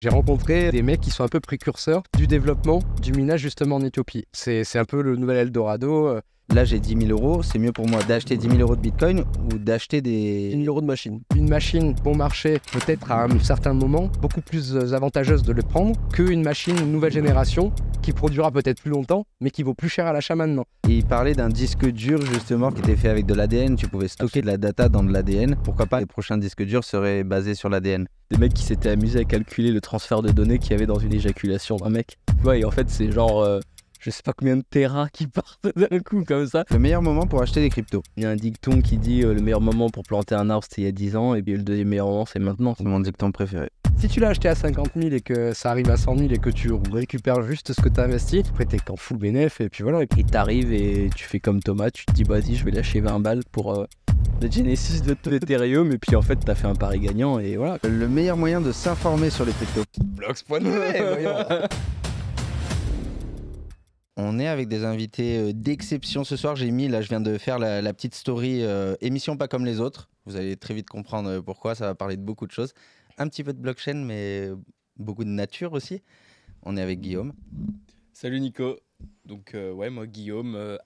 J'ai rencontré des mecs qui sont un peu précurseurs du développement du minage justement en Éthiopie. C'est un peu le nouvel Eldorado. Euh, là j'ai 10 000 euros, c'est mieux pour moi d'acheter 10 000 euros de Bitcoin ou d'acheter des... 10 000 euros de machine. Une machine bon marché, peut-être à un certain moment, beaucoup plus euh, avantageuse de le prendre qu'une machine nouvelle génération qui produira peut-être plus longtemps, mais qui vaut plus cher à l'achat maintenant. Et il parlait d'un disque dur justement qui était fait avec de l'ADN, tu pouvais stocker de la data dans de l'ADN. Pourquoi pas les prochains disques durs seraient basés sur l'ADN des mecs qui s'étaient amusés à calculer le transfert de données qu'il y avait dans une éjaculation d'un mec. Ouais, et en fait, c'est genre euh, je sais pas combien de terras qui partent d'un coup comme ça. Le meilleur moment pour acheter des cryptos. Il y a un dicton qui dit euh, le meilleur moment pour planter un arbre c'était il y a 10 ans et puis le deuxième meilleur moment c'est maintenant. C'est mon dicton préféré. Si tu l'as acheté à 50 000 et que ça arrive à 100 000 et que tu récupères juste ce que tu as investi, après t'es qu'en full bénéf et puis voilà. Et puis t'arrives et tu fais comme Thomas, tu te dis vas-y bah, je vais lâcher 20 balles pour euh, le Genesis de Ethereum et puis en fait t'as fait un pari gagnant et voilà. Le meilleur moyen de s'informer sur les cryptos. Blogs.net On est avec des invités euh, d'exception ce soir. J'ai mis, là, je viens de faire la, petite story euh, émission pas comme les autres. Vous allez très vite comprendre euh, pourquoi. Ça va parler de beaucoup de choses. Un petit peu de blockchain, mais beaucoup de nature aussi. On est avec Guillaume. Salut Nico. Donc, ouais, moi, Guillaume, euh,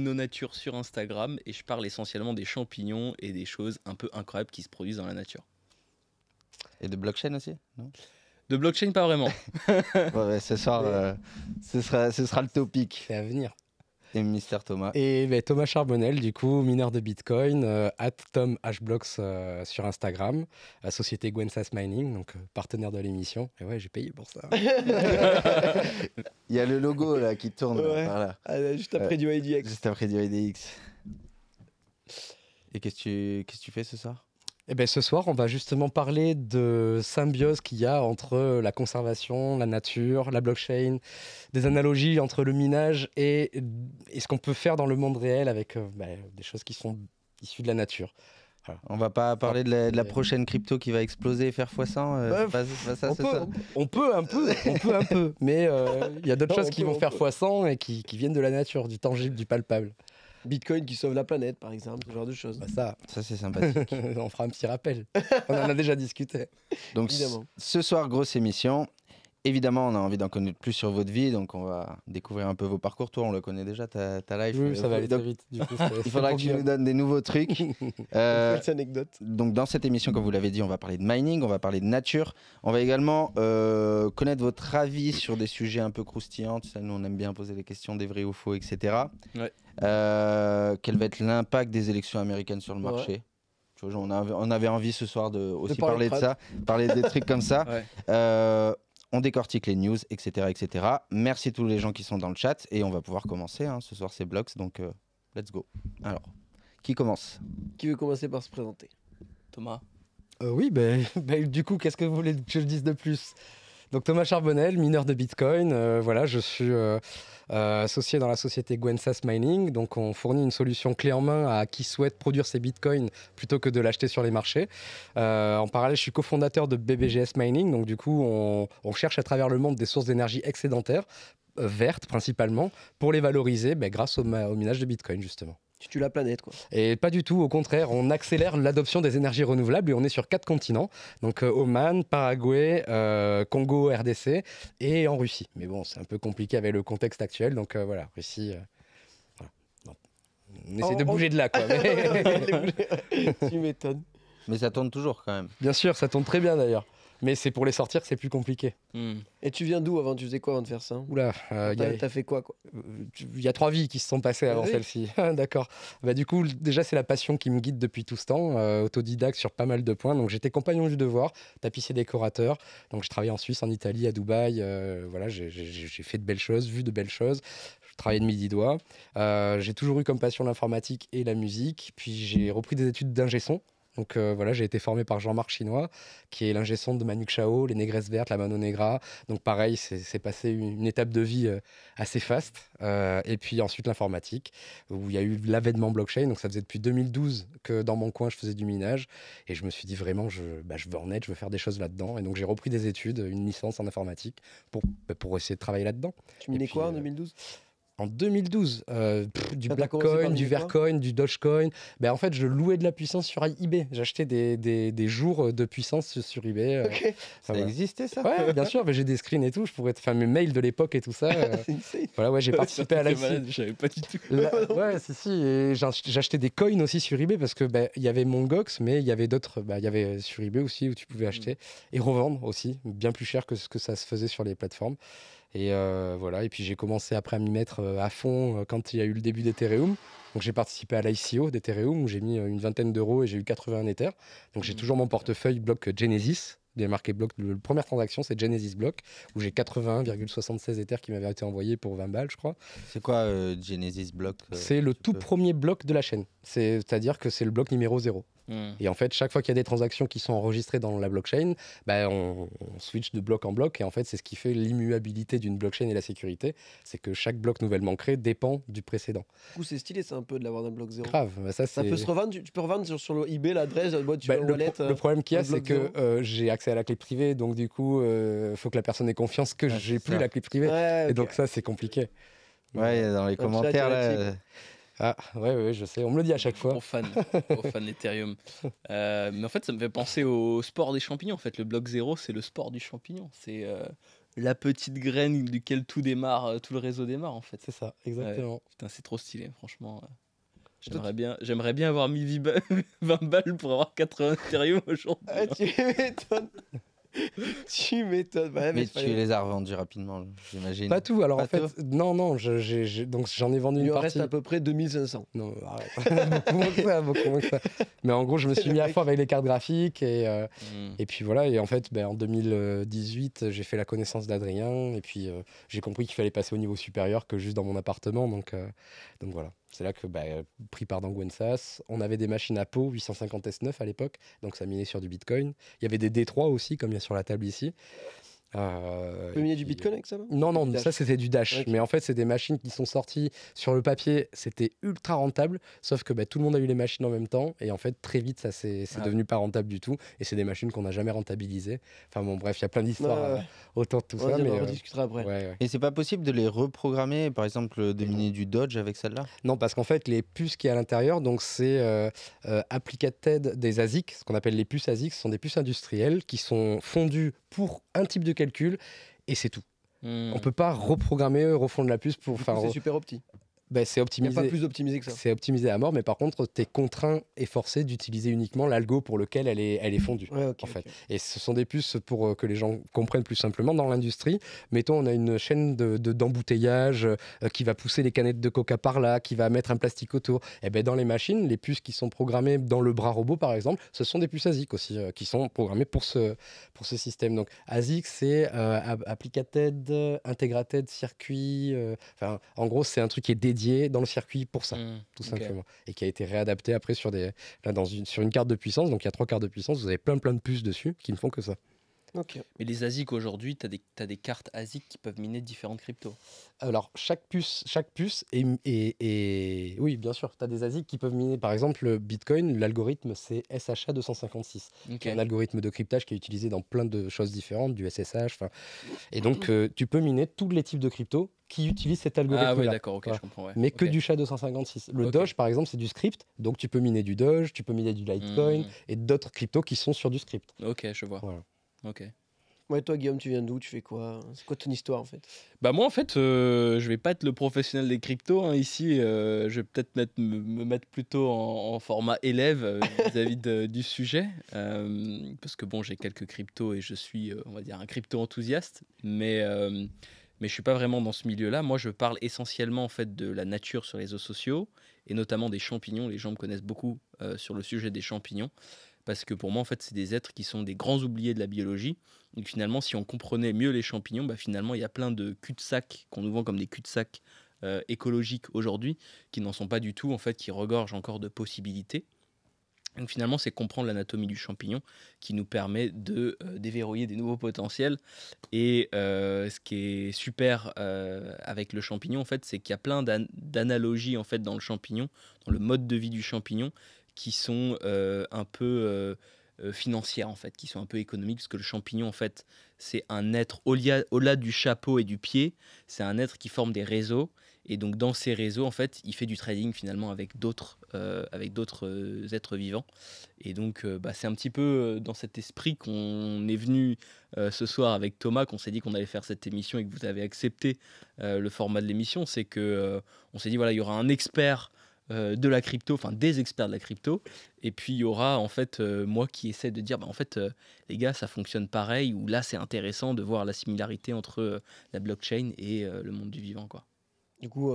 Nature sur Instagram. Et je parle essentiellement des champignons et des choses un peu incroyables qui se produisent dans la nature. Et de blockchain aussi de blockchain, pas vraiment. ce soir, euh, ce, sera, ce sera le topic. C'est à venir. Et Mister Thomas. Et ben, Thomas Charbonnel, du coup, mineur de Bitcoin, euh, at Tom euh, sur Instagram, la société Gwensas Mining, donc partenaire de l'émission. Et ouais, j'ai payé pour ça. Il y a le logo là qui tourne par ah, là. juste après du IDX. Juste après du IDX. Et qu'est-ce que tu fais ce soir eh ben, ce soir, on va justement parler de symbiose qu'il y a entre la conservation, la nature, la blockchain, des analogies entre le minage et, ce qu'on peut faire dans le monde réel avec euh, ben, des choses qui sont issues de la nature. On On va pas parler de la, euh, prochaine crypto qui va exploser et faire x100. Euh, bah, ça, on, peut, on, peut, un peu, on peut un peu, mais il y a d'autres choses qui vont faire x100 et qui viennent de la nature, du tangible, du palpable. Bitcoin qui sauve la planète, par exemple, ce genre de choses. Bah, ça, ça c'est sympathique. on fera un petit rappel. on en a déjà discuté. Donc, ce soir, grosse émission. Évidemment, on a envie d'en connaître plus sur votre vie, donc on va découvrir un peu vos parcours. Toi, on le connaît déjà, ta, ta life. Oui, euh, ça va aller très vite. il faudra que tu nous donnes des nouveaux trucs. euh, anecdotes. Donc, dans cette émission, comme vous l'avez dit, on va parler de mining, on va parler de nature. On va également euh, connaître votre avis sur des sujets un peu croustillants. nous, on aime bien poser des questions des vrais ou faux, etc. Euh, quel va être l'impact des élections américaines sur le marché on avait, on avait, envie ce soir de aussi parler, de ça, parler des trucs comme ça. on décortique les news, etc., etc. Merci à tous les gens qui sont dans le chat et on va pouvoir commencer. Hein. Ce soir, c'est blogs. donc euh, let's go. Alors, qui commence Qui veut commencer par se présenter Thomas euh, Oui, ben, ben, du coup, qu'est-ce que vous voulez que je dise de plus donc Thomas Charbonnel, mineur de Bitcoin. Euh, voilà, je suis euh, euh, associé dans la société Gwensas Mining. Donc on fournit une solution clé en main à qui souhaite produire ses bitcoins plutôt que de l'acheter sur les marchés. en parallèle, je suis cofondateur de BBGS Mining. Donc du coup, on, cherche à travers le monde des sources d'énergie excédentaires, vertes principalement, pour les valoriser mais ben, grâce au, au minage de Bitcoin justement tu tues la planète. Quoi. Et pas du tout, au contraire, on accélère l'adoption des énergies renouvelables et on est sur quatre continents, donc euh, Oman, Paraguay, euh, Congo, RDC et en Russie. Mais bon, c'est un peu compliqué avec le contexte actuel, donc euh, voilà, Russie. On essaie de bouger de là, tu m'étonnes. Mais ça tourne toujours quand même. Bien sûr, ça tourne très bien d'ailleurs. Mais c'est pour les sortir, c'est plus compliqué. Hmm. Et tu viens d'où avant Tu faisais quoi avant de faire ça Oula, euh, t'as, fait quoi euh, Il y a trois vies qui se sont passées avant celle-ci. D'accord. Bah du coup, déjà c'est la passion qui me guide depuis tout ce temps, euh, autodidacte sur pas mal de points. Donc j'étais compagnon du devoir, tapissier décorateur. Donc je travaillais en Suisse, en Italie, à Dubaï. voilà, j'ai, fait de belles choses, vu de belles choses Je travaillais de midi doigt. j'ai toujours eu comme passion l'informatique et la musique. Puis j'ai repris des études d'ingé son donc euh, voilà, j'ai été formé par Jean-Marc Chinois, qui est l'ingé de Manu Chao, les Négresses Vertes, la Mano Negra. Donc pareil, c'est passé une, étape de vie euh, assez faste. Euh, et puis ensuite l'informatique, où il y a eu l'avènement blockchain. Donc ça faisait depuis 2012 que dans mon coin, je faisais du minage. Et je me suis dit vraiment, je, bah, je veux en être, je veux faire des choses là-dedans. Et donc j'ai repris des études, une licence en informatique, pour, bah, pour essayer de travailler là-dedans. Tu minais quoi en 2012 en 2012, euh, Coin, du Blackcoin, du Vercoin, du Dogecoin. Ben, en fait, je louais de la puissance sur eBay. J'achetais des, des, des, jours de puissance sur eBay. Euh, ça existait, ça Ouais, bien sûr. j'ai des screens et tout. Je pourrais te faire mes mails de l'époque et tout ça. Euh. voilà, ouais, j'ai participé à la J'avais pas du tout. ouais, si, si. J'achetais des coins aussi sur eBay parce que ben, il y avait Mongox, mais il y avait d'autres. Ben, il y avait sur eBay aussi où tu pouvais mm. acheter et revendre aussi, bien plus cher que ce que ça se faisait sur les plateformes. Et euh, voilà. Et puis j'ai commencé après à m'y mettre euh, à fond euh, quand il y a eu le début d'Ethereum. Donc j'ai participé à l'ICO d'Ethereum où j'ai mis une vingtaine d'euros et j'ai eu 81 Ether. Donc j'ai mhm. toujours mon portefeuille bloc Genesis. Il bloc. la première transaction, c'est Genesis Block où j'ai 81,76 Ether qui m'avait été envoyé pour 20 balles, je crois. C'est quoi Genesis Block C'est le tout premier bloc de la chaîne. C'est-à-dire que c'est le bloc numéro 0. Hmm. Et en fait, chaque fois qu'il y a des transactions qui sont enregistrées dans la blockchain, bah, on, switch de bloc en bloc. Et en fait, c'est ce qui fait l'immuabilité d'une blockchain et la sécurité. C'est que chaque bloc nouvellement créé dépend du précédent. Du coup, c'est stylé, c'est un peu de l'avoir d'un bloc zéro. Grave. Bah, ça, ça peut se revendre. Tu, peux revendre sur, sur le eBay l'adresse. Bah, le, le euh, problème qu'il y a, c'est que euh, j'ai accès à la clé privée. Donc, du coup, il euh, faut que la personne ait confiance que j'ai plus la clé privée. et donc, ça, c'est compliqué. Ouais, dans les commentaires, là. Ah, ouais, ouais, je sais, on me le dit à chaque fois. Pour fan d'ethereum euh, mais en fait, ça me fait penser au sport des champignons. En fait, le bloc zéro, c'est le sport du champignon. C'est euh, la petite graine duquel tout démarre, euh, tout le réseau démarre, en fait. C'est ça, exactement. putain, c'est trop stylé, franchement. J'aimerais bien, j'aimerais bien avoir mis 20 balles pour avoir 80 Ethereum aujourd'hui. Ah, hein. tu m'étonnes. tu m'étonnes. mais, tu les as revendus rapidement, j'imagine. Pas tout. Alors en fait, non, non. ai, donc j'en ai vendu Il une en reste à peu près 2500. Non, beaucoup moins ça, Mais en gros, je me suis mis à fond avec les cartes graphiques et euh, hmm. et puis voilà. Et en fait, ben, en 2018, j'ai fait la connaissance d'Adrien et puis euh, j'ai compris qu'il fallait passer au niveau supérieur que juste dans mon appartement. Donc euh, donc voilà. C'est là que, bah, pris par Danguensas, on avait des machines à peau 850 S9 à l'époque, donc ça minait sur du Bitcoin. Il y avait des D3 aussi, comme il y a sur la table ici. Euh, peux miner du Bitcoin avec ça Non, non, ça c'était du Dash. Mais en fait, c'est des machines qui sont sorties sur le papier. C'était ultra rentable, sauf que bah, tout le monde a eu les machines en même temps. Et en fait, très vite, ça c'est devenu pas rentable du tout. Et c'est des machines qu'on n'a jamais rentabilisées. Enfin bon, bref, il y a plein d'histoires euh, autour de tout ça. Mais, on en euh, discutera après. Et c'est pas possible de les reprogrammer, par exemple, euh, de miner du Dodge avec celle-là Non, parce qu'en fait, les puces qui y à l'intérieur, donc c'est euh, applicated des ASIC, ce qu'on appelle les puces ASIC, ce sont des puces industrielles qui sont fondues pour un type de calcul et c'est tout. On hmm. On peut pas reprogrammer, refondre la puce pour faire. C'est super opti. Ben, c'est optimisé. Il a pas plus optimisé que ça. C'est optimisé à mort, mais par contre, tu es contraint et forcé d'utiliser uniquement l'algo pour lequel elle est, elle est fondue. en fait. Et ce sont des puces pour euh, que les gens comprennent plus simplement. Dans l'industrie, mettons, on a une chaîne d'embouteillage de, euh, qui va pousser les canettes de coca par là, qui va mettre un plastique autour. Et eh ben, dans les machines, les puces qui sont programmées dans le bras robot, par exemple, ce sont des puces ASIC aussi, euh, qui sont programmées pour ce, pour ce système. Donc ASIC, c'est Applicated, Integrated Circuit. en gros, c'est un truc qui est dédié dans le circuit pour ça, mmh, tout simplement. Et qui a été réadapté après sur, des, dans une, sur une carte de puissance. Donc il y a trois cartes de puissance, vous avez plein plein de puces dessus qui ne font que ça. Mais les ASIC aujourd'hui, tu as, as, des cartes ASIC qui peuvent miner différentes cryptos. Alors, chaque puce, chaque puce est, Oui, bien sûr, tu as des ASIC qui peuvent miner. Par exemple, le Bitcoin, l'algorithme, c'est SHA-256. est un algorithme de cryptage qui est utilisé dans plein de choses différentes, du SSH. Et donc, euh, tu peux miner tous les types de cryptos qui utilisent cet algorithme. -là. Ah oui, d'accord, ok, je comprends. Mais que du SHA 256. Le Doge, par exemple, c'est du script, donc tu peux miner du Doge, tu peux miner du Litecoin hmm. et d'autres cryptos qui sont sur du script. Ok, je vois. Voilà. Ok. Ouais, toi, Guillaume, tu viens d'où Tu fais quoi C'est quoi ton histoire, en fait Bah, moi, en fait, je euh, je vais pas être le professionnel des cryptos hein, ici. Euh, je vais peut-être me, mettre plutôt en, format élève euh, vis-à-vis du sujet. parce que, bon, j'ai quelques cryptos et je suis, on va dire, un crypto-enthousiaste. Mais. mais je suis pas vraiment dans ce milieu-là. Moi, je parle essentiellement en fait de la nature sur les réseaux sociaux et notamment des champignons. Les gens me connaissent beaucoup sur le sujet des champignons parce que pour moi, en fait, c'est des êtres qui sont des grands oubliés de la biologie. Donc finalement, si on comprenait mieux les champignons, bah, finalement, il y a plein de cul-de-sac qu'on nous vend comme des cul-de-sac euh, écologiques aujourd'hui, qui n'en sont pas du tout, en fait, qui regorgent encore de possibilités. Donc finalement, c'est comprendre l'anatomie du champignon qui nous permet de euh, déverrouiller des nouveaux potentiels. Et euh, ce qui est super avec le champignon, en fait, c'est qu'il y a plein d'analogies en fait dans le champignon, dans le mode de vie du champignon, qui sont euh, un peu euh, euh, financières en fait, qui sont un peu économiques, parce que le champignon en fait c'est un être au-delà du chapeau et du pied, c'est un être qui forme des réseaux et donc dans ces réseaux en fait il fait du trading finalement avec d'autres avec d'autres êtres vivants et donc bah, c'est un petit peu dans cet esprit qu'on est venu ce soir avec Thomas qu'on s'est dit qu'on allait faire cette émission et que vous avez accepté le format de l'émission, c'est que on s'est dit voilà il y aura un expert euh, de la crypto, enfin des experts de la crypto. Et puis il y aura en fait euh, moi qui essaie de dire, bah, en fait euh, les gars, ça fonctionne pareil, ou là c'est intéressant de voir la similarité entre la blockchain et le monde du vivant. Quoi. Du coup,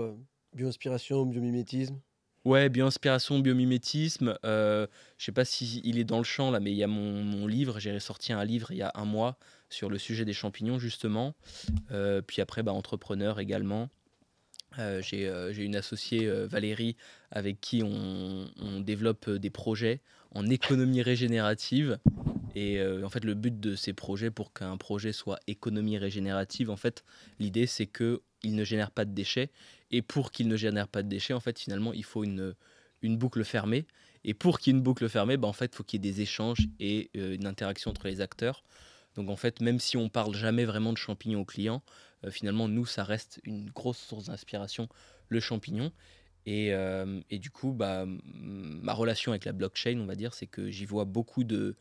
bioinspiration, biomimétisme Ouais, bioinspiration, biomimétisme. je sais pas s'il il est dans le champ là, mais il y a mon, mon livre, j'ai sorti un livre il y a un mois sur le sujet des champignons justement. puis après, bah, entrepreneur également. Euh, euh, j'ai une associée, euh, Valérie, avec qui on, développe des projets en économie régénérative. Et en fait, le but de ces projets, pour qu'un projet soit économie régénérative, en fait, l'idée c'est qu'il ne génère pas de déchets. Et pour qu'il ne génère pas de déchets, en fait, finalement, il faut une, une boucle fermée. Et pour qu'il y ait une boucle fermée, bah, en fait, il faut qu'il y ait des échanges et une interaction entre les acteurs. Donc en fait, même si on parle jamais vraiment de champignons aux clients, euh, finalement, nous, ça reste une grosse source d'inspiration, le champignon. Et, euh, du coup, bah, ma relation avec la blockchain, on va dire, c'est que j'y vois beaucoup de,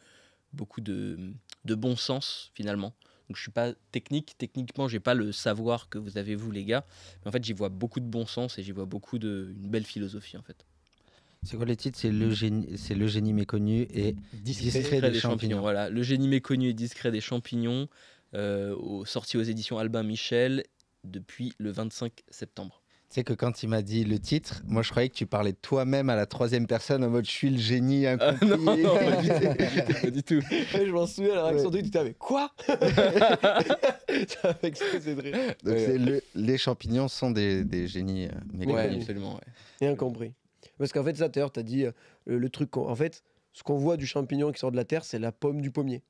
beaucoup de, bon sens finalement. Donc je suis pas technique, techniquement j'ai pas le savoir que vous avez vous les gars, mais en fait j'y vois beaucoup de bon sens et j'y vois beaucoup de une belle philosophie en fait. C'est quoi les titres C'est le génie, c'est le génie méconnu et discret, des, champignons. champignons. Voilà, le génie méconnu et discret des champignons. Euh, sorti aux éditions Albin Michel depuis le 25 septembre. Tu sais que quand il m'a dit le titre, moi je croyais que tu parlais toi-même à la troisième personne en mode je suis le génie ah, incompris. non, pas, du tout, je m'en souviens, la réaction ouais. de tu t'avais quoi Ça m'a de les champignons sont des, des génies. Mais euh, oui, absolument. Et incompris. Parce qu'en fait, ça, tu as dit le, euh, le, truc. En fait, ce qu'on voit du champignon qui sort de la terre, c'est la pomme du pommier.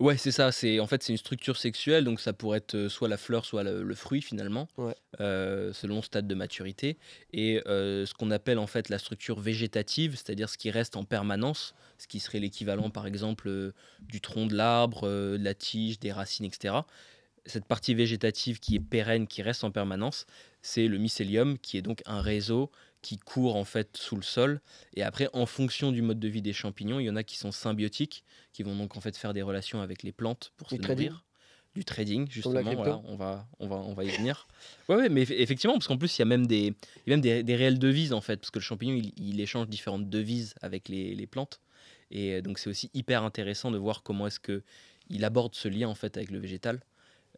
Ouais, c'est ça. C'est en fait c'est une structure sexuelle, donc ça pourrait être euh, soit la fleur, soit le, fruit finalement, euh, selon le stade de maturité. Et euh, ce qu'on appelle en fait la structure végétative, c'est-à-dire ce qui reste en permanence, ce qui serait l'équivalent par exemple du tronc de l'arbre, de la tige, des racines, etc cette partie végétative qui est pérenne, qui reste en permanence, c'est le mycélium, qui est donc un réseau qui court en fait sous le sol. Et après, en fonction du mode de vie des champignons, il y en a qui sont symbiotiques, qui vont donc en fait faire des relations avec les plantes pour se nourrir. Du trading, justement, voilà, on, va, on, va, on va y venir. ouais, mais effectivement, parce qu'en plus, il y a même, des, y a même des, réelles devises, en fait, parce que le champignon, il, échange différentes devises avec les, les plantes. Et donc, c'est aussi hyper intéressant de voir comment est-ce que il aborde ce lien, en fait, avec le végétal.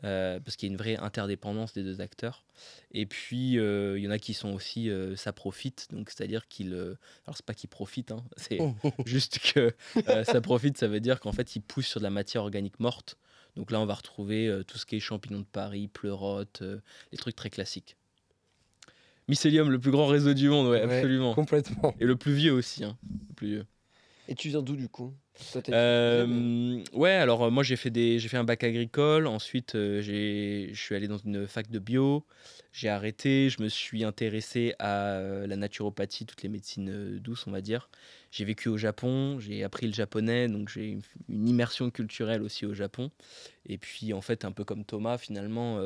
Euh, parce qu'il y a une vraie interdépendance des deux acteurs. Et puis, euh, il y en a qui sont aussi, euh, ça profite, donc c'est-à-dire qu'ils. alors, c'est pas qu'ils profitent, hein, c'est oh. juste que ça profite, ça veut dire qu'en fait, ils poussent sur de la matière organique morte. Donc là, on va retrouver tout ce qui est champignons de Paris, pleurotes, les trucs très classiques. Mycélium, le plus grand réseau du monde, ouais, absolument. Complètement. Et le plus vieux aussi, hein, le plus vieux. Et tu viens d'où du coup euh, euh. ouais, alors euh, moi j'ai fait, des, j'ai fait un bac agricole, ensuite je suis allé dans une fac de bio, j'ai arrêté, je me suis intéressé à la naturopathie, toutes les médecines douces on va dire. J'ai vécu au Japon, j'ai appris le japonais, donc j'ai une, immersion culturelle aussi au Japon. Et puis en fait un peu comme Thomas finalement,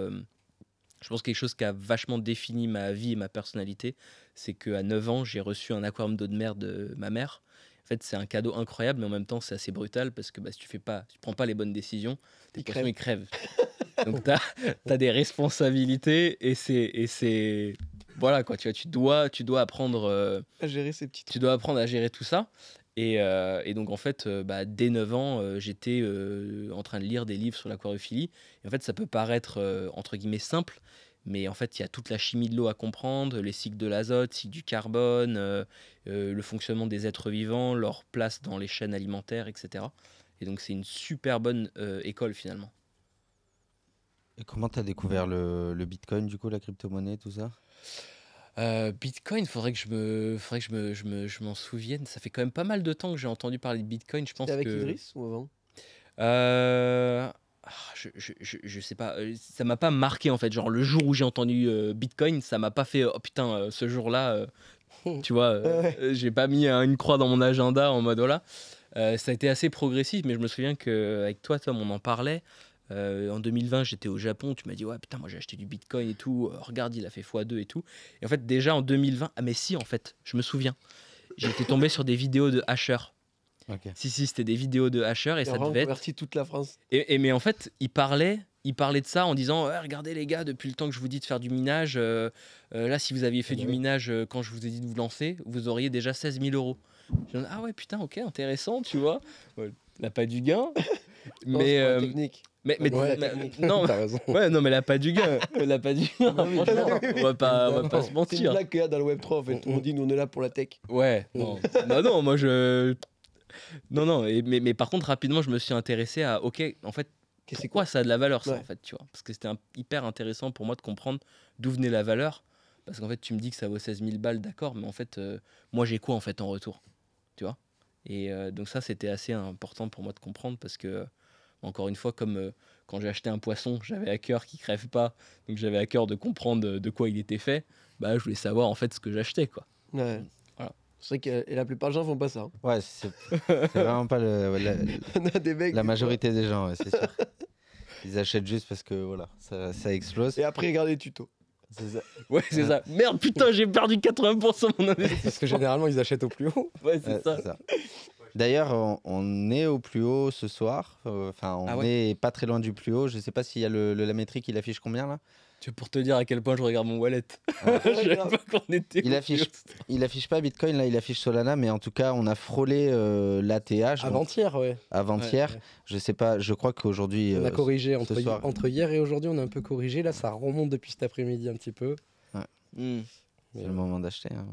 je pense quelque chose qui a vachement défini ma vie et ma personnalité, c'est qu'à 9 ans j'ai reçu un aquarium d'eau de mer de ma mère fait, c'est un cadeau incroyable, mais en même temps, c'est assez brutal parce que bah, si tu fais pas, tu prends pas les bonnes décisions, tes poissons, ils crèvent. Donc, tu as, des responsabilités et c'est. Voilà, quoi. Tu, vois, tu, dois, tu dois apprendre. Euh, à gérer ces petites Tu dois apprendre à gérer tout ça. Et, euh, donc, en fait, euh, bah, dès 9 ans, j'étais en train de lire des livres sur l'aquariophilie. Et en fait, ça peut paraître, entre guillemets, simple, mais en fait, il y a toute la chimie de l'eau à comprendre, les cycles de l'azote, cycle du carbone, euh, euh, le fonctionnement des êtres vivants, leur place dans les chaînes alimentaires, etc. Et donc, c'est une super bonne euh, école finalement. Et comment tu as découvert le, le, Bitcoin, du coup, la crypto-monnaie, tout ça Bitcoin, faudrait que je me, faudrait que je me, je m'en souvienne. Ça fait quand même pas mal de temps que j'ai entendu parler de Bitcoin. Je pense avec que... Idriss ou avant ah, je, je, sais pas, euh, ça m'a pas marqué en fait. Genre le jour où j'ai entendu euh, Bitcoin, ça m'a pas fait oh putain, euh, ce jour-là, tu vois, j'ai pas mis une croix dans mon agenda en mode là. ça a été assez progressif, mais je me souviens qu'avec toi, Tom, on en parlait. en 2020, j'étais au Japon, tu m'as dit ouais putain, moi j'ai acheté du Bitcoin et tout, regarde, il a fait x2 et tout. Et en fait, déjà en 2020, ah mais si en fait, je me souviens, j'étais tombé sur des vidéos de hasher. Si, si, c'était des vidéos de hasher et, ça devait être. toute la France. Et, mais en fait, il parlait. Il parlait de ça en disant Regardez les gars, depuis le temps que je vous dis de faire du minage, euh, euh, là, si vous aviez fait du minage euh, quand je vous ai dit de vous lancer, vous auriez déjà 16 000 euros. ah ouais, putain, ok, intéressant, tu vois. Il n'a pas du gain, mais. Mais, mais, non, ouais, non, mais elle a pas du gain. Elle a pas du gain. on va pas, va pas se mentir. C'est une blague qu'il y a dans le Web3, en fait. On dit, nous, on est là pour la tech. Ouais. Non, non, moi, je non, non, mais, par contre, rapidement, je me suis intéressé à, ok, en fait, c'est quoi ça a de la valeur, ça, en fait, tu vois Parce que c'était hyper intéressant pour moi de comprendre d'où venait la valeur. Parce qu'en fait, tu me dis que ça vaut 16 000 balles, d'accord, mais en fait, euh, moi, j'ai quoi, en fait, en retour Tu vois Et euh, donc, ça, c'était assez important pour moi de comprendre parce que, encore une fois, comme euh, quand j'ai acheté un poisson, j'avais à cœur qu'il crève pas, donc j'avais à cœur de comprendre de quoi il était fait, bah, je voulais savoir, en fait, ce que j'achetais, quoi. Ouais. C'est vrai que la plupart des gens font pas ça. Hein. Ouais, c'est vraiment pas le- la, majorité des gens, c'est sûr. Ils achètent juste parce que voilà, ça, explose. Et après, regardez les tutos. C'est ça. Ouais, c'est ça. Merde, putain, j'ai perdu 80% de mon investissement. Parce que généralement, ils achètent au plus haut. Ouais, c'est ça. D'ailleurs, on, est au plus haut ce soir. Euh, enfin, on ah est pas très loin du plus haut. Je sais pas s'il y a le, la métrique, il affiche combien là tu pour te dire à quel point je regarde mon wallet. il affiche, il affiche pas Bitcoin là, il affiche Solana, mais en tout cas, on a frôlé euh, l'ATH avant-hier, ouais. Avant-hier, je sais pas, je crois qu'aujourd'hui. On a euh, corrigé entre, hier et aujourd'hui, on a un peu corrigé. Là, ça remonte depuis cet après-midi un petit peu. Hmm. C'est le moment d'acheter. Hein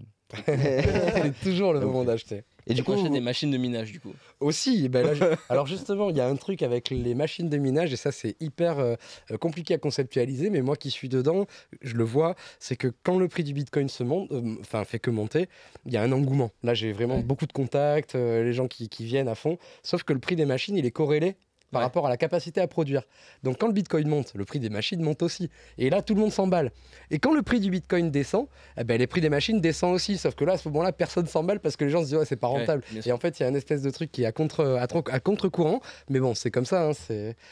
c'est toujours le moment d'acheter. Et du coup, on des machines de minage, du coup. Aussi, ben alors justement, il y a un truc avec les machines de minage, et ça, c'est hyper euh, euh, compliqué à conceptualiser, mais moi qui suis dedans, je le vois, c'est que quand le prix du bitcoin se monte, euh, enfin, fait que monter, il y a un engouement. Là, j'ai vraiment beaucoup de contacts, les gens qui, viennent à fond, sauf que le prix des machines, il est corrélé par rapport à la capacité à produire. Donc quand le Bitcoin monte, le prix des machines monte aussi. Et là, tout le monde s'emballe. Et quand le prix du Bitcoin descend, eh ben, les prix des machines descendent aussi. Sauf que là, à ce moment-là, personne s'emballe parce que les gens se disent ouais, c'est pas rentable. et en fait, il y a un espèce de truc qui est à contre, à, contre courant. Mais bon, c'est comme ça. Hein.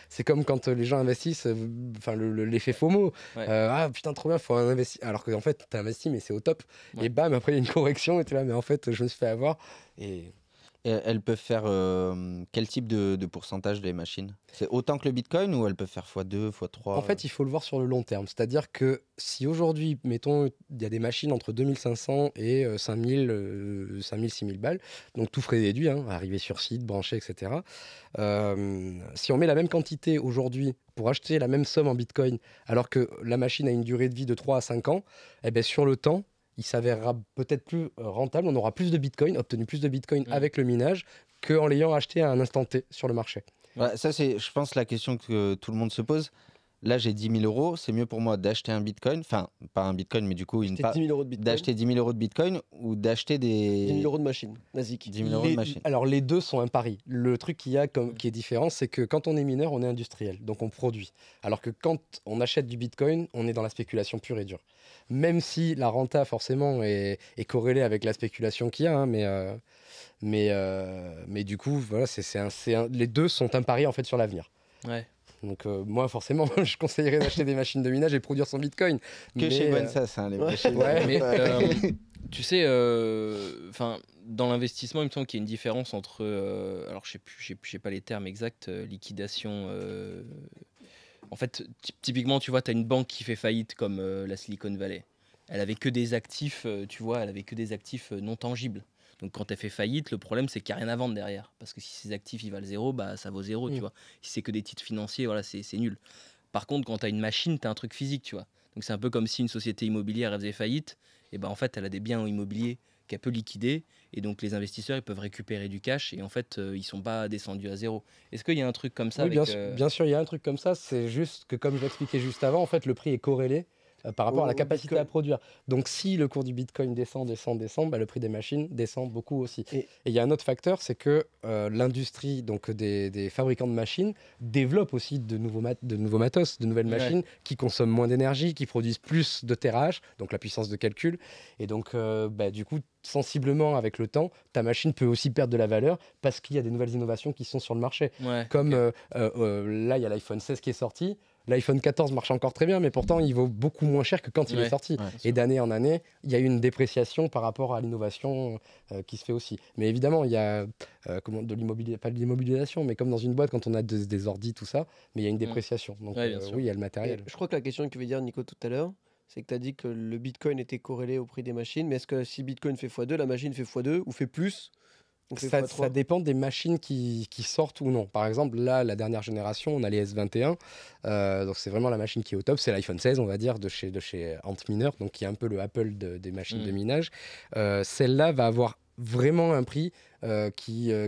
C'est comme quand les gens investissent, euh, enfin l'effet FOMO. Euh, ah putain, trop bien, faut investir. Alors qu'en fait, tu investi, mais c'est au top. Et bam, après il y a une correction et là, mais en fait, je me suis fait avoir. Et elles peuvent faire euh, quel type de, pourcentage des machines C'est autant que le Bitcoin ou elles peuvent faire x2, x3 En fait, euh il faut le voir sur le long terme. C'est-à-dire que si aujourd'hui, mettons, il y a des machines entre 2500 et 5000, 5000 6000 balles, donc tout frais déduit, hein, arriver sur site, brancher, etc. Euh, si on met la même quantité aujourd'hui pour acheter la même somme en Bitcoin, alors que la machine a une durée de vie de 3 à 5 ans, eh ben, sur le temps, il s'avérera peut-être plus euh, rentable, on aura plus de bitcoin, obtenu plus de bitcoin mm. avec le minage qu'en l'ayant acheté à un instant T sur le marché. Bah, ça, c'est, je pense, la question que tout le monde se pose là j'ai 10 000 euros, c'est mieux pour moi d'acheter un bitcoin, enfin pas un bitcoin, mais du coup une euros d'acheter 10 000 euros de bitcoin ou d'acheter des 10 000 euros de machine, Nazik. 10 000 euros de machine. Alors les deux sont un pari. Le truc qu'il a comme... qui est différent, c'est que quand on est mineur, on est industriel, donc on produit. Alors que quand on achète du bitcoin, on est dans la spéculation pure et dure. Même si la renta forcément est, corrélée avec la spéculation qu'il y a, hein, mais euh, mais euh, mais du coup voilà, c'est, un... c'est les deux sont un pari en fait sur l'avenir. Ouais. Donc euh, moi, forcément, je conseillerais d'acheter des machines de minage et produire son Bitcoin. Que chez euh, Bonsas, hein, les Ouais, mais, euh, tu sais, enfin, dans l'investissement, il me semble qu'il y a une différence entre, alors je sais plus, sais, pas les termes exacts, liquidation. en fait, typiquement, tu vois, tu as une banque qui fait faillite comme la Silicon Valley. Elle avait que des actifs, tu vois, elle avait que des actifs non tangibles. Donc quand elle fait faillite, le problème c'est qu'il n'y a rien à vendre derrière. Parce que si ses actifs ils valent zéro, bah, ça vaut zéro, tu mm. vois. Si c'est que des titres financiers, voilà, c'est nul. Par contre, quand tu as une machine, tu as un truc physique, tu vois. Donc c'est un peu comme si une société immobilière faisait faillite, et ben en fait elle a des biens immobiliers qu'elle peut liquider, et donc les investisseurs peuvent récupérer du cash, et en fait euh, ils sont pas descendus à zéro. Est-ce qu'il y a un truc comme ça bien, euh, bien sûr, il y a un truc comme ça. C'est juste que comme je l'expliquais juste avant, en fait le prix est corrélé euh, par rapport à la capacité à produire. Donc si le cours du Bitcoin descend, descend, descend, bah, le prix des machines descend beaucoup aussi. Et il y a un autre facteur, c'est que euh, l'industrie donc des, fabricants de machines développe aussi de nouveaux, de matos, de nouvelles machines qui consomment moins d'énergie, qui produisent plus de terrage, donc la puissance de calcul. Et donc euh, bah, du coup, sensiblement avec le temps, ta machine peut aussi perdre de la valeur parce qu'il y a des nouvelles innovations qui sont sur le marché. Comme là, il y a l'iPhone 16 qui est sorti. L'iPhone 14 marche encore très bien, mais pourtant il vaut beaucoup moins cher que quand il est sorti. et d'année en année, il y a une dépréciation par rapport à l'innovation euh, qui se fait aussi. Mais évidemment, il y a euh, de l'immobilier pas de l'immobilisation, mais comme dans une boîte, quand on a des, des ordi, tout ça, mais il y a une mm. dépréciation. Donc euh, oui, il y a le matériel. je crois que la question que tu veux dire, Nico, tout à l'heure, c'est que tu as dit que le Bitcoin était corrélé au prix des machines, mais est-ce que si Bitcoin fait x2, la machine fait x2 ou fait plus ça, dépend des machines qui, sortent ou non. Par exemple, là, la dernière génération, on a les S21. Euh, donc c'est vraiment la machine qui est au top. C'est l'iPhone 16, on va dire, de chez, de chez Antminer, donc qui est un peu le Apple des machines mm. de minage. Euh, celle-là va avoir vraiment un prix euh, euh,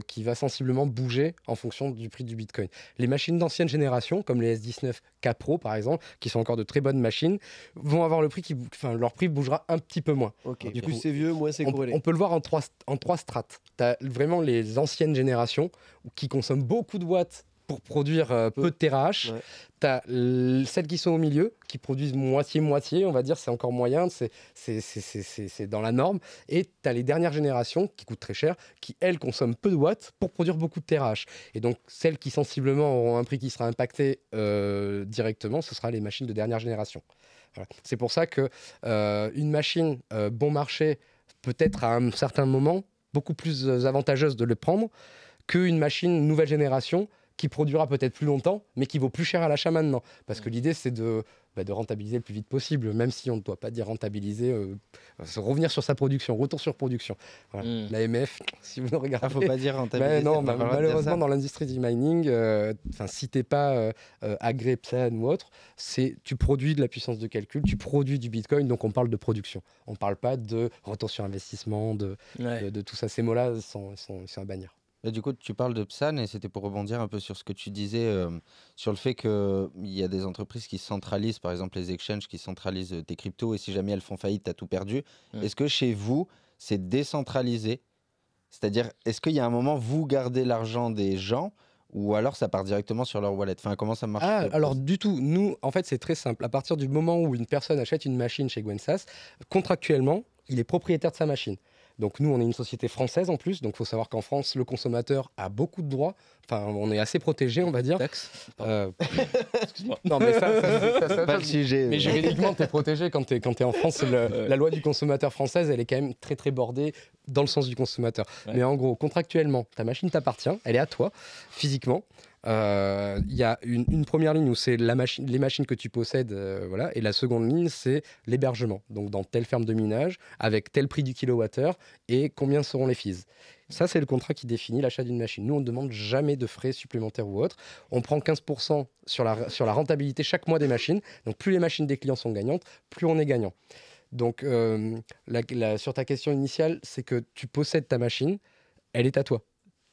qui, va sensiblement bouger en fonction du prix du Bitcoin. Les machines d'ancienne génération, comme les S19 K Pro par exemple, qui sont encore de très bonnes machines, vont avoir le prix qui, enfin, leur prix bougera un petit peu moins. Du coup, c'est vieux, moi c'est corrélé. On peut le voir en trois, en trois strates. Tu as vraiment les anciennes générations qui consomment beaucoup de watts pour produire euh, peu, de TRH. Tu as celles qui sont au milieu, qui produisent moitié-moitié, on va dire, c'est encore moyen, c'est dans la norme. Et tu as les dernières générations, qui coûtent très cher, qui, elles, consomment peu de watts pour produire beaucoup de TRH. Et donc, celles qui sensiblement auront un prix qui sera impacté euh, directement, ce sera les machines de dernière génération. C'est pour ça que euh, une machine bon marché, peut-être à un certain moment, beaucoup plus avantageuse de le prendre qu'une machine nouvelle génération qui produira peut-être plus longtemps, mais qui vaut plus cher à l'achat maintenant. Parce que l'idée, c'est de, bah, de rentabiliser le plus vite possible, même si on ne doit pas dire rentabiliser, se euh, revenir sur sa production, retour sur production. Hmm. La MF, si vous ne regardez. Il ah, ne faut pas dire rentabiliser. Ben non, ben malheureusement, dans l'industrie du mining, euh, si tu n'es pas euh, euh agré, ou autre, C'est tu produis de la puissance de calcul, tu produis du bitcoin, donc on parle de production. On ne parle pas de retour sur investissement, de, de, tout ça. Ces mots-là sont, bannir. Bah, du coup, tu parles de PSAN et c'était pour rebondir un peu sur ce que tu disais, sur le fait qu'il y a des entreprises qui centralisent, par exemple les exchanges qui centralisent tes cryptos et si jamais elles font faillite, tu as tout perdu. Mmh. Est-ce que chez vous, c'est décentralisé C'est-à-dire, est-ce qu'il y a un moment, vous gardez l'argent des gens ou alors ça part directement sur leur wallet. Enfin, comment ça marche ah, Alors du tout. Nous, en fait, c'est très simple. À partir du moment où une personne achète une machine chez Gwensas, contractuellement, il est propriétaire de sa machine. Donc nous, on est une société française en plus, donc il faut savoir qu'en France, le consommateur a beaucoup de droits. Enfin, on est assez protégé, on va dire. Taxe euh, Excuse-moi. Non, mais ça, ça, pas le sujet. Mais juridiquement, tu es protégé quand tu es, en France. la loi du consommateur française, elle est quand même très très bordée dans le sens du consommateur. Mais en gros, contractuellement, ta machine t'appartient, elle est à toi, physiquement. Euh, il y a une, première ligne où c'est les machines que tu possèdes, euh, voilà, et la seconde ligne, c'est l'hébergement. Donc, dans telle ferme de minage, avec tel prix du kilowattheure, et combien seront les fees. Ça, c'est le contrat qui définit l'achat d'une machine. Nous, on ne demande jamais de frais supplémentaires ou autres. On prend 15% sur la, sur la rentabilité chaque mois des machines. Donc, plus les machines des clients sont gagnantes, plus on est gagnant. Donc, euh, sur ta question initiale, c'est que tu possèdes ta machine, elle est à toi.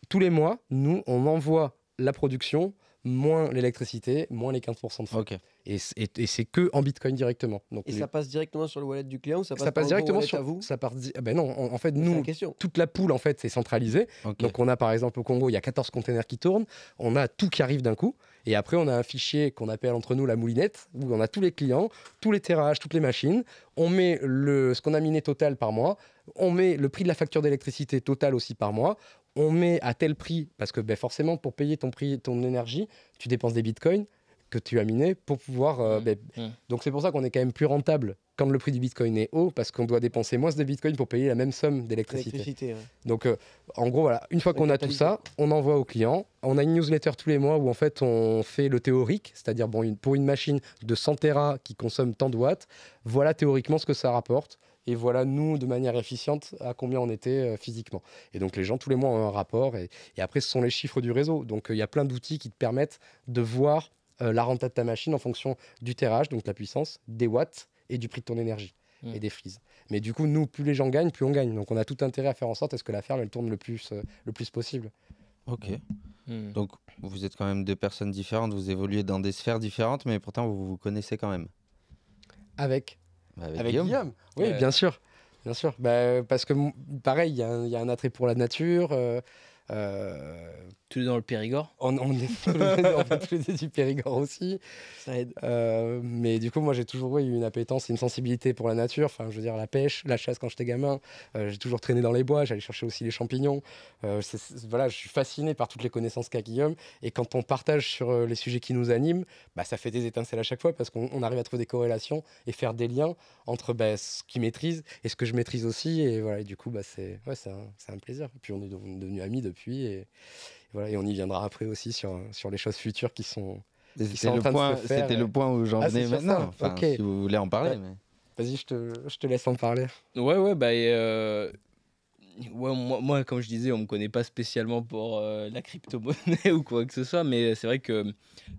Tous les mois, nous, on envoie la production, moins l'électricité, moins les 15% de frais. Et, c'est que en Bitcoin directement. Donc, et ça passe directement sur le wallet du client ou ça passe, directement sur vous Ça part ah ben non, en, fait, nous, toute la poule en fait, c'est centralisé. Donc on a par exemple au Congo, il y a 14 containers qui tournent, on a tout qui arrive d'un coup. Et après, on a un fichier qu'on appelle entre nous la moulinette, où on a tous les clients, tous les terrages, toutes les machines. On met le, ce qu'on a miné total par mois, on met le prix de la facture d'électricité totale aussi par mois, on met à tel prix, parce que ben, forcément, pour payer ton prix, ton énergie, tu dépenses des bitcoins que tu as minés pour pouvoir. Euh, mmh. Ben, mmh. Donc c'est pour ça qu'on est quand même plus rentable quand le prix du bitcoin est haut, parce qu'on doit dépenser moins de bitcoins pour payer la même somme d'électricité. Donc euh, en gros, voilà, une fois qu'on a tout ça, on envoie aux clients On a une newsletter tous les mois où en fait on fait le théorique, c'est-à-dire bon, pour une machine de 100 Tera qui consomme tant de watts, voilà théoriquement ce que ça rapporte et voilà, nous, de manière efficiente, à combien on était euh, physiquement. Et donc, les gens, tous les mois, ont un rapport, et, après, ce sont les chiffres du réseau. Donc, euh, il y a plein d'outils qui te permettent de voir euh, la rentabilité de ta machine en fonction du terrage, donc la puissance, des watts et du prix de ton énergie mm. et des frises. Mais du coup, nous, plus les gens gagnent, plus on gagne. Donc, on a tout intérêt à faire en sorte ce que la ferme, elle tourne le plus, le plus possible. Ok. Mm. Donc, vous êtes quand même deux personnes différentes, vous évoluez dans des sphères différentes, mais pourtant, vous vous connaissez quand même. Avec bah, avec, Guillaume. Oui, bien sûr. Bien sûr. Bah, parce que, pareil, il y, a un attrait pour la nature. Euh, euh, dans le Périgord. On, est tous Périgord aussi. Ça aide. Euh, mais du coup, moi, j'ai toujours eu une appétence, une sensibilité pour la nature. Enfin, je veux dire, la pêche, la chasse quand j'étais gamin. Euh, j'ai toujours traîné dans les bois. J'allais chercher aussi les champignons. Euh, voilà, je suis fasciné par toutes les connaissances qu'a Guillaume. Et quand on partage sur les sujets qui nous animent, bah, ça fait des étincelles à chaque fois parce qu'on arrive à trouver des corrélations et faire des liens entre bah, ce qu'il maîtrise et ce que je maîtrise aussi. Et voilà, et du coup, bah, c'est ouais, un, un plaisir. puis, on est, on est devenus amis depuis. Et, et on y viendra après aussi sur, sur les choses futures qui sont. C'était le, point, euh. le point où j'en ai ah, venais maintenant, si vous voulez en parler. Bah, vas-y, je te, je te, laisse en parler. Ouais, ouais, bah. Euh, moi, moi, comme je disais, on me connaît pas spécialement pour euh, la crypto-monnaie ou quoi que ce soit, mais c'est vrai que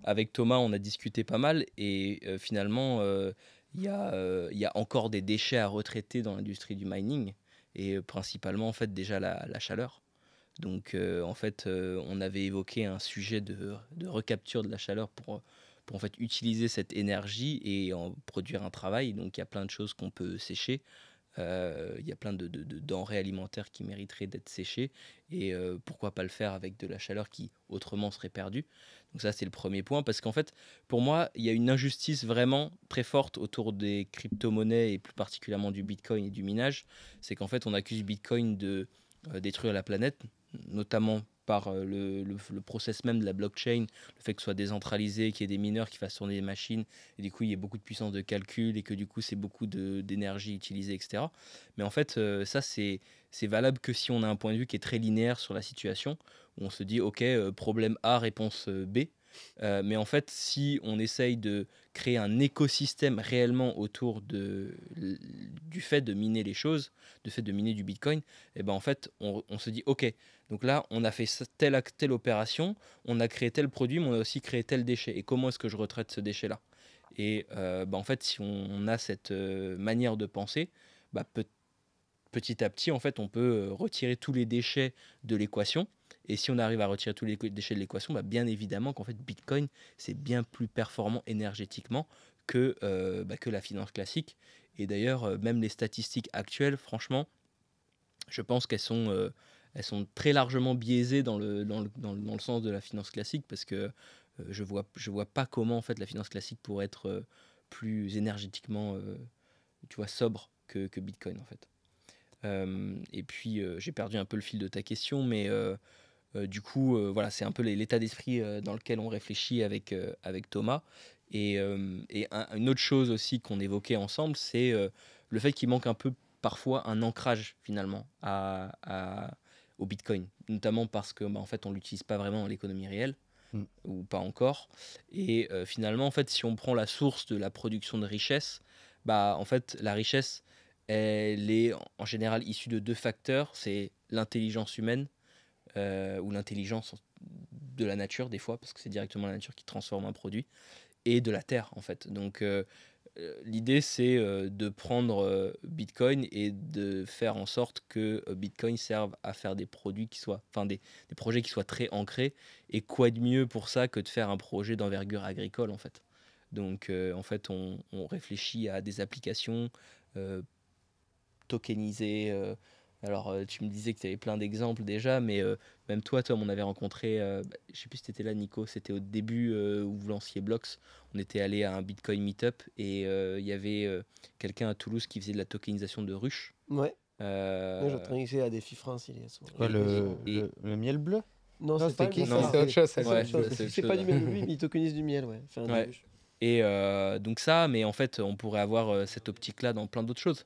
avec Thomas, on a discuté pas mal et finalement, il y, y, a encore des déchets à retraiter dans l'industrie du mining et principalement, en fait, déjà la chaleur. Donc euh, en fait, euh, on avait évoqué un sujet de, recapture de la chaleur pour, en fait utiliser cette énergie et en produire un travail. Donc il y a plein de choses qu'on peut sécher. Euh, il y a plein de, denrées alimentaires qui mériteraient d'être séchées et pourquoi pas le faire avec de la chaleur qui autrement serait perdue. Donc ça c'est le premier point parce qu'en fait pour moi il y a une injustice vraiment très forte autour des crypto-monnaies et plus particulièrement du Bitcoin et du minage. C'est qu'en fait on accuse Bitcoin de détruire la planète notamment par euh, le, le, process même de la blockchain, le fait que ce soit décentralisé, qu'il y ait des mineurs qui fassent tourner des machines, et du coup il y a beaucoup de puissance de calcul, et que du coup c'est beaucoup d'énergie utilisée, etc. Mais en fait, euh, ça c'est valable que si on a un point de vue qui est très linéaire sur la situation, où on se dit, ok, euh, problème A, réponse B, euh, mais en fait, si on essaye de créer un écosystème réellement autour de, du fait de miner les choses, du fait de miner du Bitcoin, et eh ben en fait, on, se dit, OK, donc là, on a fait telle, telle opération, on a créé tel produit, mais on a aussi créé tel déchet. Et comment est-ce que je retraite ce déchet-là Et euh, ben, en fait, si on, a cette euh, manière de penser, bah, petit à petit, en fait, on peut retirer tous les déchets de l'équation et si on arrive à retirer tous les déchets de l'équation, bah bien évidemment qu'en fait Bitcoin, c'est bien plus performant énergétiquement que, euh, bah, que la finance classique. Et d'ailleurs, euh, même les statistiques actuelles, franchement, je pense qu'elles sont, euh, elles sont très largement biaisées dans le, dans le, dans, le, dans le sens de la finance classique, parce que je ne vois, je vois pas comment en fait, la finance classique pourrait être plus énergétiquement tu vois, sobre que, que Bitcoin. En fait. et puis, j'ai perdu un peu le fil de ta question, mais euh, du coup, euh, voilà, c'est un peu l'état d'esprit euh, dans lequel on réfléchit avec, avec Thomas. Et, une autre chose aussi qu'on évoquait ensemble, c'est le fait qu'il manque un peu parfois un ancrage finalement au Bitcoin, notamment parce que bah, en fait on l'utilise pas vraiment dans l'économie réelle mm. ou pas encore. Et finalement en fait si on prend la source de la production de richesse, bah en fait la richesse elle est en général issue de deux facteurs, c'est l'intelligence humaine euh, ou l'intelligence de la nature des fois, parce que c'est directement la nature qui transforme un produit, et de la terre en fait. Donc euh, euh, l'idée c'est de prendre Bitcoin et de faire en sorte que Bitcoin serve à faire des produits qui soient, enfin des, projets qui soient très ancrés, et quoi de mieux pour ça que de faire un projet d'envergure agricole en fait. Donc en fait on, on, réfléchit à des applications tokenisées alors, euh, tu me disais que tu avais plein d'exemples déjà, mais euh, même toi, Tom, on avait rencontré, je euh, je sais plus si tu étais là, Nico, c'était au début où vous lanciez Blocks. On était allé à un Bitcoin Meetup et il y avait quelqu'un à Toulouse qui faisait de la tokenisation de ruches. Ouais. Euh... J'ai à des France, il y a le, miel bleu Non, c'est autre chose. C'est pas du miel bleu, mais ils tokenisent du miel, ouais. Et donc ça, mais en fait, on pourrait avoir cette optique-là dans plein d'autres choses.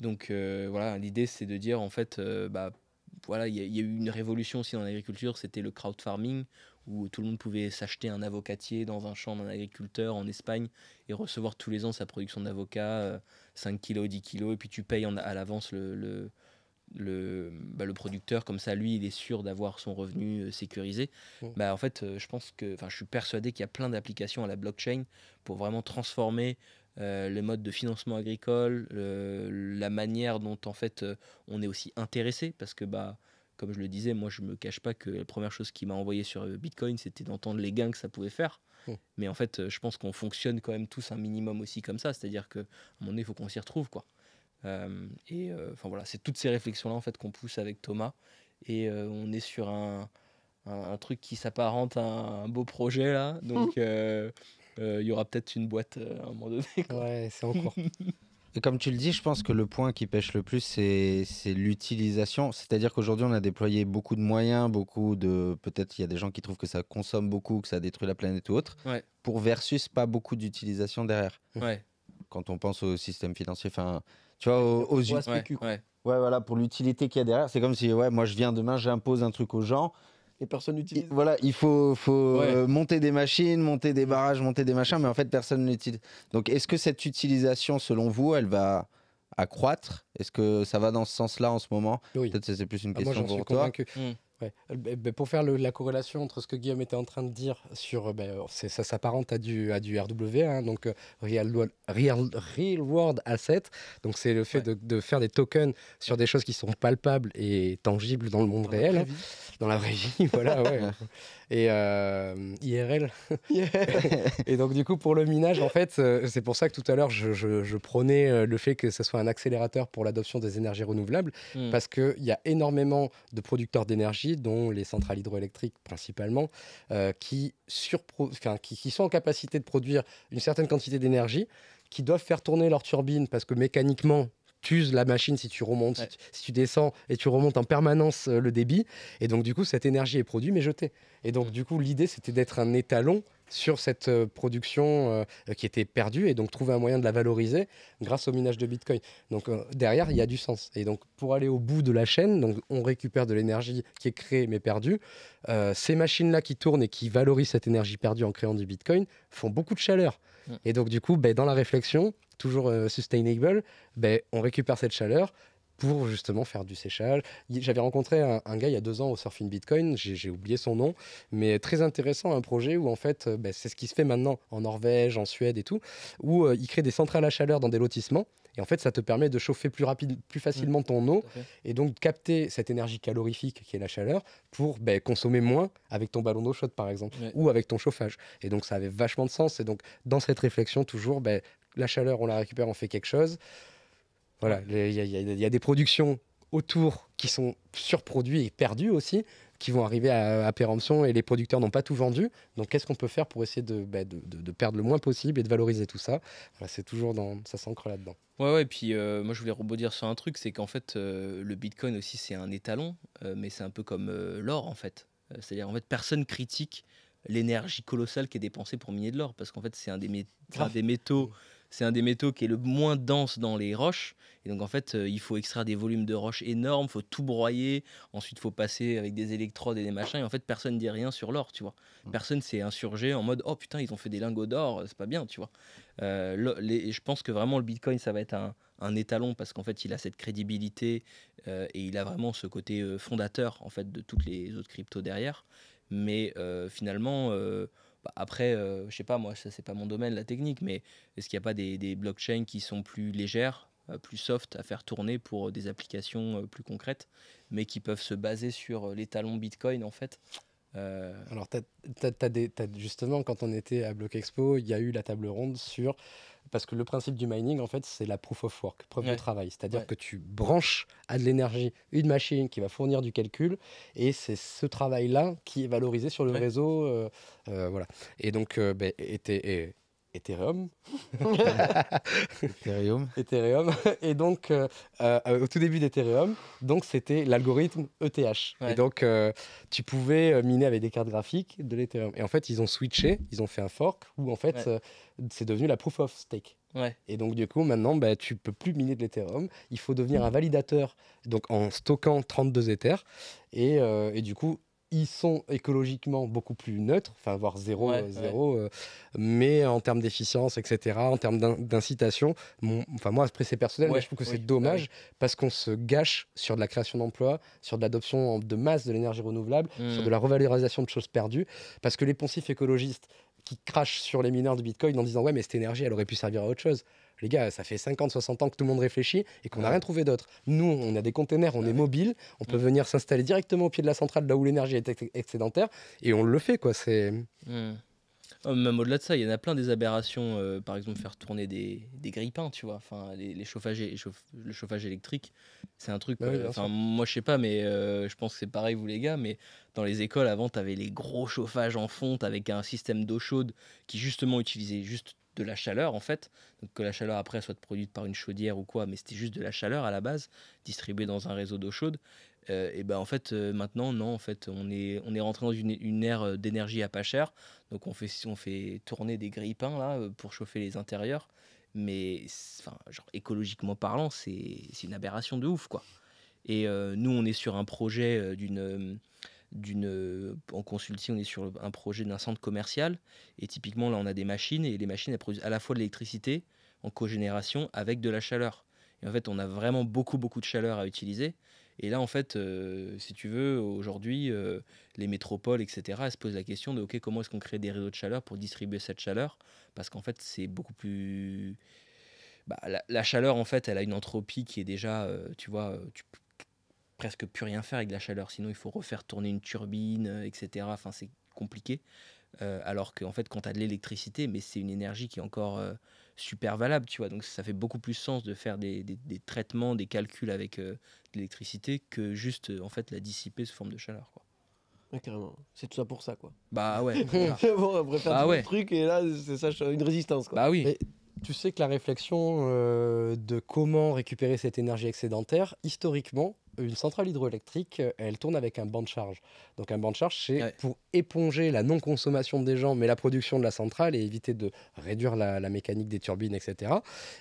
Donc euh, voilà, l'idée c'est de dire en fait, euh, bah, voilà, il y, a eu une révolution aussi dans l'agriculture, c'était le crowd farming, où tout le monde pouvait s'acheter un avocatier dans un champ d'un agriculteur en Espagne et recevoir tous les ans sa production d'avocats, 5 euh, kilos, 10 kilos, et puis tu payes à l'avance le, le, bah, le, producteur, comme ça lui il est sûr d'avoir son revenu sécurisé. Mmh. Bah, en fait, je pense que, enfin, je suis persuadé qu'il y a plein d'applications à la blockchain pour vraiment transformer euh, le mode de financement agricole, la manière dont en fait euh, on est aussi intéressé, parce que bah, comme je le disais, moi je me cache pas que la première chose qui m'a envoyé sur euh, Bitcoin, c'était d'entendre les gains que ça pouvait faire. Mmh. Mais en fait, je pense qu'on fonctionne quand même tous un minimum aussi comme ça, c'est-à-dire qu'à un moment donné, il faut qu'on s'y retrouve. quoi. et enfin voilà, c'est toutes ces réflexions-là en fait qu'on pousse avec Thomas, et on est sur un, truc qui s'apparente à un, beau projet là, donc... Mmh. Euh, il y aura peut-être une boîte euh, à un moment donné. Ouais, c'est en cours. comme tu le dis, je pense que le point qui pêche le plus, c'est l'utilisation. C'est-à-dire qu'aujourd'hui, on a déployé beaucoup de moyens, beaucoup de. Peut-être il y a des gens qui trouvent que ça consomme beaucoup, que ça détruit la planète ou autre, pour versus pas beaucoup d'utilisation derrière. Ouais. Quand on pense au système financier, enfin, tu vois, aux, aux voilà, pour l'utilité qu'il y a derrière. C'est comme si, ouais, moi je viens demain, j'impose un truc aux gens personnes n'utilise. Voilà, il faut, euh, monter des machines, monter des barrages, monter des machins, mais en fait, personne n'utilise. Donc, est-ce que cette utilisation, selon vous, elle va accroître Est-ce que ça va dans ce sens-là en ce moment Peut-être que c'est plus une ah, question pour toi. Euh, pour faire la corrélation entre ce que Guillaume était en train de dire sur, euh, ben, euh, ça s'apparente à du, à du RW, hein, donc real, real, World Asset. Donc c'est le fait de, faire des tokens sur des choses qui sont palpables et tangibles dans le monde réel, hein. dans la vraie vie. voilà. Ouais. et euh, IRL. et donc du coup pour le minage en fait euh, c'est pour ça que tout à l'heure je, je, euh, le fait que ce soit un accélérateur pour l'adoption des énergies renouvelables hmm. parce qu'il y a énormément de producteurs d'énergie dont les centrales hydroélectriques principalement qui, qui sont en capacité de produire une certaine quantité d'énergie qui doivent faire tourner leurs turbines parce que mécaniquement tu uses la machine si tu remontes, si, tu, descends et tu remontes en permanence euh, le débit. Et donc, du coup, cette énergie est produite mais jetée. Et donc, du coup, l'idée, c'était d'être un étalon sur cette euh, production euh, qui était perdue et donc trouver un moyen de la valoriser grâce au minage de Bitcoin. Donc euh, derrière, il y a du sens. Et donc pour aller au bout de la chaîne, donc on récupère de l'énergie qui est créée mais perdue. ces machines-là qui tournent et qui valorisent cette énergie perdue en créant du Bitcoin font beaucoup de chaleur. Mm. Et donc du coup, ben, dans la réflexion, toujours sustainable, ben, on récupère cette chaleur pour justement faire du séchage. J'avais rencontré un, gars il y a deux ans au Surfing Bitcoin, j'ai oublié son nom, mais très intéressant, un projet où en fait, euh, ben, c'est ce qui se fait maintenant en Norvège, en Suède et tout, où euh, il crée des centrales à chaleur dans des lotissements. Et en fait, ça te permet de chauffer plus, rapide, plus facilement mmh, ton eau et donc capter cette énergie calorifique qui est la chaleur pour ben, consommer moins avec ton ballon d'eau chaude, par exemple, ou avec ton chauffage. Et donc, ça avait vachement de sens. Et donc, dans cette réflexion, toujours, ben, la chaleur, on la récupère, on fait quelque chose. Voilà, il y, a des productions autour qui sont surproduites et perdues aussi, qui vont arriver à, à péremption et les producteurs n'ont pas tout vendu. Donc qu'est-ce qu'on peut faire pour essayer de, bah, perdre le moins possible et de valoriser tout ça C'est toujours dans, ça s'ancre là-dedans. Ouais, Et puis euh, moi je voulais rebondir sur un truc, c'est qu'en fait euh, le Bitcoin aussi c'est un étalon, euh, mais c'est un peu comme l'or en fait. C'est-à-dire en fait personne critique l'énergie colossale qui est dépensée pour miner de l'or parce qu'en fait c'est un des métaux mmh. C'est un des métaux qui est le moins dense dans les roches. Et donc, en fait, euh, il faut extraire des volumes de roches énormes, faut tout broyer. Ensuite, faut passer avec des électrodes et des machins. Et en fait, personne ne dit rien sur l'or, tu vois. Mm. Personne s'est insurgé en mode Oh putain, ils ont fait des lingots d'or, euh, c'est pas bien, tu vois. Euh, les, je pense que vraiment, le bitcoin, ça va être un, un étalon parce qu'en fait, il a cette crédibilité et il a vraiment ce côté fondateur, en fait, de toutes les autres cryptos derrière. Mais finalement. Bah, après, je euh, je sais pas, moi, ça, c'est pas mon domaine, la technique, mais est-ce qu'il n'y a pas des, des, blockchains qui sont plus légères, euh, plus soft à faire tourner pour euh, des applications plus concrètes, mais qui peuvent se baser sur les talons Bitcoin, en fait euh, Alors, as, justement, quand on était à Block Expo, il y a eu la table ronde sur. Parce que le principe du mining, en fait, c'est la proof of work, preuve de travail. C'est-à-dire que tu branches à de l'énergie une machine qui va fournir du calcul, et c'est ce travail-là qui est valorisé sur le réseau. Euh, euh, voilà. Et donc, ben, et, Ethereum. Ethereum. Ethereum. Et donc, euh, euh, au tout début d'Ethereum, donc c'était l'algorithme ETH. Et donc, euh, tu pouvais miner avec des cartes graphiques de l'Ethereum. Et en fait, ils ont switché, ils ont fait un fork où en fait, c'est devenu la proof of stake. Et donc, du coup, maintenant, bah, tu peux plus miner de l'Ethereum. Il faut devenir un validateur, donc en stockant 32 Ethers. Et, et du coup, ils sont écologiquement beaucoup plus neutres, enfin voire zéro, euh, euh, mais en termes d'efficience, etc., en termes d'incitation, enfin moi après c'est personnel, je trouve que c'est bah dommage parce qu'on se gâche sur de la création d'emplois, sur de l'adoption de masse de l'énergie renouvelable, mmh. sur de la revalorisation de choses perdues, parce que les poncifs écologistes qui crachent sur les mineurs de Bitcoin en disant ouais mais cette énergie elle aurait pu servir à autre chose les gars, ça fait 50, 60 ans que tout le monde réfléchit et qu'on n'a rien trouvé d'autre. Nous, on a des containers, on est mobile, on peut mm. venir s'installer directement au pied de la centrale là où l'énergie est excédentaire et on le fait, quoi. C'est. Mm. Oh, même au-delà de ça, il y en a plein des aberrations. Euh, par exemple, faire tourner des, des grippins, tu vois. Enfin, les, le chauffage électrique, c'est un truc. Bah euh, moi, je sais pas, mais euh, je pense que c'est pareil, vous les gars. Mais dans les écoles, avant, tu avais les gros chauffages en fonte avec un système d'eau chaude qui, justement, utilisait juste de la chaleur en fait. que la chaleur après soit produite par une chaudière ou quoi, mais c'était juste de la chaleur à la base, distribuée dans un réseau d'eau chaude. Euh, et ben en fait euh, maintenant non en fait on est on est rentré dans une, une ère euh, d'énergie à pas cher. Donc on fait on fait tourner des grille-pains là pour chauffer les intérieurs. Mais enfin genre écologiquement parlant c'est une aberration de ouf quoi. Et nous on est sur un projet d'une d'une. Euh, en consulting, on est sur un projet d'un centre commercial. Et typiquement, là, on a des machines et les machines, elles produisent à la fois de l'électricité en cogénération avec de la chaleur. Et en fait, on a vraiment beaucoup, beaucoup de chaleur à utiliser. Et là, en fait, euh, si tu veux, aujourd'hui, euh, les métropoles, etc., elles se posent la question de OK, comment est-ce qu'on crée des réseaux de chaleur pour distribuer cette chaleur Parce qu'en fait, c'est beaucoup plus. Bah, la, chaleur, en fait, elle a une entropie qui est déjà, tu vois, tu, presque plus rien faire avec la chaleur. Sinon, il faut refaire tourner une turbine, euh, etc. Enfin, c'est compliqué. Euh, alors que en fait, quand tu as de l'électricité, mais c'est une énergie qui est encore euh, super valable, tu vois. Donc, ça fait beaucoup plus sens de faire des, traitements, des calculs avec l'électricité que juste, en fait, la dissiper sous forme de chaleur, quoi. carrément. C'est tout ça pour ça, quoi. Bah ouais. Bah ouais. truc et là, c'est ça, une résistance, Bah oui. Tu sais que la réflexion euh, de comment récupérer cette énergie excédentaire, historiquement, une centrale hydroélectrique, euh, elle tourne avec un banc de charge. Donc un banc de charge, c'est pour éponger la non-consommation des gens, mais la production de la centrale et éviter de réduire la, mécanique des turbines, etc.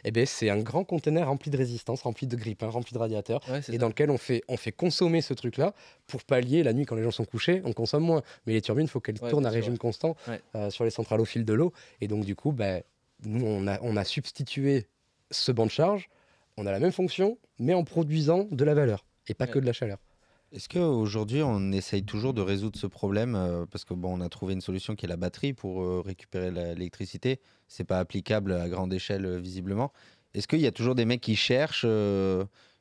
Et eh ben c'est un grand conteneur rempli de résistance, rempli de grippe hein, rempli de radiateurs, et dans lequel on fait, on fait consommer ce truc-là pour pallier la nuit quand les gens sont couchés, on consomme moins. Mais les turbines, il faut qu'elles tournent à régime constant euh, sur les centrales au fil de l'eau. Et donc, du coup, ben, on a, substitué ce banc de charge, on a la même fonction, mais en produisant de la valeur et pas que de la chaleur. Est-ce qu'aujourd'hui, on essaye toujours de résoudre ce problème euh, Parce que bon, on a trouvé une solution qui est la batterie pour euh, récupérer l'électricité. C'est pas applicable à grande échelle, euh, visiblement. Est-ce qu'il y a toujours des mecs qui cherchent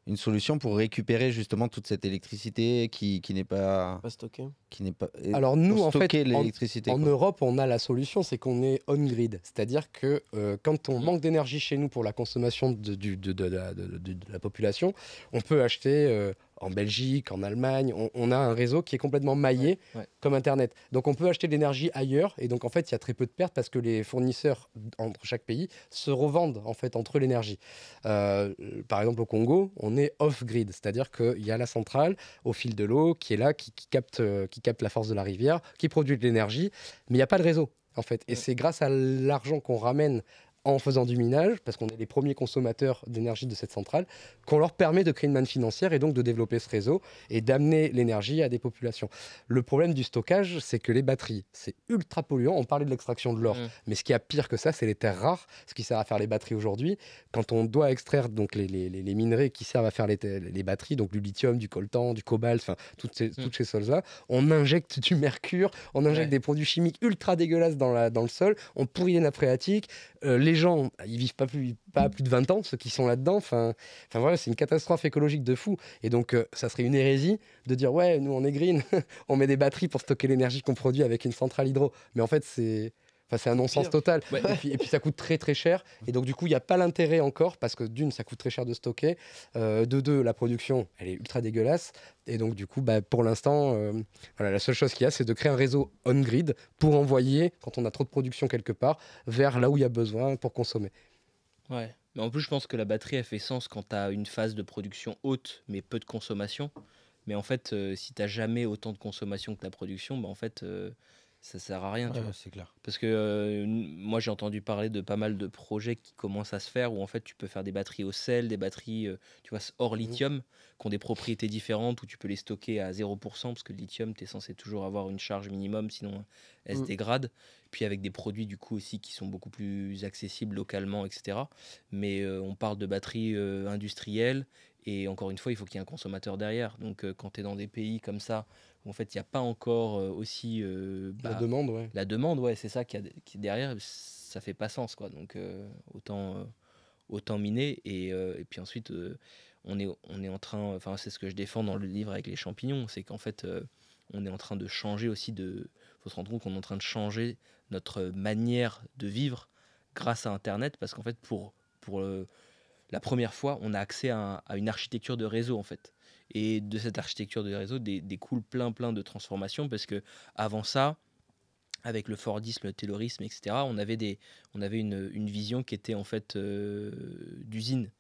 une solution pour récupérer justement toute cette électricité qui, qui n'est pas, pas stockée qui n'est pas euh, alors nous en fait l'électricité en, Europe on a la solution c'est qu'on est on grid c'est-à-dire que euh, quand on mm. manque d'énergie chez nous pour la consommation de, du, de, la population on peut acheter euh, en Belgique, en Allemagne. On, a un réseau qui est complètement maillé comme Internet. Donc on peut acheter de l'énergie ailleurs et donc en fait il y a très peu de pertes parce que les fournisseurs entre chaque pays se revendent en fait entre l'énergie. Euh, par exemple au Congo, on est off-grid, c'est-à-dire qu'il y a la centrale au fil de l'eau qui est là, qui, euh, capte, la force de la rivière, qui produit de l'énergie, mais il n'y a pas de réseau en fait. Et c'est grâce à l'argent qu'on ramène en faisant du minage, parce qu'on est les premiers consommateurs d'énergie de cette centrale, qu'on leur permet de créer une manne financière et donc de développer ce réseau et d'amener l'énergie à des populations. Le problème du stockage, c'est que les batteries, c'est ultra polluant. On parlait de l'extraction de l'or, mmh. mais ce qui a pire que ça, c'est les terres rares, ce qui sert à faire les batteries aujourd'hui. Quand on doit extraire donc les, minerais qui servent à faire les, batteries, donc du lithium, du coltan, du cobalt, enfin toutes ces, sols mmh. ces là on injecte du mercure, on injecte des produits chimiques ultra dégueulasses dans, la, dans le sol, on pourrit les nappes phréatiques, euh, les les gens, ils vivent pas plus, pas plus de 20 ans, ceux qui sont là-dedans. Enfin, enfin voilà, c'est une catastrophe écologique de fou. Et donc, euh, ça serait une hérésie de dire, ouais, nous, on est green, on met des batteries pour stocker l'énergie qu'on produit avec une centrale hydro. Mais en fait, c'est c'est un non-sens total. Et, puis, ça coûte très très cher. Et donc du coup, il n'y a pas l'intérêt encore parce que d'une, ça coûte très cher de stocker. Euh, de deux, la production, elle est ultra dégueulasse. Et donc du coup, bah, pour l'instant, euh, voilà, la seule chose qu'il y a, c'est de créer un réseau on-grid pour envoyer, quand on a trop de production quelque part, vers là où il y a besoin pour consommer. Ouais. Mais en plus, je pense que la batterie, elle fait sens quand tu as une phase de production haute, mais peu de consommation. Mais en fait, euh, si tu n'as jamais autant de consommation que la production, bah en fait, ça sert à rien. c'est clair. Parce que euh, moi, j'ai entendu parler de pas mal de projets qui commencent à se faire où en fait, tu peux faire des batteries au sel, des batteries euh, tu vois, hors mmh lithium, qui ont des propriétés différentes où tu peux les stocker à 0%, parce que le lithium, tu es censé toujours avoir une charge minimum, sinon elle se mmh. dégrade. Puis avec des produits, du coup, aussi qui sont beaucoup plus accessibles localement, etc. Mais euh, on parle de batteries industrielles et encore une fois, il faut qu'il y ait un consommateur derrière. Donc, quand tu es dans des pays comme ça, en fait il n'y a pas encore euh, aussi euh, la bah, demande ouais la demande ouais c'est ça qui est derrière ça fait pas sens quoi donc euh, autant autant miner et, puis ensuite on est on est en train enfin c'est ce que je défends dans le livre avec les champignons c'est qu'en fait on est en train de changer aussi de faut se rendre compte qu'on est en train de changer notre manière de vivre grâce à internet parce qu'en fait pour pour la première fois on a accès à, une architecture de réseau en fait et de cette architecture de réseau des, plein plein de transformations parce que avant ça, avec le Fordisme, le Taylorisme, etc., on avait, des, on avait une, vision qui était en fait euh, d'usine.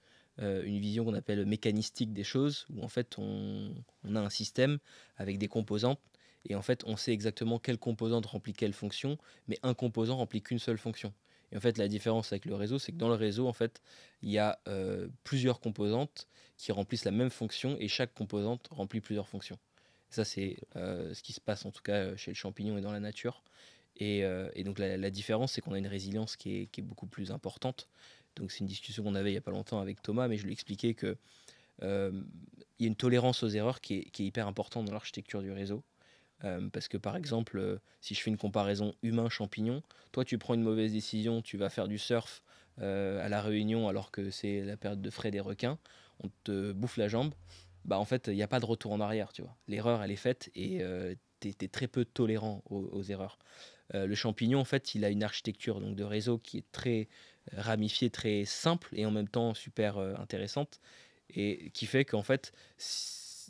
Euh, une vision qu'on appelle mécanistique des choses, où en fait on, on, a un système avec des composantes, et en fait on sait exactement quelle composante remplit quelle fonction, mais un composant remplit qu'une seule fonction en fait, la différence avec le réseau, c'est que dans le réseau, en fait, il y a euh, plusieurs composantes qui remplissent la même fonction et chaque composante remplit plusieurs fonctions. Ça, c'est euh, ce qui se passe en tout cas chez le champignon et dans la nature. Et, euh, donc la, différence, c'est qu'on a une résilience qui est, beaucoup plus importante. Donc c'est une discussion qu'on avait il n'y a pas longtemps avec Thomas, mais je lui expliquais qu'il y a une tolérance aux erreurs qui est hyper importante dans l'architecture du réseau. Euh, parce que par exemple, euh, si je fais une comparaison humain-champignon, toi tu prends une mauvaise décision, tu vas faire du surf euh, à la Réunion alors que c'est la période de frais des requins, on te bouffe la jambe, bah en fait il n'y a pas de retour en arrière, tu vois. L'erreur elle est faite et tu es, très peu tolérant aux, erreurs. le champignon en fait il a une architecture donc de réseau qui est très ramifiée, très simple et en même temps super intéressante et qui fait qu'en fait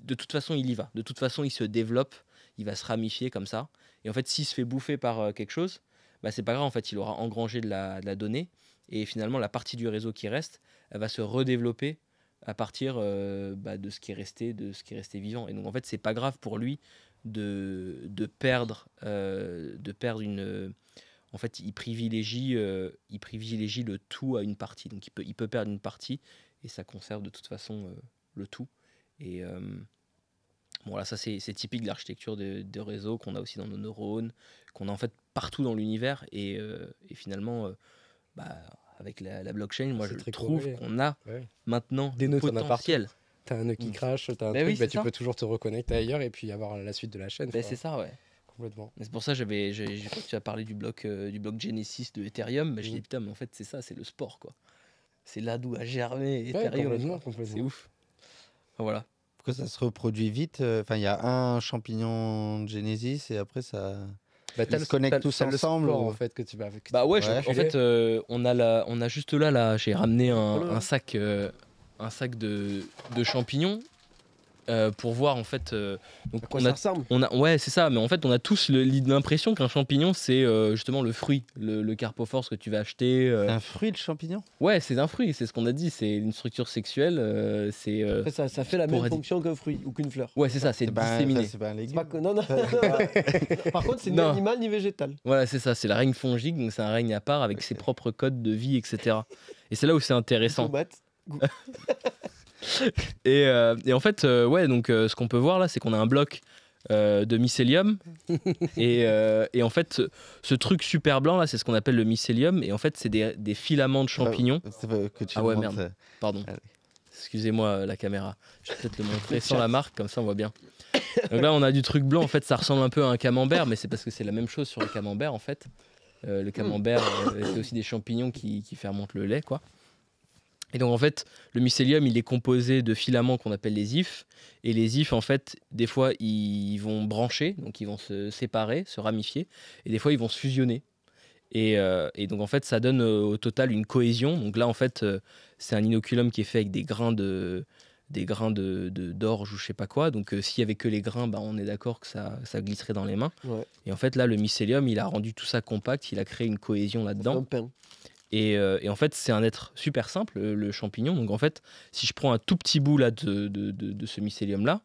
de toute façon il y va, de toute façon il se développe il va se ramifier comme ça. Et en fait, s'il se fait bouffer par euh, quelque chose, bah, c'est pas grave, en fait, il aura engrangé de la, donnée. Et finalement, la partie du réseau qui reste, elle va se redévelopper à partir euh, bah, de ce qui est resté, de ce qui est resté vivant. Et donc, en fait, c'est pas grave pour lui de, de perdre, euh, de perdre une en fait, il privilégie, il privilégie le tout à une partie. Donc, il peut, il peut perdre une partie et ça conserve de toute façon le tout. Et, Bon, là, ça, c'est typique de l'architecture de, réseau qu'on a aussi dans nos neurones, qu'on a en fait partout dans l'univers. Et, euh, finalement, euh, bah, avec la, blockchain, moi, je trouve qu'on a maintenant des nœuds potentiel. T'as un nœud qui mm. crache, t'as un ben bah, tu peux toujours te reconnecter ailleurs et puis avoir la suite de la chaîne. Ben, c'est ça, ouais. Complètement. C'est pour ça que tu as parlé du bloc, euh, du bloc Genesis de Ethereum, mais je mm. dis putain, mais en fait, c'est ça, c'est le sport, quoi. C'est là d'où a germé Ethereum. c'est ouf. Voilà. Que ça se reproduit vite euh, Enfin, il y a un champignon de Genesis et après ça. Bah, ils se connectent tous ensemble en fait que tu Bah ouais, en fait euh, on a la, on a juste là là, j'ai ramené un, sac euh, un sac de, de champignons euh, pour voir en fait. Euh, donc à quoi on ça a, ressemble Ouais, c'est ça, mais en fait, on a tous l'impression qu'un champignon, c'est euh, justement le fruit, le, le carpophore, ce que tu vas acheter. C'est un fruit, le champignon Ouais, c'est un fruit, c'est ce qu'on a dit, c'est une structure sexuelle. c'est ça, ça, fait la même fonction qu'un fruit ou qu'une fleur. Ouais, c'est ça, c'est disséminé. C'est pas non, non, Par contre, c'est ni animal ni végétal. Voilà, c'est ça, c'est la règne fongique, donc c'est un règne à part avec ses propres codes de vie, etc. Et c'est là où c'est intéressant. Euh, et, en fait, euh, ouais, donc euh, ce qu'on peut voir là, c'est qu'on a un bloc de mycélium. et, en fait, ce truc super blanc là, c'est ce qu'on appelle le mycélium. Et en fait, c'est des, filaments de ah, champignons. ah ouais, merde. Pardon. Ah Excusez-moi la caméra. Je vais peut-être le montrer sans la marque, comme ça on voit bien. Donc là, on a du truc blanc. En fait, ça ressemble un peu à un camembert, mais c'est parce que c'est la même chose sur le camembert en fait. le camembert, hmm. c'est aussi des champignons qui fermentent le lait, quoi. Et donc en fait, le mycélium, il est composé de filaments qu'on appelle les ifs. Et les ifs, en fait, des fois, ils vont brancher, donc ils vont se séparer, se ramifier. Et des fois, ils vont se fusionner. Et, euh, donc en fait, ça donne euh, au total une cohésion. Donc là, en fait, euh, c'est un inoculum qui est fait avec des grains de des grains de d'orge ou je sais pas quoi. Donc s'il y avait que les grains, bah, on est d'accord que ça, glisserait dans les mains. Et en fait là, le mycélium, il a rendu tout ça compact, il a créé une cohésion là-dedans. Euh, et, en fait, c'est un être super simple, le champignon. Donc en fait, si je prends un tout petit bout là de, ce mycélium-là,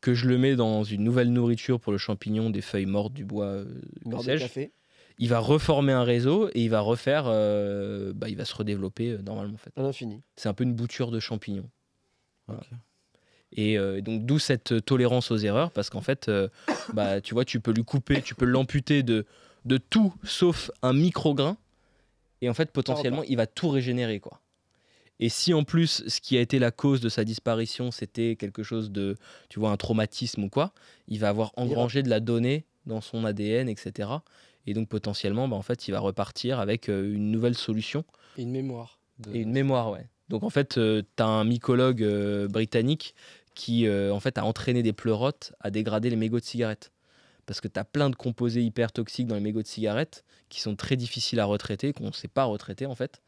que je le mets dans une nouvelle nourriture pour le champignon, des feuilles mortes, du bois, euh, sèche, il va reformer un réseau et il va refaire, euh, bah, il va se redévelopper euh, normalement fait. C'est un peu une bouture de champignon. Et donc d'où cette tolérance aux erreurs, parce qu'en fait, bah, tu vois, tu peux lui couper, tu peux l'amputer de, de tout sauf un micro-grain, et en fait, potentiellement, il va tout régénérer, quoi. Et si en plus, ce qui a été la cause de sa disparition, c'était quelque chose de, tu vois, un traumatisme ou quoi, il va avoir engrangé de la donnée dans son ADN, etc. Et donc potentiellement, bah, en fait, il va repartir avec euh, une nouvelle solution. Et une mémoire. Et une mémoire, ouais. Donc en fait, euh, tu as un mycologue euh, britannique qui en fait a entraîné des pleurotes à dégrader les mégots de cigarettes parce que tu as plein de composés hyper toxiques dans les mégots de cigarettes qui sont très difficiles à retraiter, qu'on ne sait pas retraiter en fait.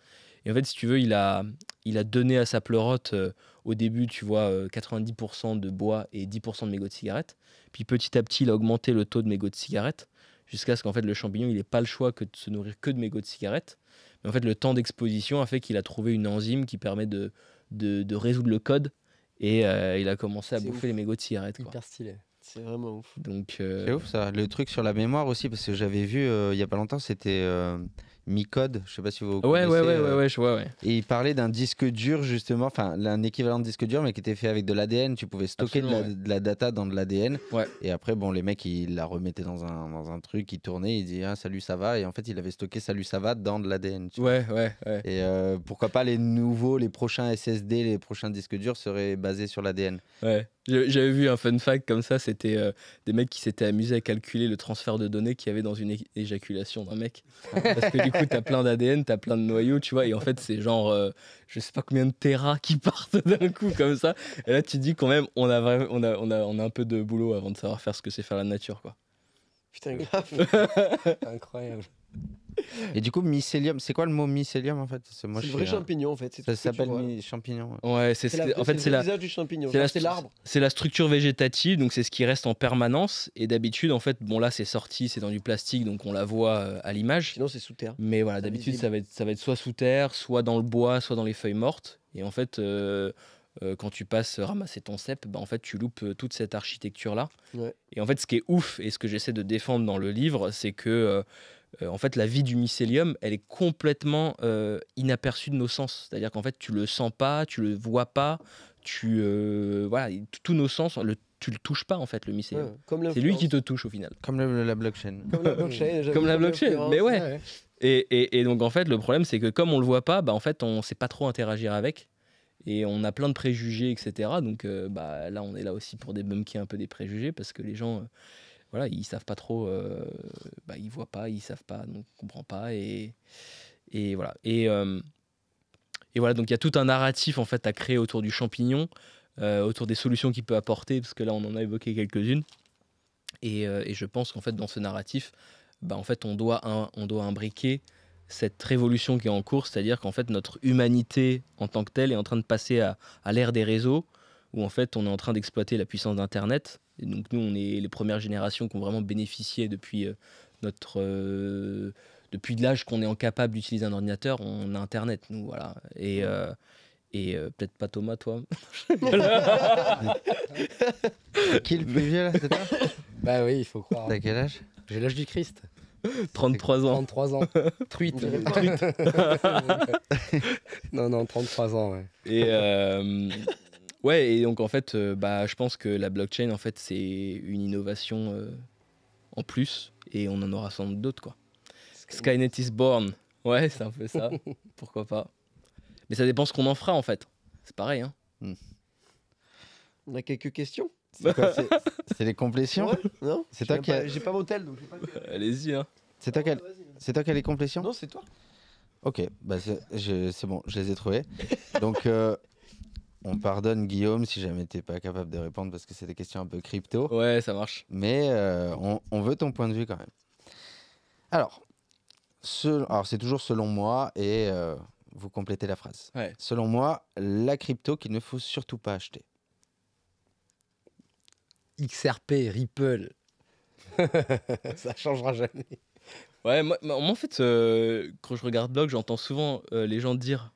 Et en fait, si tu veux, il a, il a donné à sa pleurote euh, au début, tu vois, 90% euh, de bois et 10% de mégots de cigarettes. Puis petit à petit, il a augmenté le taux de mégots de cigarettes jusqu'à ce qu'en fait le champignon, il n'ait pas le choix que de se nourrir que de mégots de cigarettes. Mais en fait, le temps d'exposition a fait qu'il a trouvé une enzyme qui permet de, de, de résoudre le code et euh, il a commencé à bouffer les mégots de cigarettes. Hyper stylé. C'est vraiment ouf. Donc, euh, C'est ouf ça. Le truc sur la mémoire aussi, parce que j'avais vu euh, il y a pas longtemps, c'était euh, Micode. Je sais pas si vous. Ouais, connaissez, ouais, ouais, ouais, ouais, ouais. Et il parlait d'un disque dur justement, enfin un équivalent de disque dur, mais qui était fait avec de l'ADN. Tu pouvais stocker de la, data dans de l'ADN. Ouais. Et après, bon, les mecs, ils la remettaient dans un, dans un truc, ils tournaient, ils disaient ah, salut, ça va. Et en fait, il avait stocké salut, ça va dans de l'ADN. Ouais, ouais, ouais. Et pourquoi pas les nouveaux, les prochains SSD, les prochains disques durs seraient basés sur l'ADN. Ouais. J'avais vu un fun fact comme ça, c'était euh, des mecs qui s'étaient amusés à calculer le transfert de données qu'il y avait dans une éjaculation d'un mec. Parce que du coup, t'as plein d'ADN, t'as plein de noyaux, tu vois, et en fait, c'est genre, euh, je sais pas combien de terras qui partent d'un coup comme ça. Et là, tu te dis quand même, on a, on, a, on, a, on a un peu de boulot avant de savoir faire ce que c'est faire la nature, quoi. Putain, grave. Incroyable. Et du coup, mycélium, c'est quoi le mot mycélium en fait C'est le vrai champignon en fait. Ça s'appelle champignon. Ouais, c'est en fait c'est la du champignon. C'est l'arbre. C'est la structure végétative, donc c'est ce qui reste en permanence. Et d'habitude, en fait, bon là c'est sorti, c'est dans du plastique, donc on la voit euh, à l'image. Sinon c'est sous terre. Mais voilà, d'habitude ça va être ça va être soit sous terre, soit dans le bois, soit dans les feuilles mortes. Et en fait. Euh, euh, quand tu passes ramasser ton cep, bah, en fait, tu loupes toute cette architecture-là. Ouais. Et en fait, ce qui est ouf et ce que j'essaie de défendre dans le livre, c'est que euh, en fait, la vie du mycélium, elle est complètement euh, inaperçue de nos sens. C'est-à-dire qu'en fait, tu le sens pas, tu le vois pas, tu euh, voilà, tous nos sens, le, tu le touches pas en fait le mycélium. c'est lui qui te touche au final. Comme la blockchain. Comme la blockchain. Mais ouais. Et, donc en fait, le problème, c'est que comme on le voit pas, bah en fait, on sait pas trop interagir avec. Et on a plein de préjugés, etc. Donc bah, là, on est là aussi pour débunker un peu des préjugés parce que les gens voilà, ils savent pas trop, euh, bah, ils voient pas, ils savent pas, donc on comprend pas et voilà euh, et voilà donc il y a tout un narratif en fait à créer autour du champignon, euh, autour des solutions qu'il peut apporter parce que là on en a évoqué quelques-unes euh, et, je pense qu'en fait dans ce narratif, bah, en fait on doit un, on doit imbriquer cette révolution qui est en cours, c'est-à-dire qu'en fait notre humanité en tant que telle est en train de passer à l'ère des réseaux, où en fait on est en train d'exploiter la puissance d'Internet. Et donc nous, on est les premières générations qui ont vraiment bénéficié depuis euh, notre euh, depuis l'âge qu'on est incapable d'utiliser un ordinateur, on a Internet, nous voilà. Et euh, et peut-être pas Thomas, toi. Qui le plus vieux là, c'est toi Bah oui, il faut croire. T'as quel âge J'ai l'âge du Christ. 33 ans. 33 ans. Truite. non, non, 33 ans, ouais. Et, Ouais, et donc en fait, euh, bah, je pense que la blockchain, en fait, c'est une innovation euh, en plus, et on en aura sans doute d'autres, quoi. Skynet is born. Ouais, c'est un peu ça. Pourquoi pas. Mais ça dépend ce qu'on en fera, en fait. C'est pareil, hein. Hmm. On a quelques questions C'est les complétions Non C'est toi qui J'ai pas tel, donc Allez-y, hein. C'est toi, toi qui as les complétions Non, c'est toi. Ok, bah c'est bon, je les ai trouvées. Donc, euh, on pardonne Guillaume si jamais t'es pas capable de répondre parce que c'est des questions un peu crypto. Ouais, ça marche. Mais euh, on, veut ton point de vue quand même. Alors, c'est toujours selon moi et euh, vous complétez la phrase. Selon moi, la crypto qu'il ne faut surtout pas acheter. XRP, Ripple. ça changera jamais. Ouais, moi, en fait, euh, quand je regarde blog, j'entends souvent les gens dire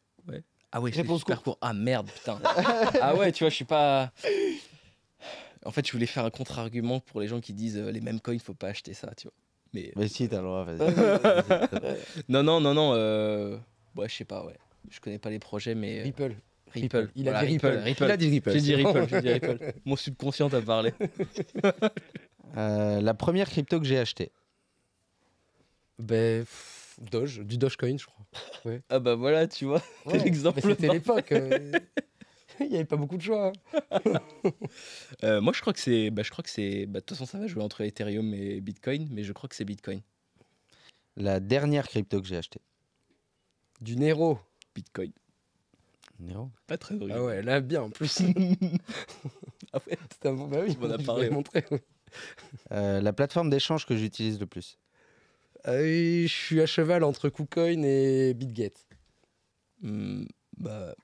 ah ouais, réponse Ah merde, putain. ah ouais, tu vois, je suis pas. En fait, je voulais faire un contre-argument pour les gens qui disent euh, les mêmes coins, faut pas acheter ça, tu vois. Mais, si, t'as le droit, non, non, non, non. Euh, ouais, je sais pas, ouais. Je connais pas les projets, mais. Euh, Ripple. Ripple. Il Ripple. J'ai dit Ripple, j'ai dit Ripple. Mon subconscient t'a parlé. la première crypto que j'ai achetée. Ben. Doge, du Dogecoin, je crois. ah bah voilà, tu vois, l'exemple. C'était l'époque. Euh. Il n'y avait pas beaucoup de choix. Hein. Euh, moi, je crois que c'est. Bah, je crois que c'est. Bah, de toute façon, ça va jouer entre Ethereum et Bitcoin, mais je crois que c'est Bitcoin. La dernière crypto que j'ai achetée. Du Nero. Bitcoin. Nero. Pas très drôle. Ah ouais, là, bien en plus. ah ouais, c'est un bon. Bah oui, a parlé. Montré, euh, la plateforme d'échange que j'utilise le plus. Ah je suis à cheval entre KuCoin et BitGet. Hmm, bah,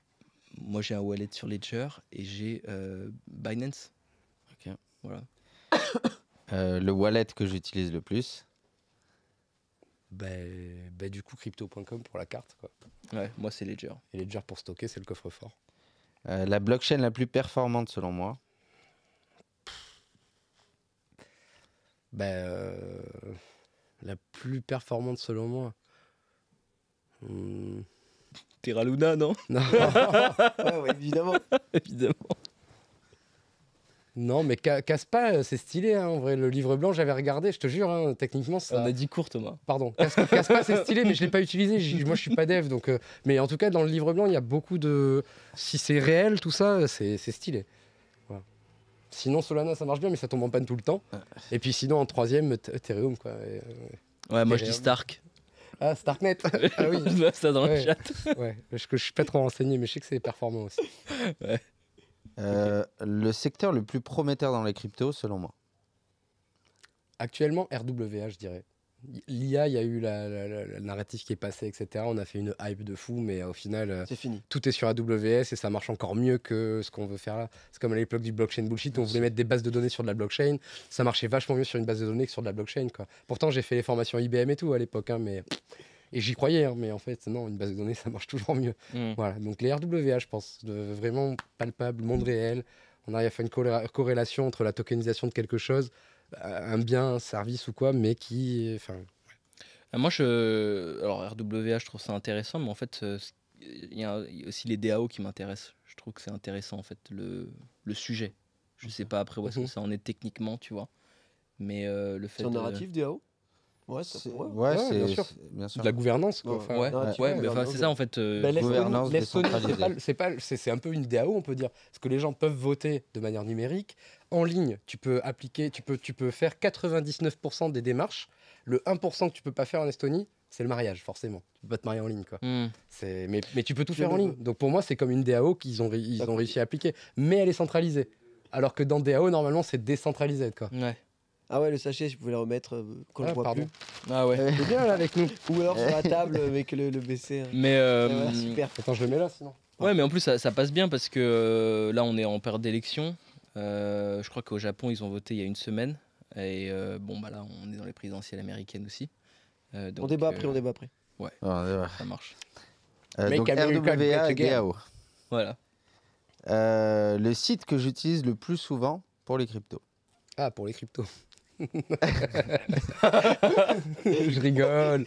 moi, j'ai un wallet sur Ledger et j'ai euh, Binance. Ok. Voilà. Euh, le wallet que j'utilise le plus ben, ben, du coup, crypto.com pour la carte. Ouais, moi, c'est Ledger. Et Ledger pour stocker, c'est le coffre-fort. Euh, la blockchain la plus performante selon moi Bah la plus performante selon moi. Hmm. Terra Luna, non Non. évidemment. évidemment. Non, mais pas, euh, c'est stylé hein, en vrai. Le livre blanc, j'avais regardé, je te jure, hein, techniquement. Ça... On a dit court, Thomas. Pardon, casse, c'est stylé, mais je l'ai pas utilisé. Moi, je suis pas dev, donc. Euh, mais en tout cas, dans le livre blanc, il y a beaucoup de. Si c'est réel, tout ça, euh, c'est stylé. Sinon, Solana, ça marche bien, mais ça tombe en panne tout le temps. Et puis sinon, en troisième, Ethereum. Quoi. Euh, ouais, moi je dis Stark. Ah, Starknet Ah oui Ça dans le chat. ouais, je, je suis pas trop renseigné, mais je sais que c'est performant aussi. Euh, le secteur le plus prometteur dans les cryptos, selon moi Actuellement, RWA, je dirais. L'IA, il y a eu la, la, narrative qui est passée, etc. On a fait une hype de fou, mais au final, euh, tout est sur AWS et ça marche encore mieux que ce qu'on veut faire là. C'est comme à l'époque du blockchain bullshit, on voulait mettre des bases de données sur de la blockchain. Ça marchait vachement mieux sur une base de données que sur de la blockchain. Pourtant, j'ai fait les formations IBM et tout à l'époque, hein, mais. Et j'y croyais, hein, mais en fait, non, une base de données, ça marche toujours mieux. Mm. Voilà, donc les RWA, je pense, vraiment palpable, monde réel. On arrive à faire une corrélation entre la tokenisation de quelque chose un bien, un service ou quoi, mais qui. Enfin, ah, Moi, je. Alors, RWA, je trouve ça intéressant, mais en fait, euh, il y a aussi les DAO qui m'intéressent. Je trouve que c'est intéressant, en fait, le, sujet. Je sais pas après où est-ce que mhm. ça en est techniquement, tu vois. Mais euh, le fait. C'est un narratif, DAO Ouais, c'est ouais, bien, sûr. De la gouvernance, quoi. ouais, ouais, mais c'est ça, en fait. Euh, ben, c'est pas, c'est un peu une DAO, on peut dire. Parce que les gens peuvent voter de manière numérique, en ligne, tu peux appliquer, tu peux, tu peux faire 99% des démarches. Le 1% que tu peux pas faire en Estonie, c'est le mariage, forcément. Tu peux pas te marier en ligne, quoi. Hmm. C'est, mais, tu peux tout faire en ligne. Donc pour moi, c'est comme une DAO qu'ils ont, ils ont réussi à appliquer. Mais elle est centralisée. Alors que dans DAO, normalement, c'est décentralisé, quoi. Ouais. Ah ouais, le sachet, je voulais le remettre euh, quand ah, je vois plus. Ah ouais. C'est bien là avec nous. Ou alors sur la table avec le, BC. Hein. Mais euh, super. Attends, je le mets là sinon. Ouais, mais en plus ça, passe bien parce que euh, là on est en période d'élection. Euh, je crois qu'au Japon, ils ont voté il y a une semaine. Et euh, bon, bah là, on est dans les présidentielles américaines aussi. Euh, on débat après, on débat après. Ouais, ah, ça marche. RWA et Voilà. le site que j'utilise le plus souvent pour les cryptos. Ah, pour les cryptos. je rigole.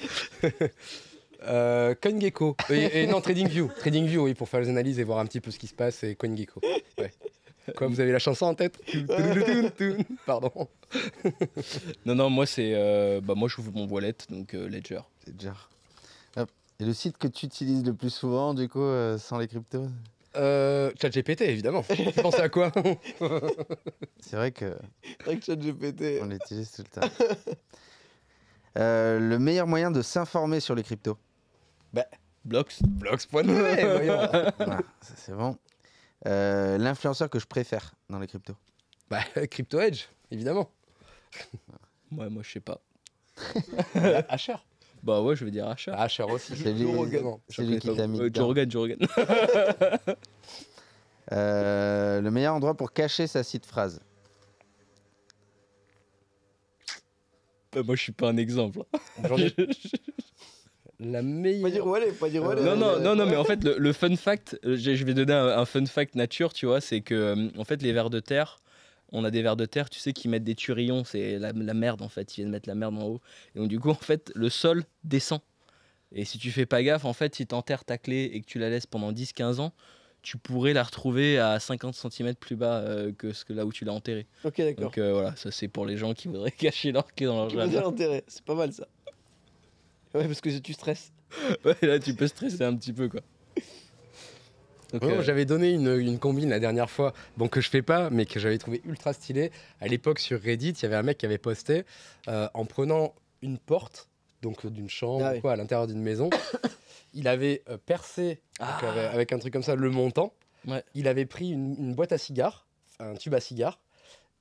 CoinGecko. Et, non, TradingView. TradingView, oui, pour faire les analyses et voir un petit peu ce qui se passe. Et CoinGecko. Ouais. Quoi, vous avez la chanson en tête Pardon. non, non, moi, c'est. Euh, bah, moi, je ouvre mon wallet, donc euh, Ledger. Ledger. Et le site que tu utilises le plus souvent, du coup, euh, sans les cryptos ChatGPT, évidemment. tu pensais à quoi C'est vrai que. C'est vrai que ChatGPT. On l'utilise tout le temps. le meilleur moyen de s'informer sur les cryptos Bah, Blocks. Blocks.net, c'est bon. Euh, l'influenceur que je préfère dans les cryptos bah, Crypto Edge, évidemment. ouais, moi, je sais pas. Asher Bah ouais, je veux dire Asher. Ah, Asher aussi. C'est lui, lui qui t'a mis. Euh, le meilleur endroit pour cacher sa site phrase euh, moi, je suis pas un exemple. Hein la meilleure. dire pas dire non, non, non, non, mais en fait, le, fun fact, euh, je vais donner un, fun fact nature, tu vois, c'est que, euh, en fait, les vers de terre, on a des vers de terre, tu sais, qui mettent des turillons, c'est la, merde, en fait, ils viennent mettre la merde en haut. Et donc, du coup, en fait, le sol descend. Et si tu fais pas gaffe, en fait, si t'enterres ta clé et que tu la laisses pendant 10-15 ans, tu pourrais la retrouver à 50 cm plus bas euh, que, ce que là où tu l'as enterré Ok, d'accord. Donc voilà, ça c'est pour les gens qui voudraient cacher leur clé dans leur jardin. C'est pas mal ça. Ouais, parce que tu stresses. ouais, là, tu peux stresser un petit peu, quoi. Euh, j'avais donné une, une, combine la dernière fois, bon que je fais pas, mais que j'avais trouvé ultra stylé À l'époque sur Reddit, il y avait un mec qui avait posté euh, en prenant une porte, donc euh, d'une chambre ah à l'intérieur d'une maison. il avait percé ah. avec, un truc comme ça le montant. Il avait pris une, boîte à cigares, un tube à cigares,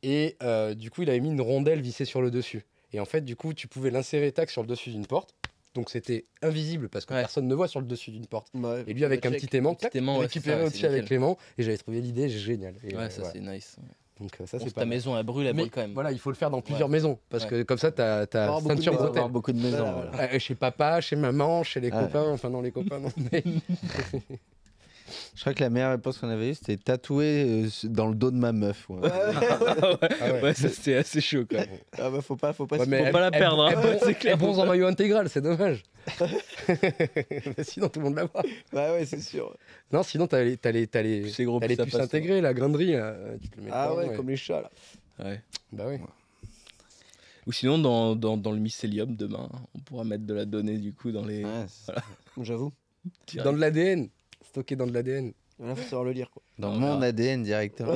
et du coup il avait mis une rondelle vissée sur le dessus. Et en fait, du coup, tu pouvais l'insérer tac sur le dessus d'une porte donc c'était invisible parce que personne ne voit sur le dessus d'une porte. Bah, et lui avec un petit aimant, petit aimant récupéré aussi avec l'aimant. Et j'avais trouvé l'idée géniale. ouais, euh, ça c'est nice. Donc euh, ça ta maison elle brûle, elle brûle quand même. Voilà, il faut le faire dans plusieurs maisons parce que comme ça tu as ceinture beaucoup de avoir Beaucoup de maisons chez papa, chez maman, chez les ah. copains, enfin non les copains non. Je crois que la meilleure réponse qu'on avait eue, c'était tatouer euh, dans le dos de ma meuf. Ah ah ouais, ah ouais. ouais ça c'était assez chaud quand même. Ah bah, faut pas, faut pas, ouais, mais elle, pas la perdre. Elle, hein. c'est clair. bronze en maillot intégral, c'est dommage. Bah, sinon, tout le monde la voit. Bah ouais, c'est sûr. Non, sinon, t'as les, t'as les, t'as les, plus gros, as les puces la grinderie. Tu te mets ah ouais, comme les chats là. Ouais. Bah oui. Ou sinon, dans, dans, dans, le mycélium, demain, on pourra mettre de la donnée du coup dans les. Voilà. J'avoue. Dans de l'ADN dans de l'ADN. Il faut savoir le lire. Quoi. Dans ah, mon ADN directement.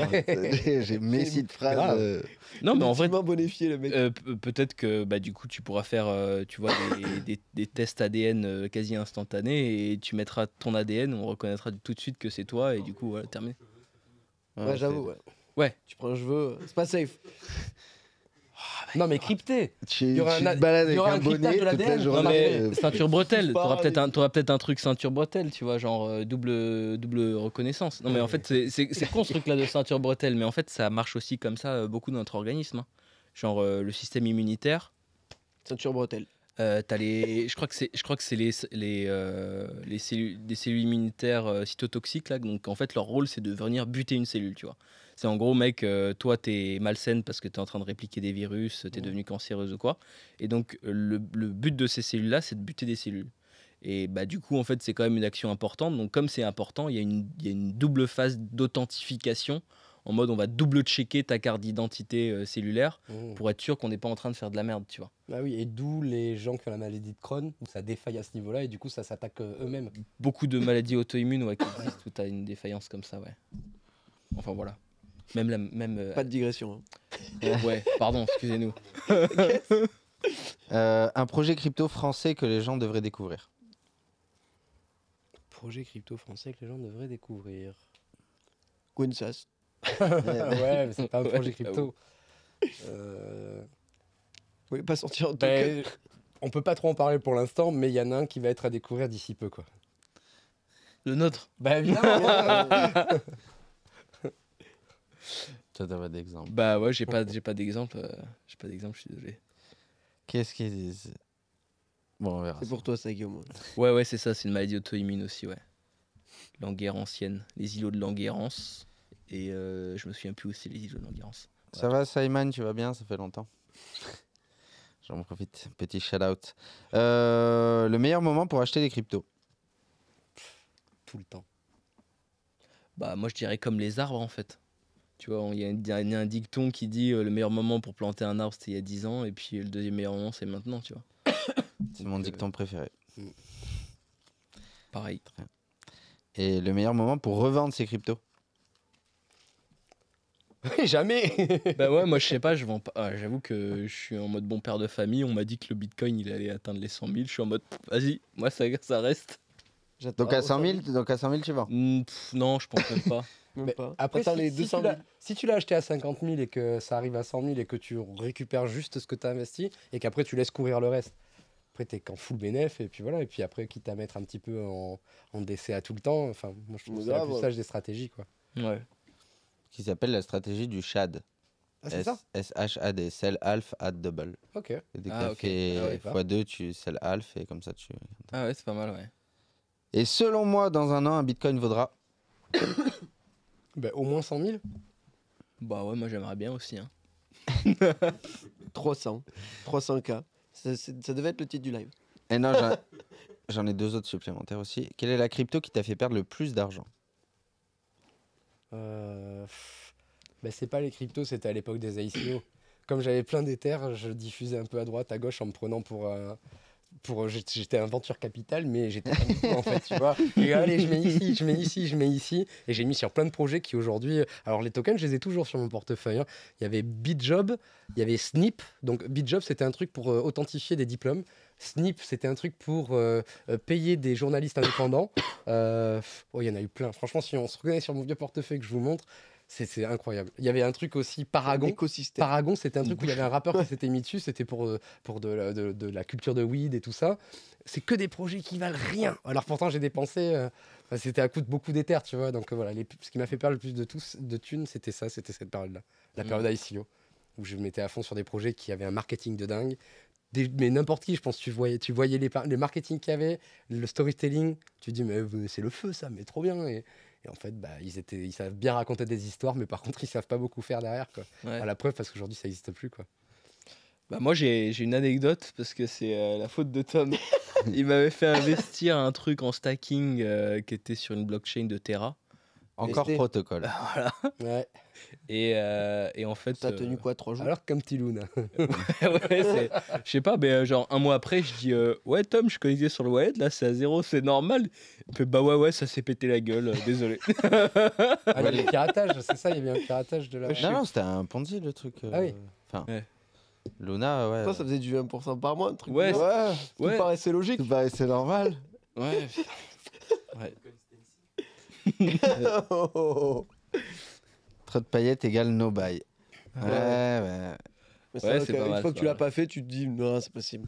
J'ai mes sites phrases. Euh, non, mais en vrai. le euh, euh, Peut-être que bah, du coup, tu pourras faire tu vois, des, tests ADN quasi instantanés et tu mettras ton ADN, on reconnaîtra tout de suite que c'est toi et du coup, voilà, terminé. Ouais, j'avoue. Ouais. Tu prends un cheveu, c'est pas safe. Non, mais crypté. il y aura un, te balades un, bonnet euh, ceinture bretelle. T'auras peut-être un, truc ceinture bretelle, tu vois, genre euh, double, reconnaissance. Non, mais en fait, c'est con ce truc-là de ceinture bretelle, mais en fait, ça marche aussi comme ça euh, beaucoup dans notre organisme. Hein. Genre le système immunitaire. Ceinture bretelle. as les, je crois que c'est, je crois que c'est les, cellules, des cellules immunitaires cytotoxiques là. Donc en fait, leur rôle c'est de venir buter une cellule, tu vois. C'est en gros, mec, toi euh, toi, t'es malsaine parce que t'es en train de répliquer des virus, t'es es devenu cancéreuse ou quoi. Et donc, le, but de ces cellules-là, c'est de buter des cellules. Et bah, du coup, en fait, c'est quand même une action importante. Donc, comme c'est important, il y, a une double phase d'authentification. En mode, on va double-checker ta carte d'identité euh, cellulaire mmh. pour être sûr qu'on n'est pas en train de faire de la merde, tu vois. Ah oui, et d'où les gens qui ont la maladie de Crohn, ça défaille à ce niveau-là et du coup, ça s'attaque euh, eux-mêmes. Beaucoup de maladies auto-immunes ouais, existent où tu as une défaillance comme ça, ouais. Enfin, voilà. Même, la, euh, Pas de digression. Hein. ouais, pardon, excusez-nous. Euh, un projet crypto français que les gens devraient découvrir. Projet crypto français que les gens devraient découvrir. Gunsas. ouais, mais c'est pas un projet crypto. Euh, oui, pas sortir ben, On peut pas trop en parler pour l'instant, mais il y en a un qui va être à découvrir d'ici peu, quoi. Le nôtre Bah évidemment toi, t'as pas d'exemple. Bah ouais, j'ai pas, j'ai pas d'exemple. Euh, j'ai pas d'exemple, je suis désolé. Qu'est-ce qu'ils disent Bon, on verra. C'est pour toi, ça, Guillaume. Ouais, ouais, c'est ça, c'est une maladie auto-immune aussi, ouais. Languerre ancienne, les îlots de Languerrance. Et euh, je me souviens plus aussi les îlots de Languerrance. Ça va, Simon Tu vas bien Ça fait longtemps. J'en profite. Petit shout-out. Euh, le meilleur moment pour acheter des cryptos Tout le temps. Bah moi je dirais comme les arbres en fait. Tu vois, il y, a un, dicton qui dit euh, le meilleur moment pour planter un arbre, c'était il y a 10 ans, et puis euh, le deuxième meilleur moment, c'est maintenant, tu vois. c'est mon dicton euh, préféré. Mm. Pareil. Et le meilleur moment pour revendre ses cryptos Jamais Bah ouais, moi je sais pas, je vends pas. Ah, j'avoue que je suis en mode bon père de famille. On m'a dit que le bitcoin il allait atteindre les 100 000. Je suis en mode vas-y, moi ça, reste. Ah, donc à, 100 000, donc à 100 tu vends mm, Non, je pense pas. Après, si, les 200 si tu l'as acheté à 50 000 et que ça arrive à 100 000 et que tu récupères juste ce que tu as investi et qu'après tu laisses courir le reste, après t'es qu'en full bénéf et puis voilà. Et puis après, quitte à mettre un petit peu en, en décès à tout le temps, enfin, moi je trouve ça c'est plus sage des stratégies quoi. Ouais. Qui s'appelle la stratégie du Shad. Ah, c'est ça S-H-A-D, sell half at double. Ok. Et dès que ah, ah x2, tu sell half et comme ça tu. Ah ouais, c'est pas mal, ouais. Et selon moi, dans un an, un bitcoin vaudra. Bah, au moins 100 000 Bah ouais, moi j'aimerais bien aussi. Hein. 300. 300K. Ça, devait être le titre du live. Et eh non, j'en- ai deux autres supplémentaires aussi. Quelle est la crypto qui t'a fait perdre le plus d'argent Euh, bah, c'est pas les cryptos, c'était à l'époque des ICO. Comme j'avais plein terres je diffusais un peu à droite, à gauche en me prenant pour euh, pour euh, j'étais un venture capital, mais j'étais en fait, tu vois. Et allez, je mets ici, je mets ici, je mets ici, et j'ai mis sur plein de projets qui aujourd'hui, euh, alors les tokens, je les ai toujours sur mon portefeuille. Hein. Il y avait Bitjob, il y avait Snip. Donc Bitjob, c'était un truc pour euh, authentifier des diplômes. Snip, c'était un truc pour payer des journalistes indépendants. oh, il y en a eu plein. Franchement, si on se reconnaît sur mon vieux portefeuille que je vous montre, c'est incroyable. Il y avait un truc aussi, Paragon. Paragon, c'était un truc où il y avait un rappeur qui s'était mis dessus, c'était pour, euh, pour de la, culture de weed et tout ça. C'est que des projets qui valent rien. Alors pourtant, j'ai dépensé, euh, c'était à coup de beaucoup d'éther, tu vois. Donc euh, voilà, ce qui m'a fait perdre le plus de, tous, de thunes, c'était ça, c'était cette période-là, la mm. période ICO, où je me mettais à fond sur des projets qui avaient un marketing de dingue. mais n'importe qui, je pense, tu voyais, tu voyais les, marketing qu'il y avait, le storytelling, tu dis, mais c'est le feu ça, mais trop bien. Et, et en fait, bah, ils, étaient, ils savent bien raconter des histoires, mais par contre, ils savent pas beaucoup faire derrière. Quoi. la preuve, parce qu'aujourd'hui, ça n'existe plus. Quoi. Bah, moi, j'ai une anecdote, parce que c'est euh, la faute de Tom. il m'avait fait investir un truc en stacking euh, qui était sur une blockchain de Terra. Encore protocole. Voilà. Ouais. Et, euh, en fait. T'as tenu euh, quoi, trois jours Alors comme Tilouna. ouais, je sais pas, mais euh, genre un mois après, je dis Ouais, Tom, je connaissais sur le Wired, là c'est à zéro, c'est normal. Il fait « bah ouais, ouais, ça s'est pété la gueule, désolé. ah, il y piratage, c'est ça, il y avait un piratage de la. non, non, c'était un Ponzi le truc. Ah oui. Enfin. Luna, ouais. Toi, ça faisait du 1% par mois, le truc. Ouais, ouais. Tout paraissait logique. Tout paraissait normal. Ouais, ouais oh. Trop de paillettes égale no buy. Ah Mais une fois que tu l'as pas fait, tu te dis non, c'est possible.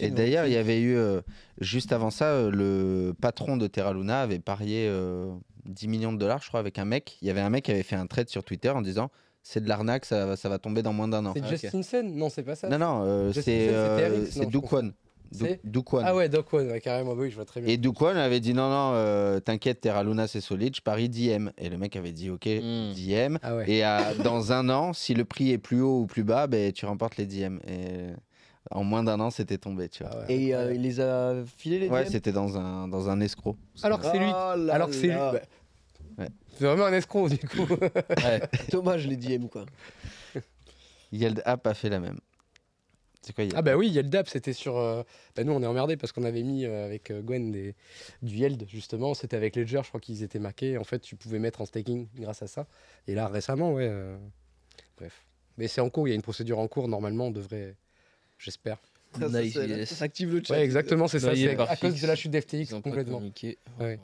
Et d'ailleurs, il y avait eu, euh, juste avant ça, euh, le patron de Terra Luna avait parié 10 euh, millions de dollars, je crois, avec un mec. Il y avait un mec qui avait fait un trade sur Twitter en disant c'est de l'arnaque, ça, va tomber dans moins d'un an. C'est ah, Justin Non, c'est pas ça. Non, non, c'est Doukwon. Doucoune. Ah ouais, Doucoune, carrément, bah oui, je vois très bien. Et Doucoune avait dit non, non, euh, t'inquiète, Terra Luna, c'est solide, je parie 10M. Et le mec avait dit ok, 10M. Hmm. Ah Et dans un an, si le prix est plus haut ou plus bas, ben, tu remportes les 10M. Et euh, en moins d'un an, c'était tombé, tu vois. Ah Et euh, il les a filés les Ouais, c'était dans un, dans un escroc. Alors que c'est lui. Oh alors c'est C'est vraiment un escroc, du coup. Dommage les 10M, quoi. Yeld App a fait la même. Ah bah oui, Yeldap, c'était sur... Euh, bah, nous, on est emmerdés parce qu'on avait mis euh, avec euh, Gwen des... du Yeld, justement. C'était avec Ledger, je crois qu'ils étaient marqués, En fait, tu pouvais mettre en staking grâce à ça. Et là, récemment, ouais. Bref. Mais c'est en cours, il y a une procédure en cours. Normalement, on devrait... J'espère. Ça, s'active le chat. exactement, c'est ça. C'est à cause de la chute d'FTX, complètement.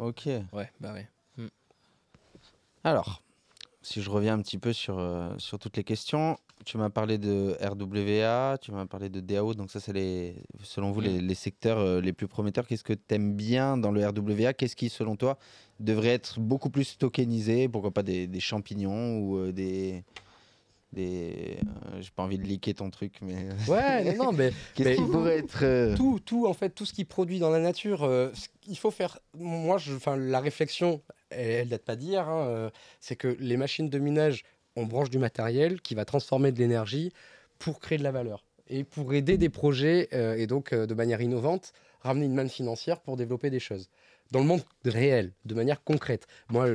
Ok. Ouais, bah ouais. Hmm. Alors si je reviens un petit peu sur, euh, sur toutes les questions, tu m'as parlé de RWA, tu m'as parlé de DAO, donc ça, c'est les, selon vous mm. les, les secteurs euh, les plus prometteurs. Qu'est-ce que tu aimes bien dans le RWA Qu'est-ce qui, selon toi, devrait être beaucoup plus tokenisé Pourquoi pas des, champignons ou euh, des. des j'ai pas envie de liquer ton truc, mais. Ouais, non, mais. Qu'est-ce qui pourrait être. Tout, tout, en fait, tout ce qui produit dans la nature. il faut faire. Moi, je, la réflexion, elle ne date pas d'hier, hein, euh, c'est que les machines de minage, on branche du matériel qui va transformer de l'énergie pour créer de la valeur et pour aider des projets, euh, et donc euh, de manière innovante, ramener une manne financière pour développer des choses dans le monde réel, de manière concrète. Moi,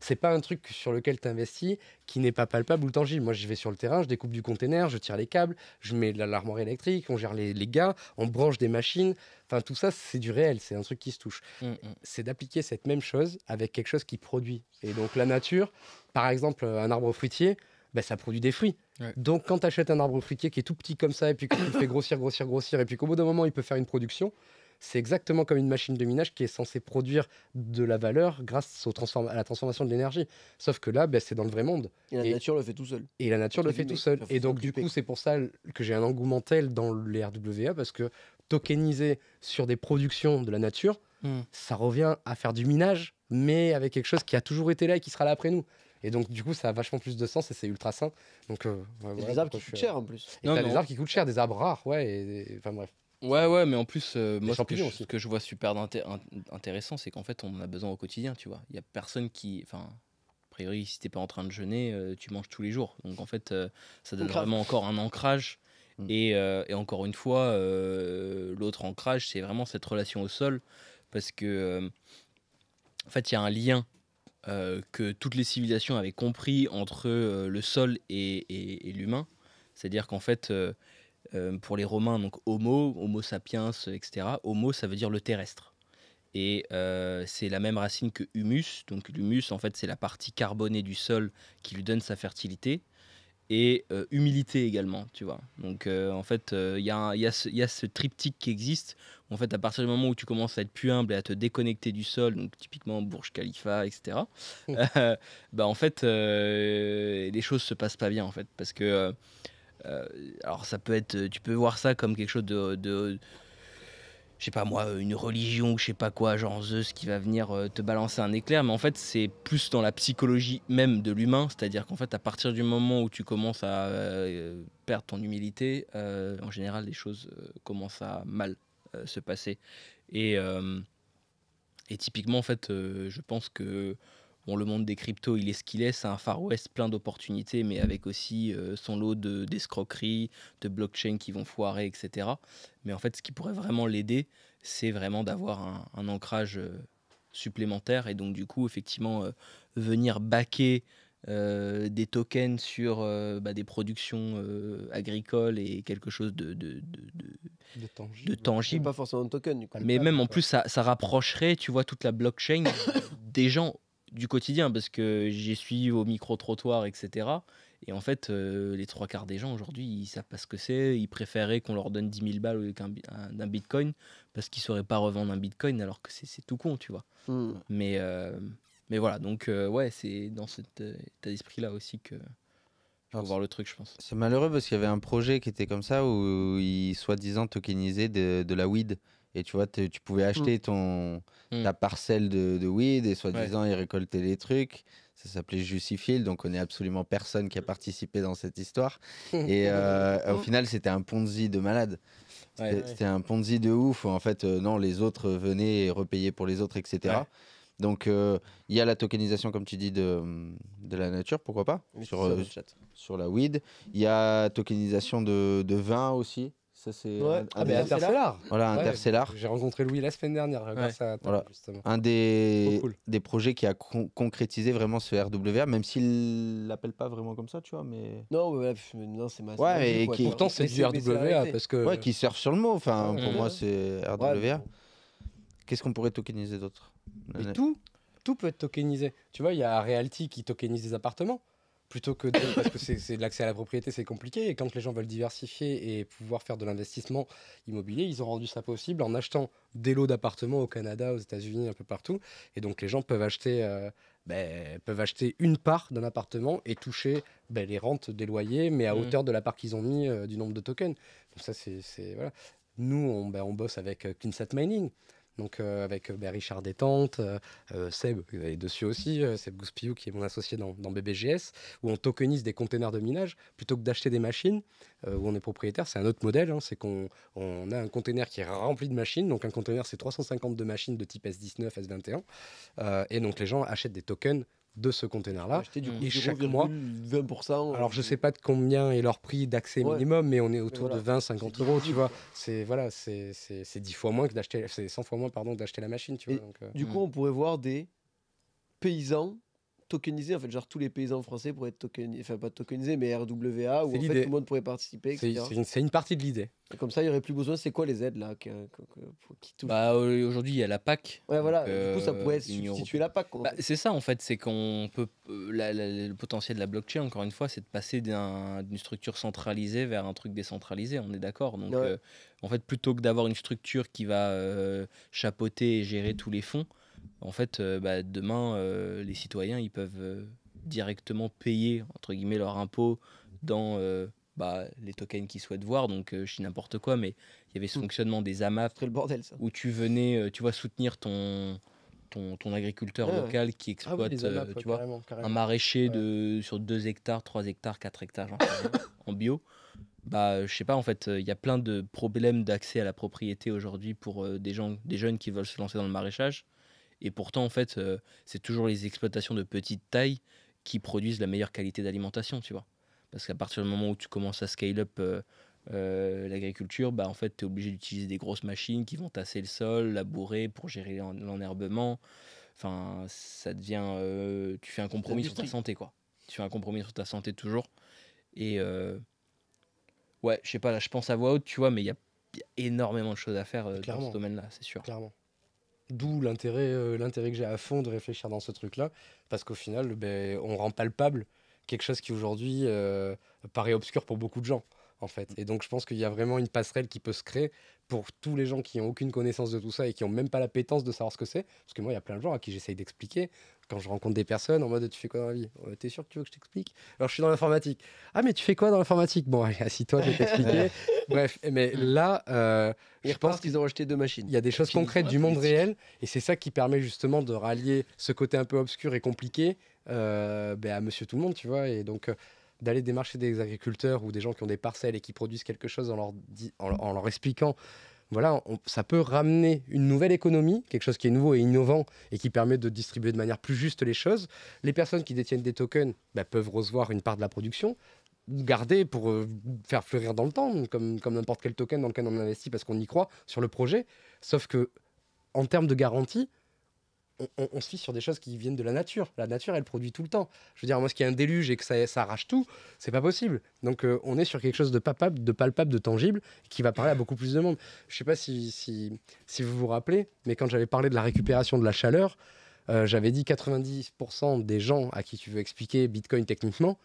c'est pas un truc sur lequel tu investis qui n'est pas palpable ou tangible. Moi, je vais sur le terrain, je découpe du container, je tire les câbles, je mets l'armoire électrique, on gère les, les, gars, on branche des machines. Enfin, tout ça, c'est du réel, c'est un truc qui se touche. Mm, mm. C'est d'appliquer cette même chose avec quelque chose qui produit. Et donc, la nature, par exemple, un arbre fruitier, ben, ça produit des fruits. Donc, quand tu achètes un arbre fruitier qui est tout petit comme ça, et puis qu'il fait grossir, grossir, grossir, et puis qu'au bout d'un moment, il peut faire une production, c'est exactement comme une machine de minage qui est censée produire de la valeur grâce à la transformation de l'énergie. Sauf que là, ben, c'est dans le vrai monde. Et la nature le fait tout seul. Et la nature le fait tout seul. Et donc, du coup, c'est pour ça que j'ai un engouement tel dans les RWA, parce que tokeniser sur des productions de la nature, hmm. ça revient à faire du minage, mais avec quelque chose qui a toujours été là et qui sera là après nous. Et donc, du coup, ça a vachement plus de sens et c'est ultra sain. Donc, euh, des arbres qui coûtent euh, cher en plus. Et non, non. des arbres qui coûtent cher, des arbres rares, ouais. Enfin, bref. Ouais, ouais, mais en plus, euh, moi, ce que, je, vois super intéressant, c'est qu'en fait, on en a besoin au quotidien, tu vois. Il n'y a personne qui. Enfin, a priori, si n'es pas en train de jeûner, euh, tu manges tous les jours. Donc, en fait, euh, ça donne vraiment encore un ancrage. Mm. Et, et, encore une fois, l'autre ancrage, c'est vraiment cette relation au sol. Parce que, en fait, il y a un lien que toutes les civilisations avaient compris entre le sol et, et l'humain. C'est-à-dire qu'en fait, euh, pour les Romains, donc homo, homo sapiens, etc. Homo, ça veut dire le terrestre. Et euh, c'est la même racine que humus. Donc l'humus, en fait, c'est la partie carbonée du sol qui lui donne sa fertilité. Et euh, humilité également, tu vois. Donc en fait, il y, y, y, a ce triptyque qui existe. En fait, à partir du moment où tu commences à être plus humble et à te déconnecter du sol, donc typiquement Bourge Khalifa, etc., bah en fait, les choses se passent pas bien, en fait. Parce que euh, alors ça peut être, euh, tu peux voir ça comme quelque chose de, de je sais pas moi, une religion ou je sais pas quoi, genre Zeus qui va venir euh, te balancer un éclair, mais en fait c'est plus dans la psychologie même de l'humain, c'est-à-dire qu'en fait à partir du moment où tu commences à perdre ton humilité, en général les choses commencent à mal se passer. Et, et typiquement en fait je pense que Bon, le monde des cryptos, il est ce qu'il est, c'est un Far West plein d'opportunités, mais avec aussi euh, son lot d'escroqueries, de, de qui vont foirer, etc. Mais en fait, ce qui pourrait vraiment l'aider, c'est vraiment d'avoir un, ancrage euh, supplémentaire et donc du coup, effectivement, euh, venir baquer des tokens sur bah, des productions agricoles et quelque chose de, de, tangible. Pas forcément de token, Mais même en plus, ça, ça, rapprocherait, tu vois, toute la blockchain des gens du quotidien parce que j'y suis au micro-trottoir, etc. Et en fait, euh, les trois quarts des gens aujourd'hui, ils savent pas ce que c'est. Ils préféraient qu'on leur donne 10 000 balles d'un bitcoin parce qu'ils sauraient pas revendre un bitcoin alors que c'est tout con, tu vois. Hmm. Mais, euh, mais voilà, donc euh, ouais, c'est dans cet état d'esprit-là aussi que. voir le truc, je pense. C'est malheureux parce qu'il y avait un projet qui était comme ça où ils soi-disant tokenisaient de, de, la weed. Et tu vois, tu pouvais mm. acheter ton, mm. ta parcelle de, weed et soi-disant, y récolter les trucs. Ça s'appelait Jucifil, donc on n'est absolument personne qui a participé dans cette histoire. Et euh, au mm. final, c'était un Ponzi de malade. C'était un Ponzi de ouf. en fait, euh, non, les autres venaient et repayaient pour les autres, etc. Donc, euh, il y a la tokenisation, comme tu dis, de, de la nature, pourquoi pas, sur, la weed. Il y a tokenisation de, de vin aussi, c'est un, ah, Interstellar. Voilà, J'ai rencontré Louis la semaine dernière euh, justement. Un des, des projets qui a concrétisé vraiment ce RWA, même s'il l'appelle pas vraiment comme ça, tu vois. Mais... Non, c'est ma Pourtant, c'est du RWA. Parce que... Ouais, qui surfe sur le mot. Enfin, pour moi, c'est RWA. Qu'est-ce qu'on pourrait tokeniser d'autre tout, tout peut être tokenisé. Tu vois, il y a Realty qui tokenise des appartements plutôt que de, parce que c'est l'accès à la propriété, c'est compliqué. Et quand les gens veulent diversifier et pouvoir faire de l'investissement immobilier, ils ont rendu ça possible en achetant des lots d'appartements au Canada, aux États-Unis, un peu partout. Et donc les gens peuvent acheter, euh, ben, peuvent acheter une part d'un appartement et toucher ben, les rentes des loyers, mais à mmh. hauteur de la part qu'ils ont mis euh, du nombre de tokens. Donc ça, c'est voilà. Nous, on, ben, bosse avec CleanSat euh, Mining donc euh, avec euh, ben, Richard Détente, euh, Seb, vous avez dessus aussi, Seb Gouspillou qui est mon associé dans, BBGS, où on tokenise des containers de minage plutôt que d'acheter des machines où on est propriétaire. C'est un autre modèle, hein, c'est qu'on a un container qui est rempli de machines, donc un container c'est 352 machines de type S19, S21, et donc les gens achètent des tokens de ce container-là. Mm. Et chaque mois, 20%. Euh, alors je sais pas de combien est leur prix d'accès minimum, mais on est autour de 20-50 euros, tu vois. C'est voilà, c'est 10 fois moins que d'acheter, c'est 100 fois moins pardon d'acheter la machine, tu vois. Euh. Du coup, mm. on pourrait voir des paysans tokeniser en fait genre tous les paysans français pourraient être tokenisés enfin pas tokenisés mais RWA où en fait, tout le monde pourrait participer c'est une, partie de l'idée comme ça il y aurait plus besoin c'est quoi les aides là qui, bah, aujourd'hui il y a la PAC ouais voilà du coup ça euh, pourrait substituer la PAC bah, c'est ça en fait c'est qu'on peut euh, le potentiel de la blockchain encore une fois c'est de passer d'une structure centralisée vers un truc décentralisé on est d'accord donc euh, en fait plutôt que d'avoir une structure qui va chapeauter et gérer tous les fonds en fait, euh, bah, demain, euh, les citoyens, ils peuvent euh, directement payer, entre guillemets, leur impôt dans bah, les tokens qu'ils souhaitent voir. Donc, je dis n'importe quoi, mais il y avait ce hmm. fonctionnement des AMAF. le bordel, Où tu venais, tu vois, soutenir ton, ton, agriculteur ah local qui ah exploite tu vois, un maraîcher de, sur 2 hectares, 3 hectares, 4 hectares en bio. Bah, je sais pas, en fait, il y a plein de problèmes d'accès à la propriété aujourd'hui pour des, gens, des jeunes qui veulent se lancer dans le maraîchage. Et pourtant, en fait, euh, c'est toujours les exploitations de petite taille qui produisent la meilleure qualité d'alimentation, tu vois. Parce qu'à partir du moment où tu commences à scale up euh, euh, l'agriculture, bah, en fait, tu es obligé d'utiliser des grosses machines qui vont tasser le sol, labourer pour gérer l'enherbement. Enfin, ça devient. tu fais un compromis sur ta santé, quoi. Tu fais un compromis sur ta santé toujours. Et. ouais, je sais pas, là, je pense à voix haute, tu vois, mais il y a, y a énormément de choses à faire dans ce domaine-là, c'est sûr. Clairement. D'où l'intérêt euh, l'intérêt que j'ai à fond de réfléchir dans ce truc-là, parce qu'au final, ben, on rend palpable quelque chose qui aujourd'hui euh, paraît obscur pour beaucoup de gens, en fait. Et donc, je pense qu'il y a vraiment une passerelle qui peut se créer pour tous les gens qui n'ont aucune connaissance de tout ça et qui n'ont même pas la pétence de savoir ce que c'est. Parce que moi, il y a plein de gens à qui j'essaye d'expliquer. Quand je rencontre des personnes en mode Tu fais quoi dans la vie euh, T'es sûr que tu veux que je t'explique Alors, je suis dans l'informatique. Ah, mais tu fais quoi dans l'informatique Bon, allez, assis-toi, je vais t'expliquer. Bref, eh, mais là, euh, je pense qu'ils ont rejeté deux machines. Il y a des choses concrètes du monde réel et c'est ça qui permet justement de rallier ce côté un peu obscur et compliqué euh, ben, à monsieur tout le monde, tu vois. Et donc. Euh, d'aller démarcher des agriculteurs ou des gens qui ont des parcelles et qui produisent quelque chose en leur, expliquant voilà, ça peut ramener une nouvelle économie, quelque chose qui est nouveau et innovant et qui permet de distribuer de manière plus juste les choses. Les personnes qui détiennent des tokens bah, peuvent recevoir une part de la production, garder pour euh, faire fleurir dans le temps, comme, comme n'importe quel token dans lequel on investit parce qu'on y croit sur le projet. Sauf que, en termes de garantie, on, se fie sur des choses qui viennent de la nature. La nature, elle produit tout le temps. Je veux dire, moi, ce qui est un déluge et que ça, arrache tout, c'est pas possible. Donc, euh, on est sur quelque chose de palpable, de palpable, de tangible, qui va parler à beaucoup plus de monde. Je sais pas si, vous vous rappelez, mais quand j'avais parlé de la récupération de la chaleur, euh, j'avais dit 90% des gens à qui tu veux expliquer Bitcoin techniquement,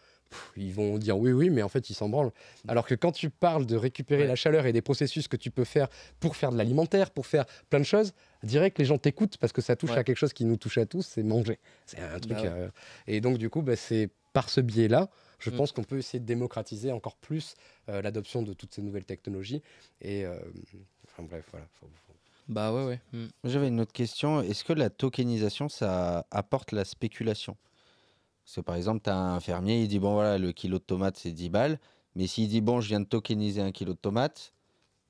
ils vont dire oui, oui, mais en fait, ils s'en branlent. Alors que quand tu parles de récupérer la chaleur et des processus que tu peux faire pour faire de l'alimentaire, pour faire plein de choses, que les gens t'écoutent parce que ça touche à quelque chose qui nous touche à tous, c'est manger. C'est un truc. Bah euh, et donc, du coup, bah, c'est par ce biais-là, je mm. pense qu'on peut essayer de démocratiser encore plus euh, l'adoption de toutes ces nouvelles technologies. Et euh, enfin, bref, voilà. Bah ouais, ouais. Mm. J'avais une autre question. Est-ce que la tokenisation, ça apporte la spéculation parce que par exemple, tu as un fermier, il dit bon voilà, le kilo de tomates, c'est 10 balles, mais s'il dit bon, je viens de tokeniser un kilo de tomates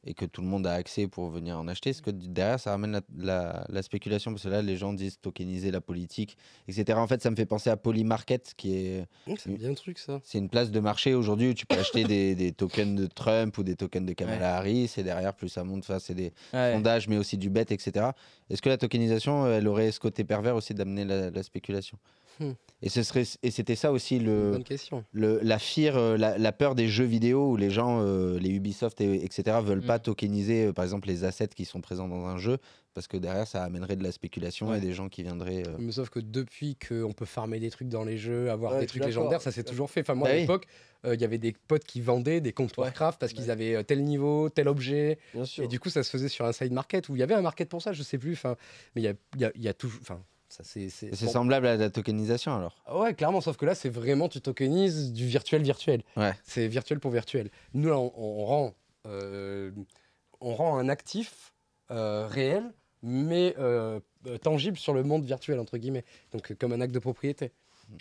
et que tout le monde a accès pour venir en acheter, est-ce que derrière ça ramène la, spéculation Parce que là, les gens disent tokeniser la politique, etc. En fait, ça me fait penser à Polymarket qui est. Ah, c'est bien truc ça. C'est une place de marché aujourd'hui où tu peux acheter des, tokens de Trump ou des tokens de Kamala Harris et derrière, plus ça monte, c'est des sondages, mais aussi du bête, etc. Est-ce que la tokenisation, elle aurait ce côté pervers aussi d'amener la spéculation Hmm. Et ce serait et c'était ça aussi le, question. Euh, la, la, peur des jeux vidéo où les gens euh, les Ubisoft et, etc veulent pas hmm. tokeniser euh, par exemple les assets qui sont présents dans un jeu parce que derrière ça amènerait de la spéculation et des gens qui viendraient mais sauf que depuis qu'on peut farmer des trucs dans les jeux avoir des trucs légendaires ça s'est toujours fait enfin moi bah à l'époque il y avait des potes qui vendaient des comptes Warcraft parce qu'ils avaient tel niveau tel objet et du coup ça se faisait sur un side market où il y avait un market pour ça je sais plus enfin mais il y a, y, y a toujours enfin c'est semblable à la tokenisation alors Ouais, clairement, sauf que là, c'est vraiment, tu tokenises du virtuel-virtuel. Ouais. C'est virtuel pour virtuel. Nous, là, on, rend, euh, on rend un actif euh, réel, mais euh, tangible sur le monde virtuel, entre guillemets. Donc, comme un acte de propriété.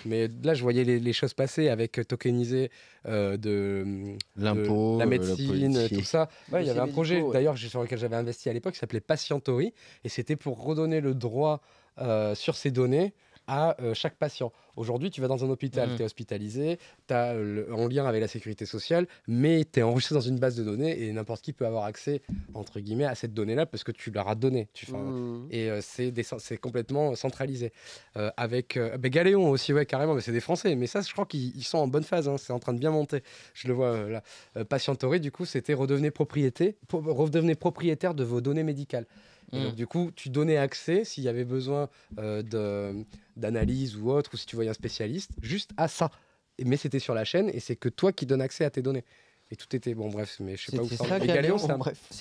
Mais là, je voyais les, choses passer avec tokeniser de l'impôt, la médecine, tout ça. il y avait un projet, d'ailleurs, sur lequel j'avais investi à l'époque, qui s'appelait Patientory et c'était pour redonner le droit euh, sur ces données à euh, chaque patient. Aujourd'hui, tu vas dans un hôpital, mhm. tu es hospitalisé, tu as en lien avec la sécurité sociale, mais tu es enregistré dans une base de données et n'importe qui peut avoir accès, entre guillemets, à cette donnée-là parce que tu leur as donné. Mhm. Et euh, c'est complètement centralisé. avec ben, Galéon aussi, ouais, carrément, mais c'est des Français. Mais ça, je crois qu'ils sont en bonne phase, hein. c'est en train de bien monter. Je le vois là. Patientory, du coup, c'était redevenez, redevenez propriétaire de vos données médicales. Mm. du coup, tu donnais accès, s'il y avait besoin euh, d'analyse ou autre, ou si tu voyais un spécialiste, juste à ça. Mais c'était sur la chaîne et c'est que toi qui donnes accès à tes données. Et tout était. Bon, bref, mais je sais pas où ça Galéon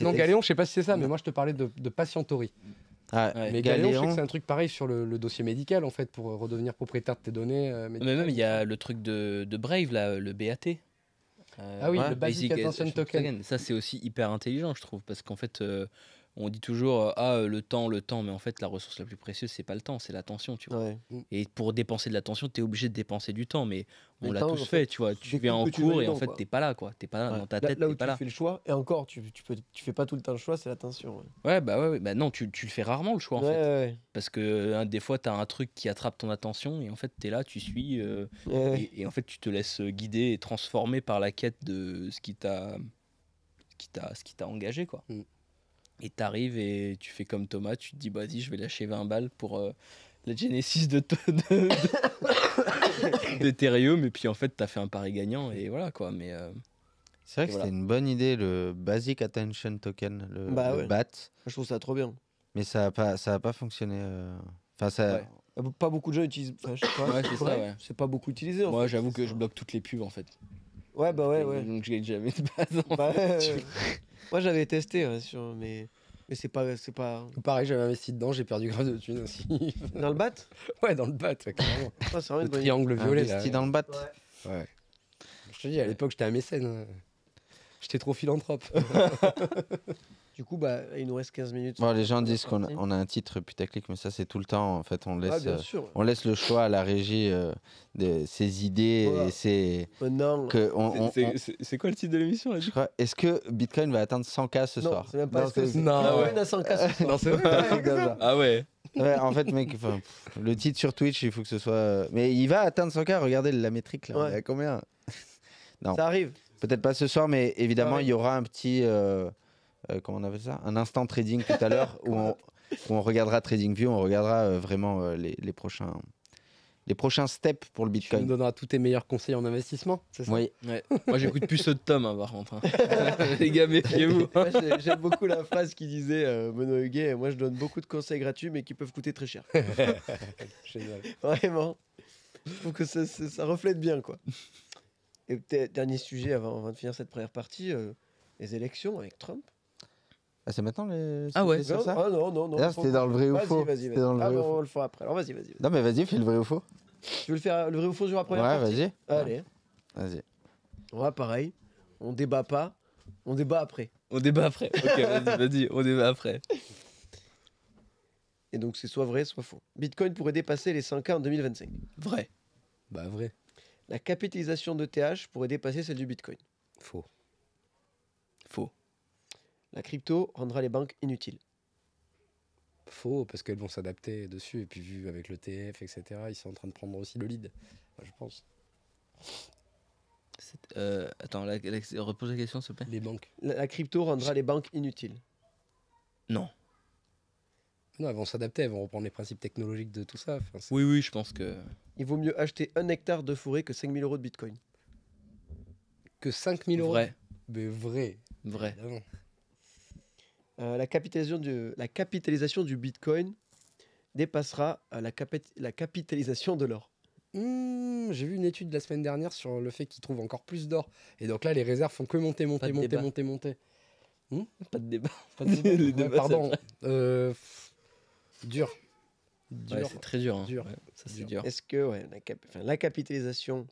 Non, Galéon, je sais pas si c'est ça, mais moi je te parlais de, de Ah, Mais Galéon, je sais que c'est un truc pareil sur le, dossier médical en fait, pour redevenir propriétaire de tes données. Euh, mais même, il y a le truc de, Brave, là, le BAT. ah oui, euh, le Basic, Attention Token. Ça, c'est aussi hyper intelligent, je trouve, parce qu'en fait on dit toujours euh, ah euh, le temps le temps mais en fait la ressource la plus précieuse c'est pas le temps c'est l'attention tu vois et pour dépenser de l'attention tu es obligé de dépenser du temps mais on l'a tous fait, tu vois tu viens en cours et en fait t'es pas là quoi t'es pas là dans ta tête là, tu fais le choix et encore tu, tu, peux, tu fais pas tout le temps le choix c'est l'attention ouais. bah ouais bah non tu, le fais rarement le choix en fait parce que euh, des fois tu as un truc qui attrape ton attention et en fait tu es là tu suis et, en fait tu te laisses guider et transformer par la quête de ce qui t'a ce qui t'a engagé quoi mm. Et t'arrives et tu fais comme Thomas, tu te dis, bah, vas-y, je vais lâcher 20 balles pour euh, la Genesis de, de, de, Et puis en fait, tu as fait un pari gagnant et voilà quoi. Mais. Euh, c'est vrai que c'était une bonne idée, le Basic Attention Token, le, bah BAT. Je trouve ça trop bien. Mais ça n'a pas, ça a pas fonctionné. Euh, enfin, ça. Ah, pas beaucoup de gens utilisent. Ouais, c'est C'est pas beaucoup utilisé. Moi, j'avoue que je bloque toutes les pubs en fait. Ouais, bah ouais, ouais. Donc, j'ai jamais de base. En bah fait. Moi, j'avais testé, hein, sur, mais. Mais c'est pas, pas. Pareil, j'avais investi dedans, j'ai perdu grave de thunes aussi. dans le bat Ouais, dans ah, le bat, carrément. le triangle violet. Investi dans le bat. ouais. Je te dis, à l'époque, j'étais un mécène. Hein. J'étais trop philanthrope. Du coup, bah, il nous reste 15 minutes. les gens disent qu'on a, un titre putaclic, mais ça, c'est tout le temps. En fait, on ah, laisse, euh, on laisse le choix à la régie euh, de ses idées et C'est quoi le titre de l'émission Est-ce que Bitcoin va atteindre 100K ah ce soir Non, c'est 100K ah ouais. en fait, mec, le titre sur Twitch, il faut que ce soit. Mais il va atteindre 100K. Regardez la métrique là. Il y a combien non. Ça arrive. Peut-être pas ce soir, mais évidemment, il y aura un petit. Euh, euh, comment on appelle ça Un instant trading tout à l'heure où, on, on regardera TradingView, on regardera euh, vraiment euh, les, prochains les prochains steps pour le Bitcoin. Tu nous donneras tous tes meilleurs conseils en investissement, Oui. Moi, j'écoute plus ceux de Tom, hein, avant, hein. les gars, méfiez-vous. J'aime beaucoup la phrase qui disait euh, Benoît Huguet Moi, je donne beaucoup de conseils gratuits, mais qui peuvent coûter très cher. Génial. Vraiment. il faut que ça, reflète bien, quoi. Et peut-être, dernier sujet avant, de finir cette première partie les élections avec Trump. Ah, c'est maintenant les. Ah ouais, c'est ça Ah non, non, non. C'était dans le vrai ou faux. Vas-y, vas-y. Ah on le fera après. Alors vas-y, vas-y. Non, mais vas-y, fais le vrai ou faux. je veux le faire le vrai ou faux sur la première Ouais, vas-y. Allez. Vas-y. On pareil. On débat pas. On débat après. On débat après. Ok, vas-y, vas-y, on débat après. Et donc c'est soit vrai, soit faux. Bitcoin pourrait dépasser les 5K en 2025. Vrai. Bah vrai. La capitalisation de TH pourrait dépasser celle du Bitcoin. Faux. La crypto rendra les banques inutiles. Faux, parce qu'elles vont s'adapter dessus. Et puis, vu avec le TF, etc., ils sont en train de prendre aussi le lead, je pense. Euh, attends, la, repose la question, s'il te plaît. Les banques. La, crypto rendra les banques inutiles. Non. Non, elles vont s'adapter, elles vont reprendre les principes technologiques de tout ça. oui, oui, je pense que. Il vaut mieux acheter un hectare de fourré que 5000 euros de bitcoin. Que 5000 euros Vrai. Mais vrai. Vrai. Euh, la, capitalisation du, Bitcoin dépassera euh, la, capitalisation de l'or. Mmh, j'ai vu une étude la semaine dernière sur le fait qu'ils trouvent encore plus d'or. Et donc là, les réserves font que monter, monter, monter, monter, monter, mmh? Pas de débat. Pas de pardon. Euh, dur. c'est très dur. Hein. dur. ça, c'est dur. Est-ce que la, capitalisation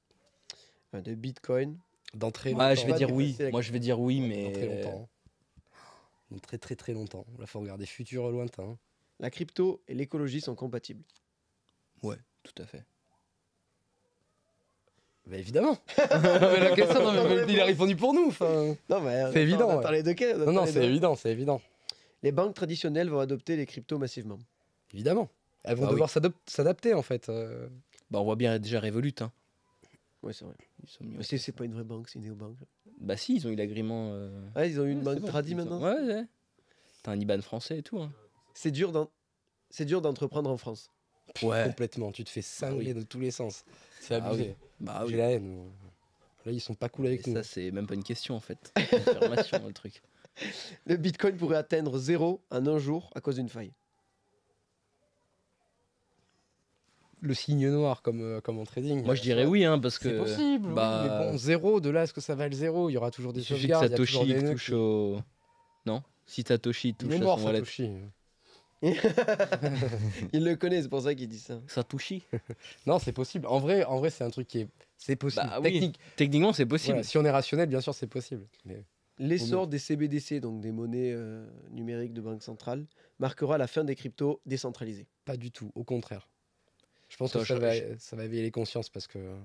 de Bitcoin d'entrée. ouais, je vais dire oui. Moi, je vais dire oui, mais très très très longtemps. Il faut regarder futur lointain. La crypto et l'écologie sont compatibles. Ouais, tout à fait. Bah évidemment mais La question, il a répondu pour nous C'est évident on de Non, c'est évident, c'est évident. Les banques traditionnelles vont adopter les cryptos massivement. Évidemment. Elles vont ah devoir s'adapter en fait. Euh. Bah on voit bien déjà Revolut. Hein. Ouais, c'est vrai. C'est pas une vraie banque, c'est une néobanque. Bah si, ils ont eu l'agrément. Euh, ouais, ils ont eu une ouais, maintenant. Ouais, ouais. T'as un IBAN français et tout. Hein. C'est dur c'est dur d'entreprendre en France. Ouais. Complètement, tu te fais ah cingler de tous les sens. C'est ah abusé. Bah J'ai la haine. Là, ils sont pas cool avec nous. ça, c'est même pas une question en fait. C'est le truc. Le Bitcoin pourrait atteindre zéro en un jour à cause d'une faille. le signe noir comme, euh, comme en trading. Moi, je dirais oui, hein, parce que. C'est possible. Bah, bon, zéro, de là, est-ce que ça va le zéro Il y aura toujours des choses. que Satoshi touche au. Non Si Satoshi touche il est à son il le connaît, c'est pour ça qu'il dit ça. Satoshi Non, c'est possible. En vrai, en vrai c'est un truc qui est. C'est possible. Bah technique... Techniquement, c'est possible. si on est rationnel, bien sûr, c'est possible. L'essor des CBDC, donc des monnaies euh, numériques de banque centrale, marquera la fin des cryptos décentralisées. Pas du tout, au contraire. Je pense que ça, va, éveiller les consciences parce que.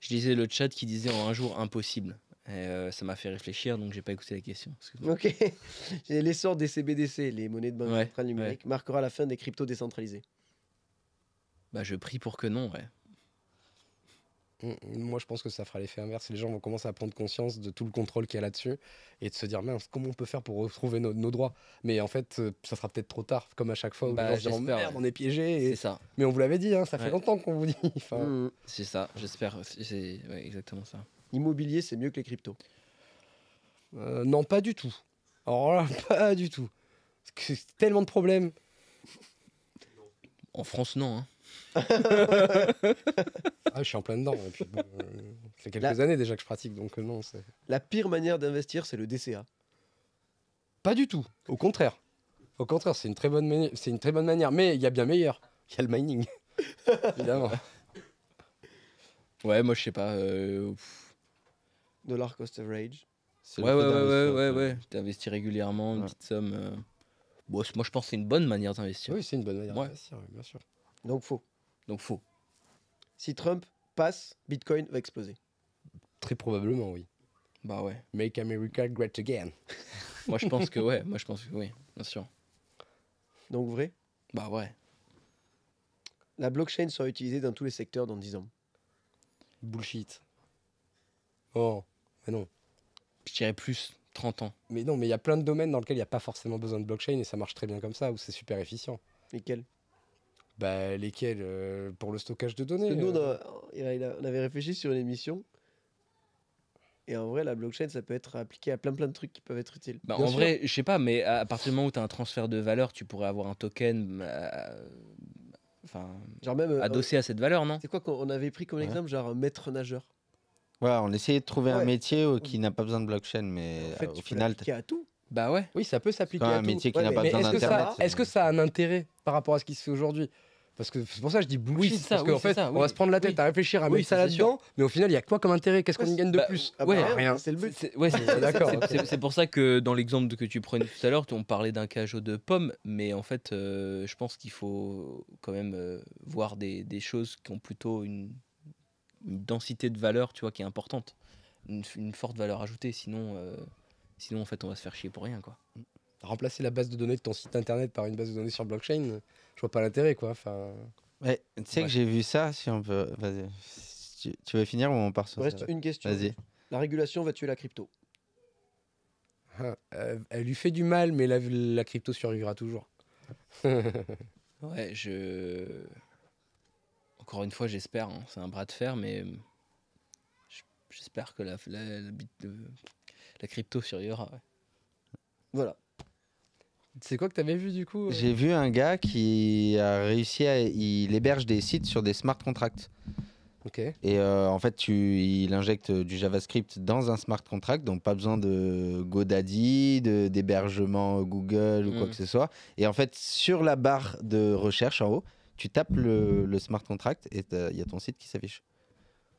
Je lisais le chat qui disait en un jour impossible. Euh, ça m'a fait réfléchir, donc j'ai pas écouté la question. Ok. L'essor des CBDC, les monnaies de banque numérique, marquera la fin des cryptos décentralisés. Bah, je prie pour que non, ouais. Mm, mm. Moi, je pense que ça fera l'effet inverse. Les gens vont commencer à prendre conscience de tout le contrôle qu'il y a là-dessus et de se dire mince, comment on peut faire pour retrouver nos, droits Mais en fait, euh, ça sera peut-être trop tard, comme à chaque fois. Où bah, on est piégé. Et... Mais on vous l'avait dit, hein, ça fait longtemps qu'on vous dit. Mm, c'est ça, j'espère. C'est exactement ça. Immobilier, c'est mieux que les cryptos euh, Non, pas du tout. Alors là, pas du tout. C'est tellement de problèmes. En France, non. Hein. ah, je suis en plein dedans. Et puis, c'est euh, quelques années déjà que je pratique, donc euh, non. La pire manière d'investir, c'est le DCA. Pas du tout. Au contraire. Au contraire, c'est une très bonne, c'est une très bonne manière. Mais il y a bien meilleur. Il y a le mining. Évidemment. Ouais, moi je sais pas. Euh, Dollar cost average. ouais, ouais, ouais, ouais, ouais, T'investis régulièrement une petite somme. moi je pense que c'est une bonne manière d'investir. Oui, c'est une bonne manière d'investir, bien sûr. Donc faux. Donc faux. Si Trump passe, Bitcoin va exploser. Très probablement, oui. Bah ouais. Make America great again. moi, je pense que ouais. Moi, je pense que oui, bien sûr. Donc vrai Bah ouais. La blockchain sera utilisée dans tous les secteurs dans 10 ans. Bullshit. Oh, mais non. Je dirais plus, 30 ans. Mais non, mais il y a plein de domaines dans lesquels il n'y a pas forcément besoin de blockchain et ça marche très bien comme ça, où c'est super efficient. Lesquels bah, lesquels euh, pour le stockage de données. Nous, on, avait réfléchi sur une émission. Et en vrai, la blockchain, ça peut être appliqué à plein plein de trucs qui peuvent être utiles. Bah, en vrai, je sais pas, mais à partir du moment où tu as un transfert de valeur, tu pourrais avoir un token euh, enfin, genre même, euh, adossé à cette valeur, non C'est quoi qu'on avait pris comme exemple Genre maître nageur. Voilà, on essayait de trouver un métier qui n'a pas besoin de blockchain, mais en fait, au final. à tout. Bah ouais. Oui, ça peut s'appliquer à un tout. métier qui n'a pas besoin d'internet. Est-ce que ça a un intérêt par rapport à ce qui se fait aujourd'hui parce que c'est pour ça que je dis bullshit. Oui, parce fait, on va se prendre la tête à réfléchir à mettre ça là-dedans, mais au final, il y a quoi comme intérêt Qu'est-ce qu'on y gagne de bah, plus ah bah, rien. C'est le but. Ah, c'est, pour ça que dans l'exemple que tu prenais tout à l'heure, on parlait d'un cajot de pommes, mais en fait, euh, je pense qu'il faut quand même euh, voir des, choses qui ont plutôt une, densité de valeur, tu vois, qui est importante, une, forte valeur ajoutée. Sinon, euh, sinon, en fait, on va se faire chier pour rien, quoi. Remplacer la base de données de ton site internet par une base de données sur blockchain je vois pas l'intérêt, quoi. Enfin. Ouais, tu sais que j'ai vu ça, si on peut. Vas-y. Tu, veux finir ou on part sur Reste une question. Vas-y. La régulation va tuer la crypto. Ah, euh, elle lui fait du mal, mais la, crypto survivra toujours. ouais, je. Encore une fois, j'espère. Hein. C'est un bras de fer, mais euh, j'espère que la, la, la, euh, crypto survivra. Voilà. C'est quoi que tu avais vu du coup euh J'ai vu un gars qui a réussi à. Il héberge des sites sur des smart contracts. Ok. Et euh, en fait, tu, il injecte du JavaScript dans un smart contract, donc pas besoin de GoDaddy, d'hébergement Google ou quoi mm. que ce soit. Et en fait, sur la barre de recherche en haut, tu tapes le, smart contract et il y a ton site qui s'affiche.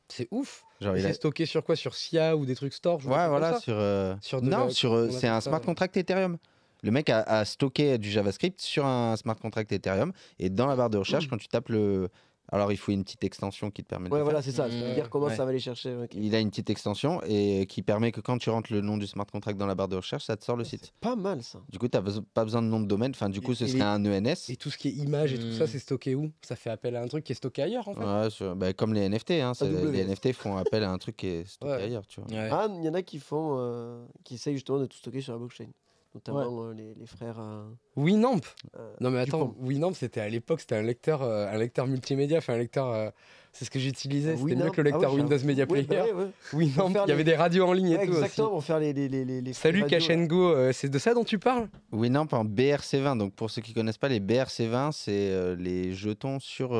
C'est ouf. Genre, stocké sur quoi Sur SIA ou des trucs store je Ouais, voilà, sur. Euh, non, sur. C'est un smart contract Ethereum. Le mec a, stocké du JavaScript sur un smart contract Ethereum et dans la barre de recherche, mm. quand tu tapes le. Alors, il faut une petite extension qui te permet. Ouais, Oui, voilà, c'est ça. dire mm. comment ça va aller chercher. Il a une petite extension et qui permet que quand tu rentres le nom du smart contract dans la barre de recherche, ça te sort le site. Pas mal ça. Du coup, tu n'as pas besoin de nom de domaine. Enfin, du coup, ce serait un ENS. Et tout ce qui est image et tout ça, mm. c'est stocké où Ça fait appel à un truc qui est stocké ailleurs en fait. Ouais, bah, comme les NFT. Hein, les NFT font appel à un truc qui est stocké ailleurs. Tu vois. Ah, il y en a qui font. Euh, qui essayent justement de tout stocker sur la blockchain notamment euh, les, les, frères. Euh, Winamp euh, Non, mais attends, Winamp, c'était à l'époque, c'était un lecteur, un lecteur multimédia, enfin un lecteur. c'est ce que j'utilisais, c'était mieux que le lecteur ah Windows Media bah Player. Oui, il y avait des radios en ligne et tout. Exactement, pour faire les. les, les Salut Cash and Go, c'est de ça dont tu parles Winamp en BRC20, donc pour ceux qui connaissent pas, les BRC20, c'est les jetons sur.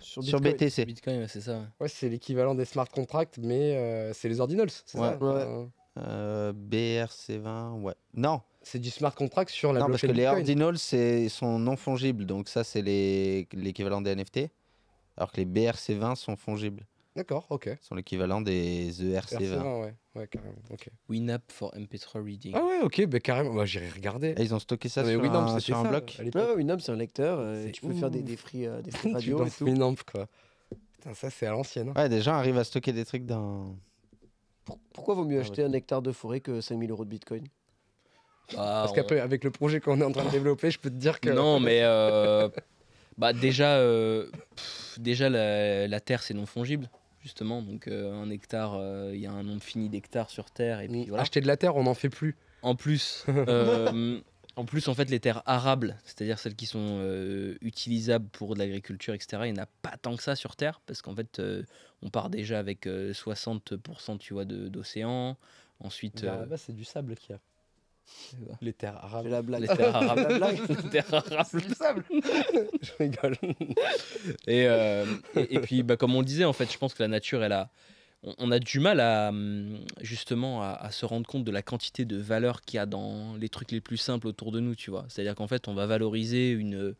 Sur, BTC. Bitcoin, c'est ça. Ouais, c'est l'équivalent des smart contracts, mais c'est les ordinals, c'est ouais. ça ouais. BRC20, ouais. Non, c'est du smart contract sur la non, blockchain. Non, parce que les ordinals c'est, sont non fongibles, donc ça c'est les, l'équivalent des NFT, alors que les BRC20 sont fongibles. D'accord, ok. Sont l'équivalent des ERC20. ERC20 ouais. ouais, carrément. Okay. Winamp for MP3 Reading. Ah ouais, ok, bah, carrément. Bah, J'irai regarder. Et ils ont stocké ça ah, sur, un, sur un bloc. Ah, Winamp, c'est un lecteur. Euh, tu peux faire des, des free, euh, des free radio. et tout. Winamp, quoi. Putain, ça, c'est à l'ancienne. Hein. Ouais, des gens arrivent à stocker des trucs dans. Pourquoi vaut mieux ah, acheter un hectare de forêt que 5000 euros de bitcoin bah, parce qu'avec le projet qu'on est en train de développer, je peux te dire que. Non, mais. Euh, bah, déjà, euh, déjà la, la terre, c'est non fongible justement. Donc euh, un hectare, il y a un nombre fini d'hectares sur terre. Et Acheter de la terre, on n'en fait plus. En plus, en plus, en fait, les terres arables, c'est-à-dire celles qui sont utilisables pour de l'agriculture, etc., il n'y en a pas tant que ça sur terre, parce qu'en fait, on part déjà avec 60% tu vois, d'océan. Ensuite, c'est du sable qu'il y a. Les terres arabes. Les terres arabes. Les terres Le sable. je rigole. Et, euh, puis, bah, comme on le disait, en fait, je pense que la nature, elle a. On, a du mal à hum, justement à, se rendre compte de la quantité de valeur qu'il y a dans les trucs les plus simples autour de nous, tu vois. C'est-à-dire qu'en fait, on va valoriser une,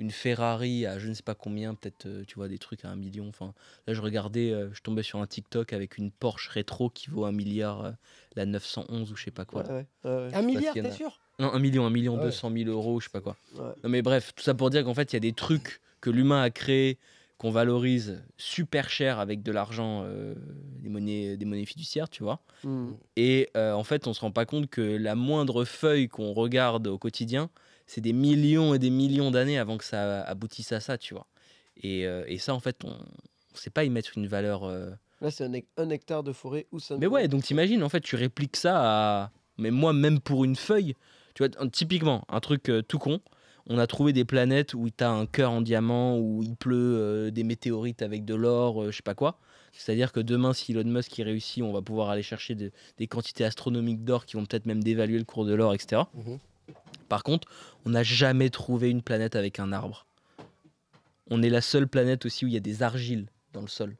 une Ferrari à je ne sais pas combien, peut-être, euh, tu vois, des trucs à un million. Enfin, là, je regardais, euh, je tombais sur un TikTok avec une Porsche rétro qui vaut un milliard, euh, la 911 ou je sais pas quoi. Un milliard, t'es sûr Non, un million, un million deux cent mille euros, je sais pas quoi. Non, mais bref, tout ça pour dire qu'en fait, il y a des trucs que l'humain a créés qu'on valorise super cher avec de l'argent, des, monnaies, des monnaies fiduciaires, tu vois. Hmm. Et en fait, on se rend pas compte que la moindre feuille qu'on regarde au quotidien, c'est des millions et des millions d'années avant que ça aboutisse à ça, tu vois. Et, euh, ça, en fait, on ne sait pas y mettre une valeur. Euh, Là, c'est un, hectare de forêt ou ça. Mais ouais, donc t'imagines, en fait, tu répliques ça à. Mais moi, même pour une feuille, tu vois, typiquement, un truc euh, tout con. On a trouvé des planètes où tu as un cœur en diamant, où il pleut des météorites avec de l'or, je sais pas quoi. C'est-à-dire que demain, si Elon Musk y réussit, on va pouvoir aller chercher des quantités astronomiques d'or qui vont peut-être même dévaluer le cours de l'or, etc. Par contre, on n'a jamais trouvé une planète avec un arbre. On est la seule planète aussi où il y a des argiles dans le sol.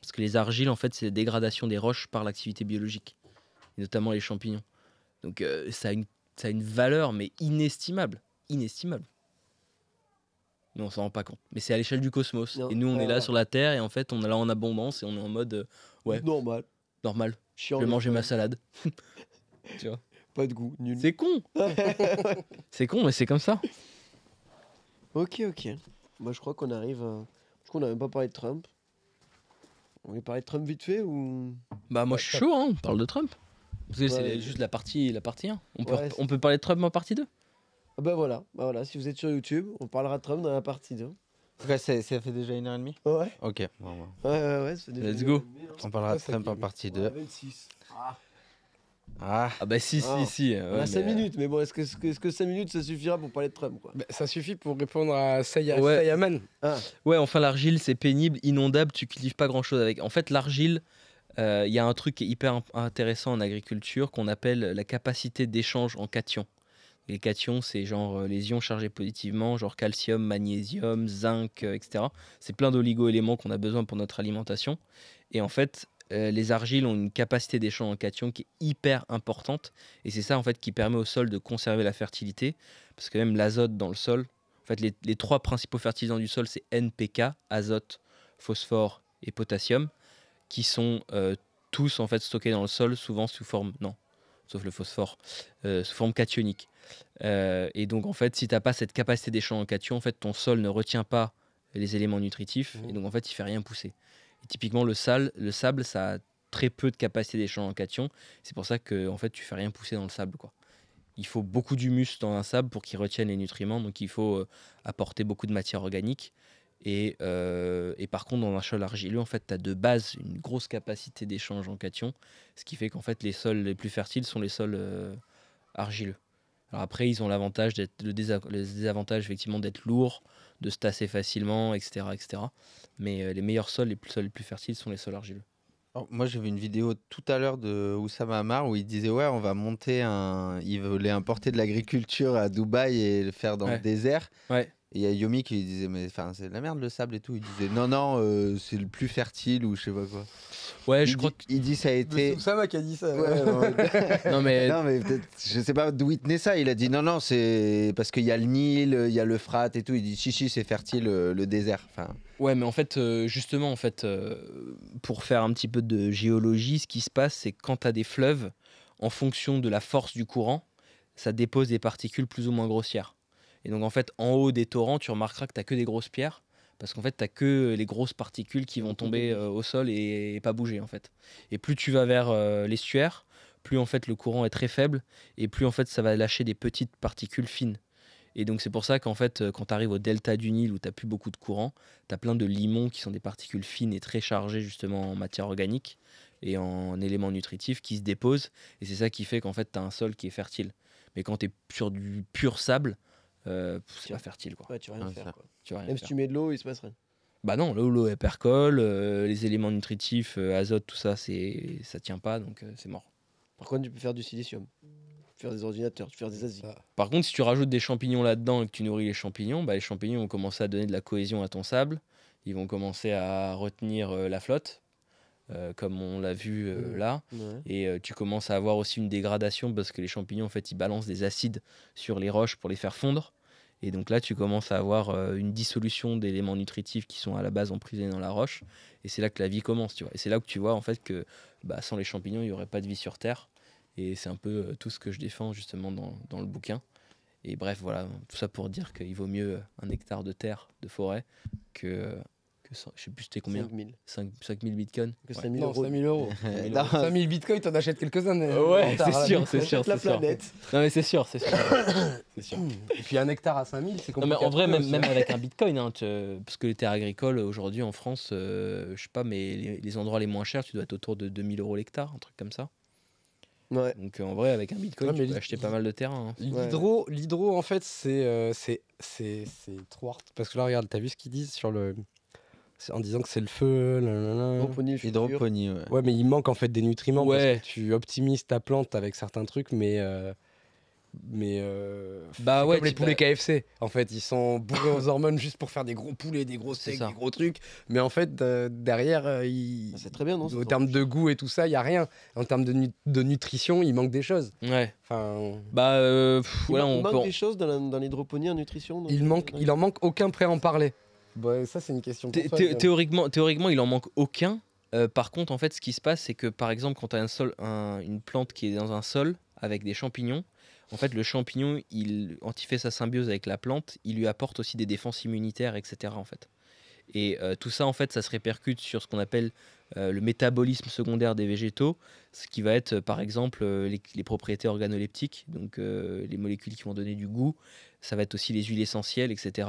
Parce que les argiles, en fait, c'est la dégradation des roches par l'activité biologique, et notamment les champignons. Donc euh, ça, a une, valeur, mais inestimable. Inestimable. Mais on s'en rend pas compte. Mais c'est à l'échelle du cosmos. et nous, on est là sur la Terre, et en fait, on est là en abondance, et on est en mode. Euh, ouais. Normal. Normal. je vais manger ma salade. tu vois pas de goût, nul. C'est con C'est con, mais c'est comme ça. Ok, ok. Moi, je crois qu'on arrive. À... on n'a même pas parlé de Trump. On lui parler de Trump vite fait ou. Bah, moi, je suis chaud, hein. On parle de Trump. Vous savez, c'est juste la partie, la partie 1. On peut, parler de Trump en partie 2. Ah, bah voilà, bah voilà, si vous êtes sur YouTube, on parlera de Trump dans la partie 2. tout cas, ça fait déjà une heure et demie Ouais. Ok. Ouais, ouais, ouais. déjà Let's go. On parlera de Trump en partie 2. Ah. ah, bah si, si, ah. si. 5 euh, minutes, mais bon, est-ce que, est que, 5 minutes, ça suffira pour parler de Trump quoi bah, Ça suffit pour répondre à ah. ouais. enfin, l'argile, c'est pénible, inondable, tu cultives pas grand-chose avec. En fait, l'argile, il euh, y a un truc qui est hyper intéressant en agriculture qu'on appelle la capacité d'échange en cations Les cations, c'est genre euh, les ions chargés positivement, genre calcium, magnésium, zinc, etc. C'est plein d'oligo-éléments qu'on a besoin pour notre alimentation. Et en fait, euh, les argiles ont une capacité d'échange en cation qui est hyper importante. Et c'est ça, en fait, qui permet au sol de conserver la fertilité. Parce que même l'azote dans le sol, en fait, les, trois principaux fertilisants du sol, c'est NPK, azote, phosphore et potassium, qui sont euh, tous, en fait, stockés dans le sol, souvent sous forme... Non, sauf le phosphore, euh, sous forme cationique. et donc, en fait, si tu n'as pas cette capacité d'échange en cation, en fait, ton sol ne retient pas les éléments nutritifs. Mmh. Et donc, en fait, il fait rien pousser typiquement, le, le sable, ça a très peu de capacité d'échange en cation. C'est pour ça que en fait, tu fais rien pousser dans le sable. Quoi. Il faut beaucoup d'humus dans un sable pour qu'il retienne les nutriments. Donc, il faut euh, apporter beaucoup de matière organique. Euh, et, par contre, dans un sol argileux, en fait, tu as de base une grosse capacité d'échange en cation, ce qui fait qu'en fait, les sols les plus fertiles sont les sols euh, argileux après, ils ont l'avantage d'être le, désavantage effectivement d'être lourd, de se tasser facilement, etc., etc. Mais euh, les meilleurs sols, les sols les plus fertiles sont les sols argileux. moi, j'ai vu une vidéo tout à l'heure de Oussama Amar où il disait ouais, on va monter un, il voulait importer de l'agriculture à Dubaï et le faire dans le désert. Ouais il y a Yomi qui disait, mais enfin, c'est de la merde le sable et tout. Il disait, non, non, euh, c'est le plus fertile ou je sais pas quoi. Ouais, je crois qu'il Il dit, ça a été. C'est m'a qui a dit ça. non, mais... non, mais. je sais pas d'où il tenait ça. Il a dit, non, non, c'est parce qu'il y a le Nil, il y a le Frat et tout. Il dit, si, si, c'est fertile euh, le désert. Enfin. Ouais, mais en fait, euh, justement, en fait, pour faire un petit peu de géologie, ce qui se passe, c'est quand tu as des fleuves, en fonction de la force du courant, ça dépose des particules plus ou moins grossières. Et donc, en fait, en haut des torrents, tu remarqueras que tu n'as que des grosses pierres parce qu'en fait, tu n'as que euh, les grosses particules qui vont tomber euh, au sol et, pas bouger, en fait. Et plus tu vas vers euh, l'estuaire, plus en fait le courant est très faible et plus en fait ça va lâcher des petites particules fines. Et donc c'est pour ça qu'en fait, quand tu arrives au delta du Nil où tu n'as plus beaucoup de courant, tu as plein de limons qui sont des particules fines et très chargées justement en matière organique et en éléments nutritifs qui se déposent. Et c'est ça qui fait qu'en fait, tu as un sol qui est fertile. Mais quand tu es sur du pur sable, euh, c'est pas fertile. Quoi. tu vas rien faire. Quoi. Même si tu mets de l'eau, il se passe rien. Bah non, l'eau, l'eau elle percole, euh, les éléments nutritifs, euh, azote, tout ça, c'est ça tient pas, donc c'est mort. Par contre, tu peux faire du silicium, faire des ordinateurs, tu peux faire des asies. Ah. Par contre, si tu rajoutes des champignons là-dedans et que tu nourris les champignons, bah, les champignons vont commencer à donner de la cohésion à ton sable, ils vont commencer à retenir la flotte, euh, comme on l'a vu euh, mmh. là. Et euh, tu commences à avoir aussi une dégradation parce que les champignons, en fait, ils balancent des acides sur les roches pour les faire fondre. Et donc là, tu commences à avoir une dissolution d'éléments nutritifs qui sont à la base emprisonnés dans la roche. Et c'est là que la vie commence, tu vois. Et c'est là que tu vois, en fait, que bah, sans les champignons, il n'y aurait pas de vie sur Terre. Et c'est un peu tout ce que je défends, justement, dans, dans le bouquin. Et bref, voilà, tout ça pour dire qu'il vaut mieux un hectare de terre, de forêt, que je sais plus c'était combien 5000. 5, 5000 bitcoins. que 5000 euros. 5000 euros. 5000 bitcoins, t'en achètes quelques-uns. c'est sûr, c'est sûr. Non, mais c'est sûr, c'est sûr. Hmm. Et puis un hectare à 5000, c'est compliqué. en vrai, même, avec un bitcoin, hein, parce que les terres agricoles aujourd'hui en France, euh, je sais pas, mais les, endroits les moins chers, tu dois être autour de 2000 euros l'hectare, un truc comme ça. Ouais. Donc en vrai, avec un bitcoin, tu peux acheter pas mal de terrain. Hein. L'hydro, en fait, c'est euh, c'est trop Parce que là, regarde, t'as vu ce qu'ils disent sur le en disant que c'est le feu, hydroponie. hydroponie ouais. ouais. mais il manque en fait des nutriments. Ouais. Parce que tu optimises ta plante avec certains trucs, mais euh, mais euh, bah ouais, les poulets KFC. En fait, ils sont bourrés aux hormones juste pour faire des gros poulets, des gros steaks, des gros trucs. Mais en fait, euh, derrière, au bah, c'est très bien, non terme de goût et tout ça, il y a rien. En termes de, de, nutrition, il manque des choses. Ouais. Enfin, bah il manque, on des choses dans l'hydroponie en nutrition. il manque, il en manque aucun prêt à en parler. Bah, ça, c'est une question. théoriquement, théoriquement, il en manque aucun. Euh, par contre, en fait, ce qui se passe, c'est que par exemple, quand tu as une plante qui est dans un sol avec des champignons, en fait, le champignon, il, quand il fait sa symbiose avec la plante, il lui apporte aussi des défenses immunitaires, etc. En fait. Et euh, tout ça, en fait, ça se répercute sur ce qu'on appelle euh, le métabolisme secondaire des végétaux, ce qui va être, euh, par exemple, les, propriétés organoleptiques, donc les molécules qui vont donner du goût. Ça va être aussi les huiles essentielles, etc.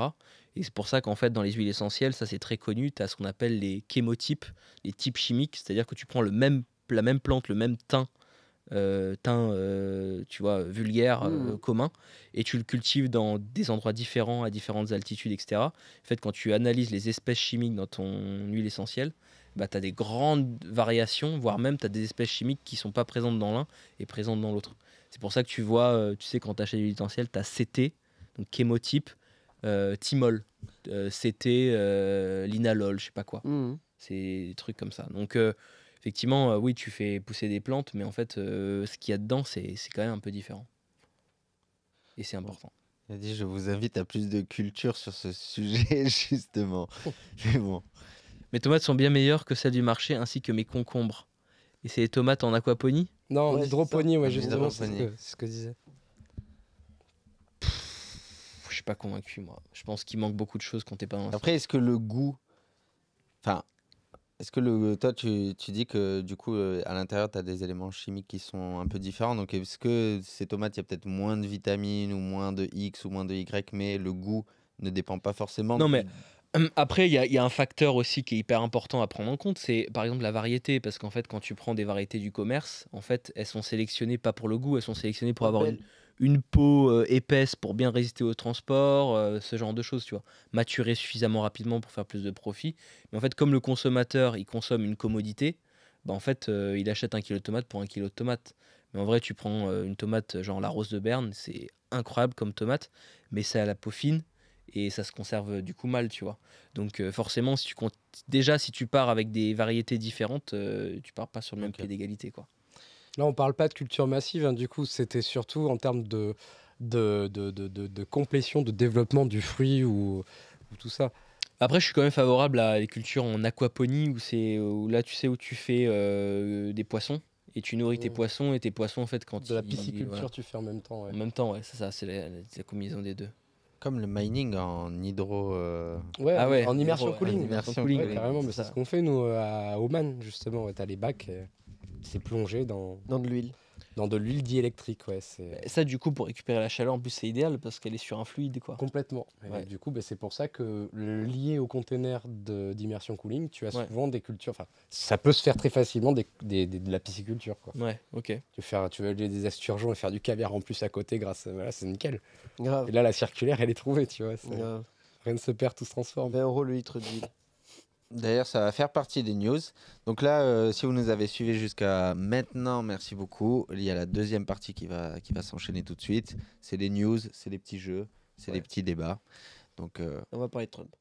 Et c'est pour ça qu'en fait, dans les huiles essentielles, ça c'est très connu, tu as ce qu'on appelle les chémotypes, les types chimiques, c'est-à-dire que tu prends le même, la même plante, le même teint euh, teint, euh, tu vois, vulgaire, euh, hmm. commun, et tu le cultives dans des endroits différents, à différentes altitudes, etc. En fait, quand tu analyses les espèces chimiques dans ton huile essentielle, bah, tu as des grandes variations, voire même tu as des espèces chimiques qui sont pas présentes dans l'un et présentes dans l'autre. C'est pour ça que tu vois, tu sais, quand tu achètes l'huile essentielle, tu as CT, donc chémotype, euh, Timol, CT, Linalol, je sais pas quoi. Hmm. C'est des trucs comme ça. Donc, effectivement, euh, oui, tu fais pousser des plantes, mais en fait, euh, ce qu'il y a dedans, c'est quand même un peu différent. Et c'est important. Il a dit, je vous invite à plus de culture sur ce sujet, justement. Mais bon. Mes tomates sont bien meilleures que celles du marché, ainsi que mes concombres. Et c'est tomates en aquaponie Non, en hydroponie, ouais, justement, c'est ce, que, je disais. je suis pas convaincu, moi. Je pense qu'il manque beaucoup de choses quand t'es pas dans Après, est-ce que le goût... Enfin, est-ce que le, toi, tu, dis que du coup, euh, à l'intérieur, tu as des éléments chimiques qui sont un peu différents. Donc, est-ce que ces tomates, il y a peut-être moins de vitamines ou moins de X ou moins de Y, mais le goût ne dépend pas forcément Non, mais après, il y, y, a un facteur aussi qui est hyper important à prendre en compte, c'est par exemple la variété, parce qu'en fait, quand tu prends des variétés du commerce, en fait, elles sont sélectionnées pas pour le goût, elles sont sélectionnées pour avoir une, une peau euh, épaisse pour bien résister au transport, euh, ce genre de choses, tu vois. Maturer suffisamment rapidement pour faire plus de profit. Mais en fait, comme le consommateur, il consomme une commodité, bah en fait, euh, il achète un kilo de tomate pour un kilo de tomate. Mais en vrai, tu prends une tomate genre la rose de Berne, c'est incroyable comme tomate, mais c'est à la peau fine et ça se conserve du coup mal, tu vois. Donc forcément, si tu comptes... déjà si tu pars avec des variétés différentes, tu pars pas sur le même pied d'égalité, quoi. Là, on ne parle pas de culture massive. Hein. Du coup, c'était surtout en termes de, de, de, de, complétion, de développement du fruit ou, tout ça. Après, je suis quand même favorable à les cultures en aquaponie, où, c'est, où là, tu sais, où tu fais euh, des poissons et tu nourris tes mmh. poissons et tes poissons en fait quand de la pisciculture tu fais en même temps en même temps ouais c'est ça c'est la, combinaison des deux comme le mining en hydro euh, ouais, ah ouais, en immersion cooling, en carrément mais c'est ce qu'on fait nous à Oman justement ouais, t'as les bacs et c'est plongé dans... Dans de l'huile. Dans de l'huile diélectrique, ouais. Ça, du coup, pour récupérer la chaleur, en plus, c'est idéal parce qu'elle est sur un fluide, quoi. Complètement. du coup, ben, c'est pour ça que lié au container d'immersion cooling, tu as souvent des cultures. Enfin, ça peut se faire très facilement des, de la pisciculture, quoi. Ouais, ok. Tu, faire, tu veux aller des asturgeons et faire du caviar en plus à côté grâce euh, Voilà, c'est nickel. Et là, la circulaire, elle est trouvée, tu vois. Rien ne se perd, tout se transforme. 20 euros le litre d'huile. D'ailleurs, ça va faire partie des news. Donc là, euh, si vous nous avez suivis jusqu'à maintenant, merci beaucoup. Il y a la deuxième partie qui va, qui va s'enchaîner tout de suite. C'est les news, c'est les petits jeux, c'est les petits débats. Donc, euh, On va parler de Trump.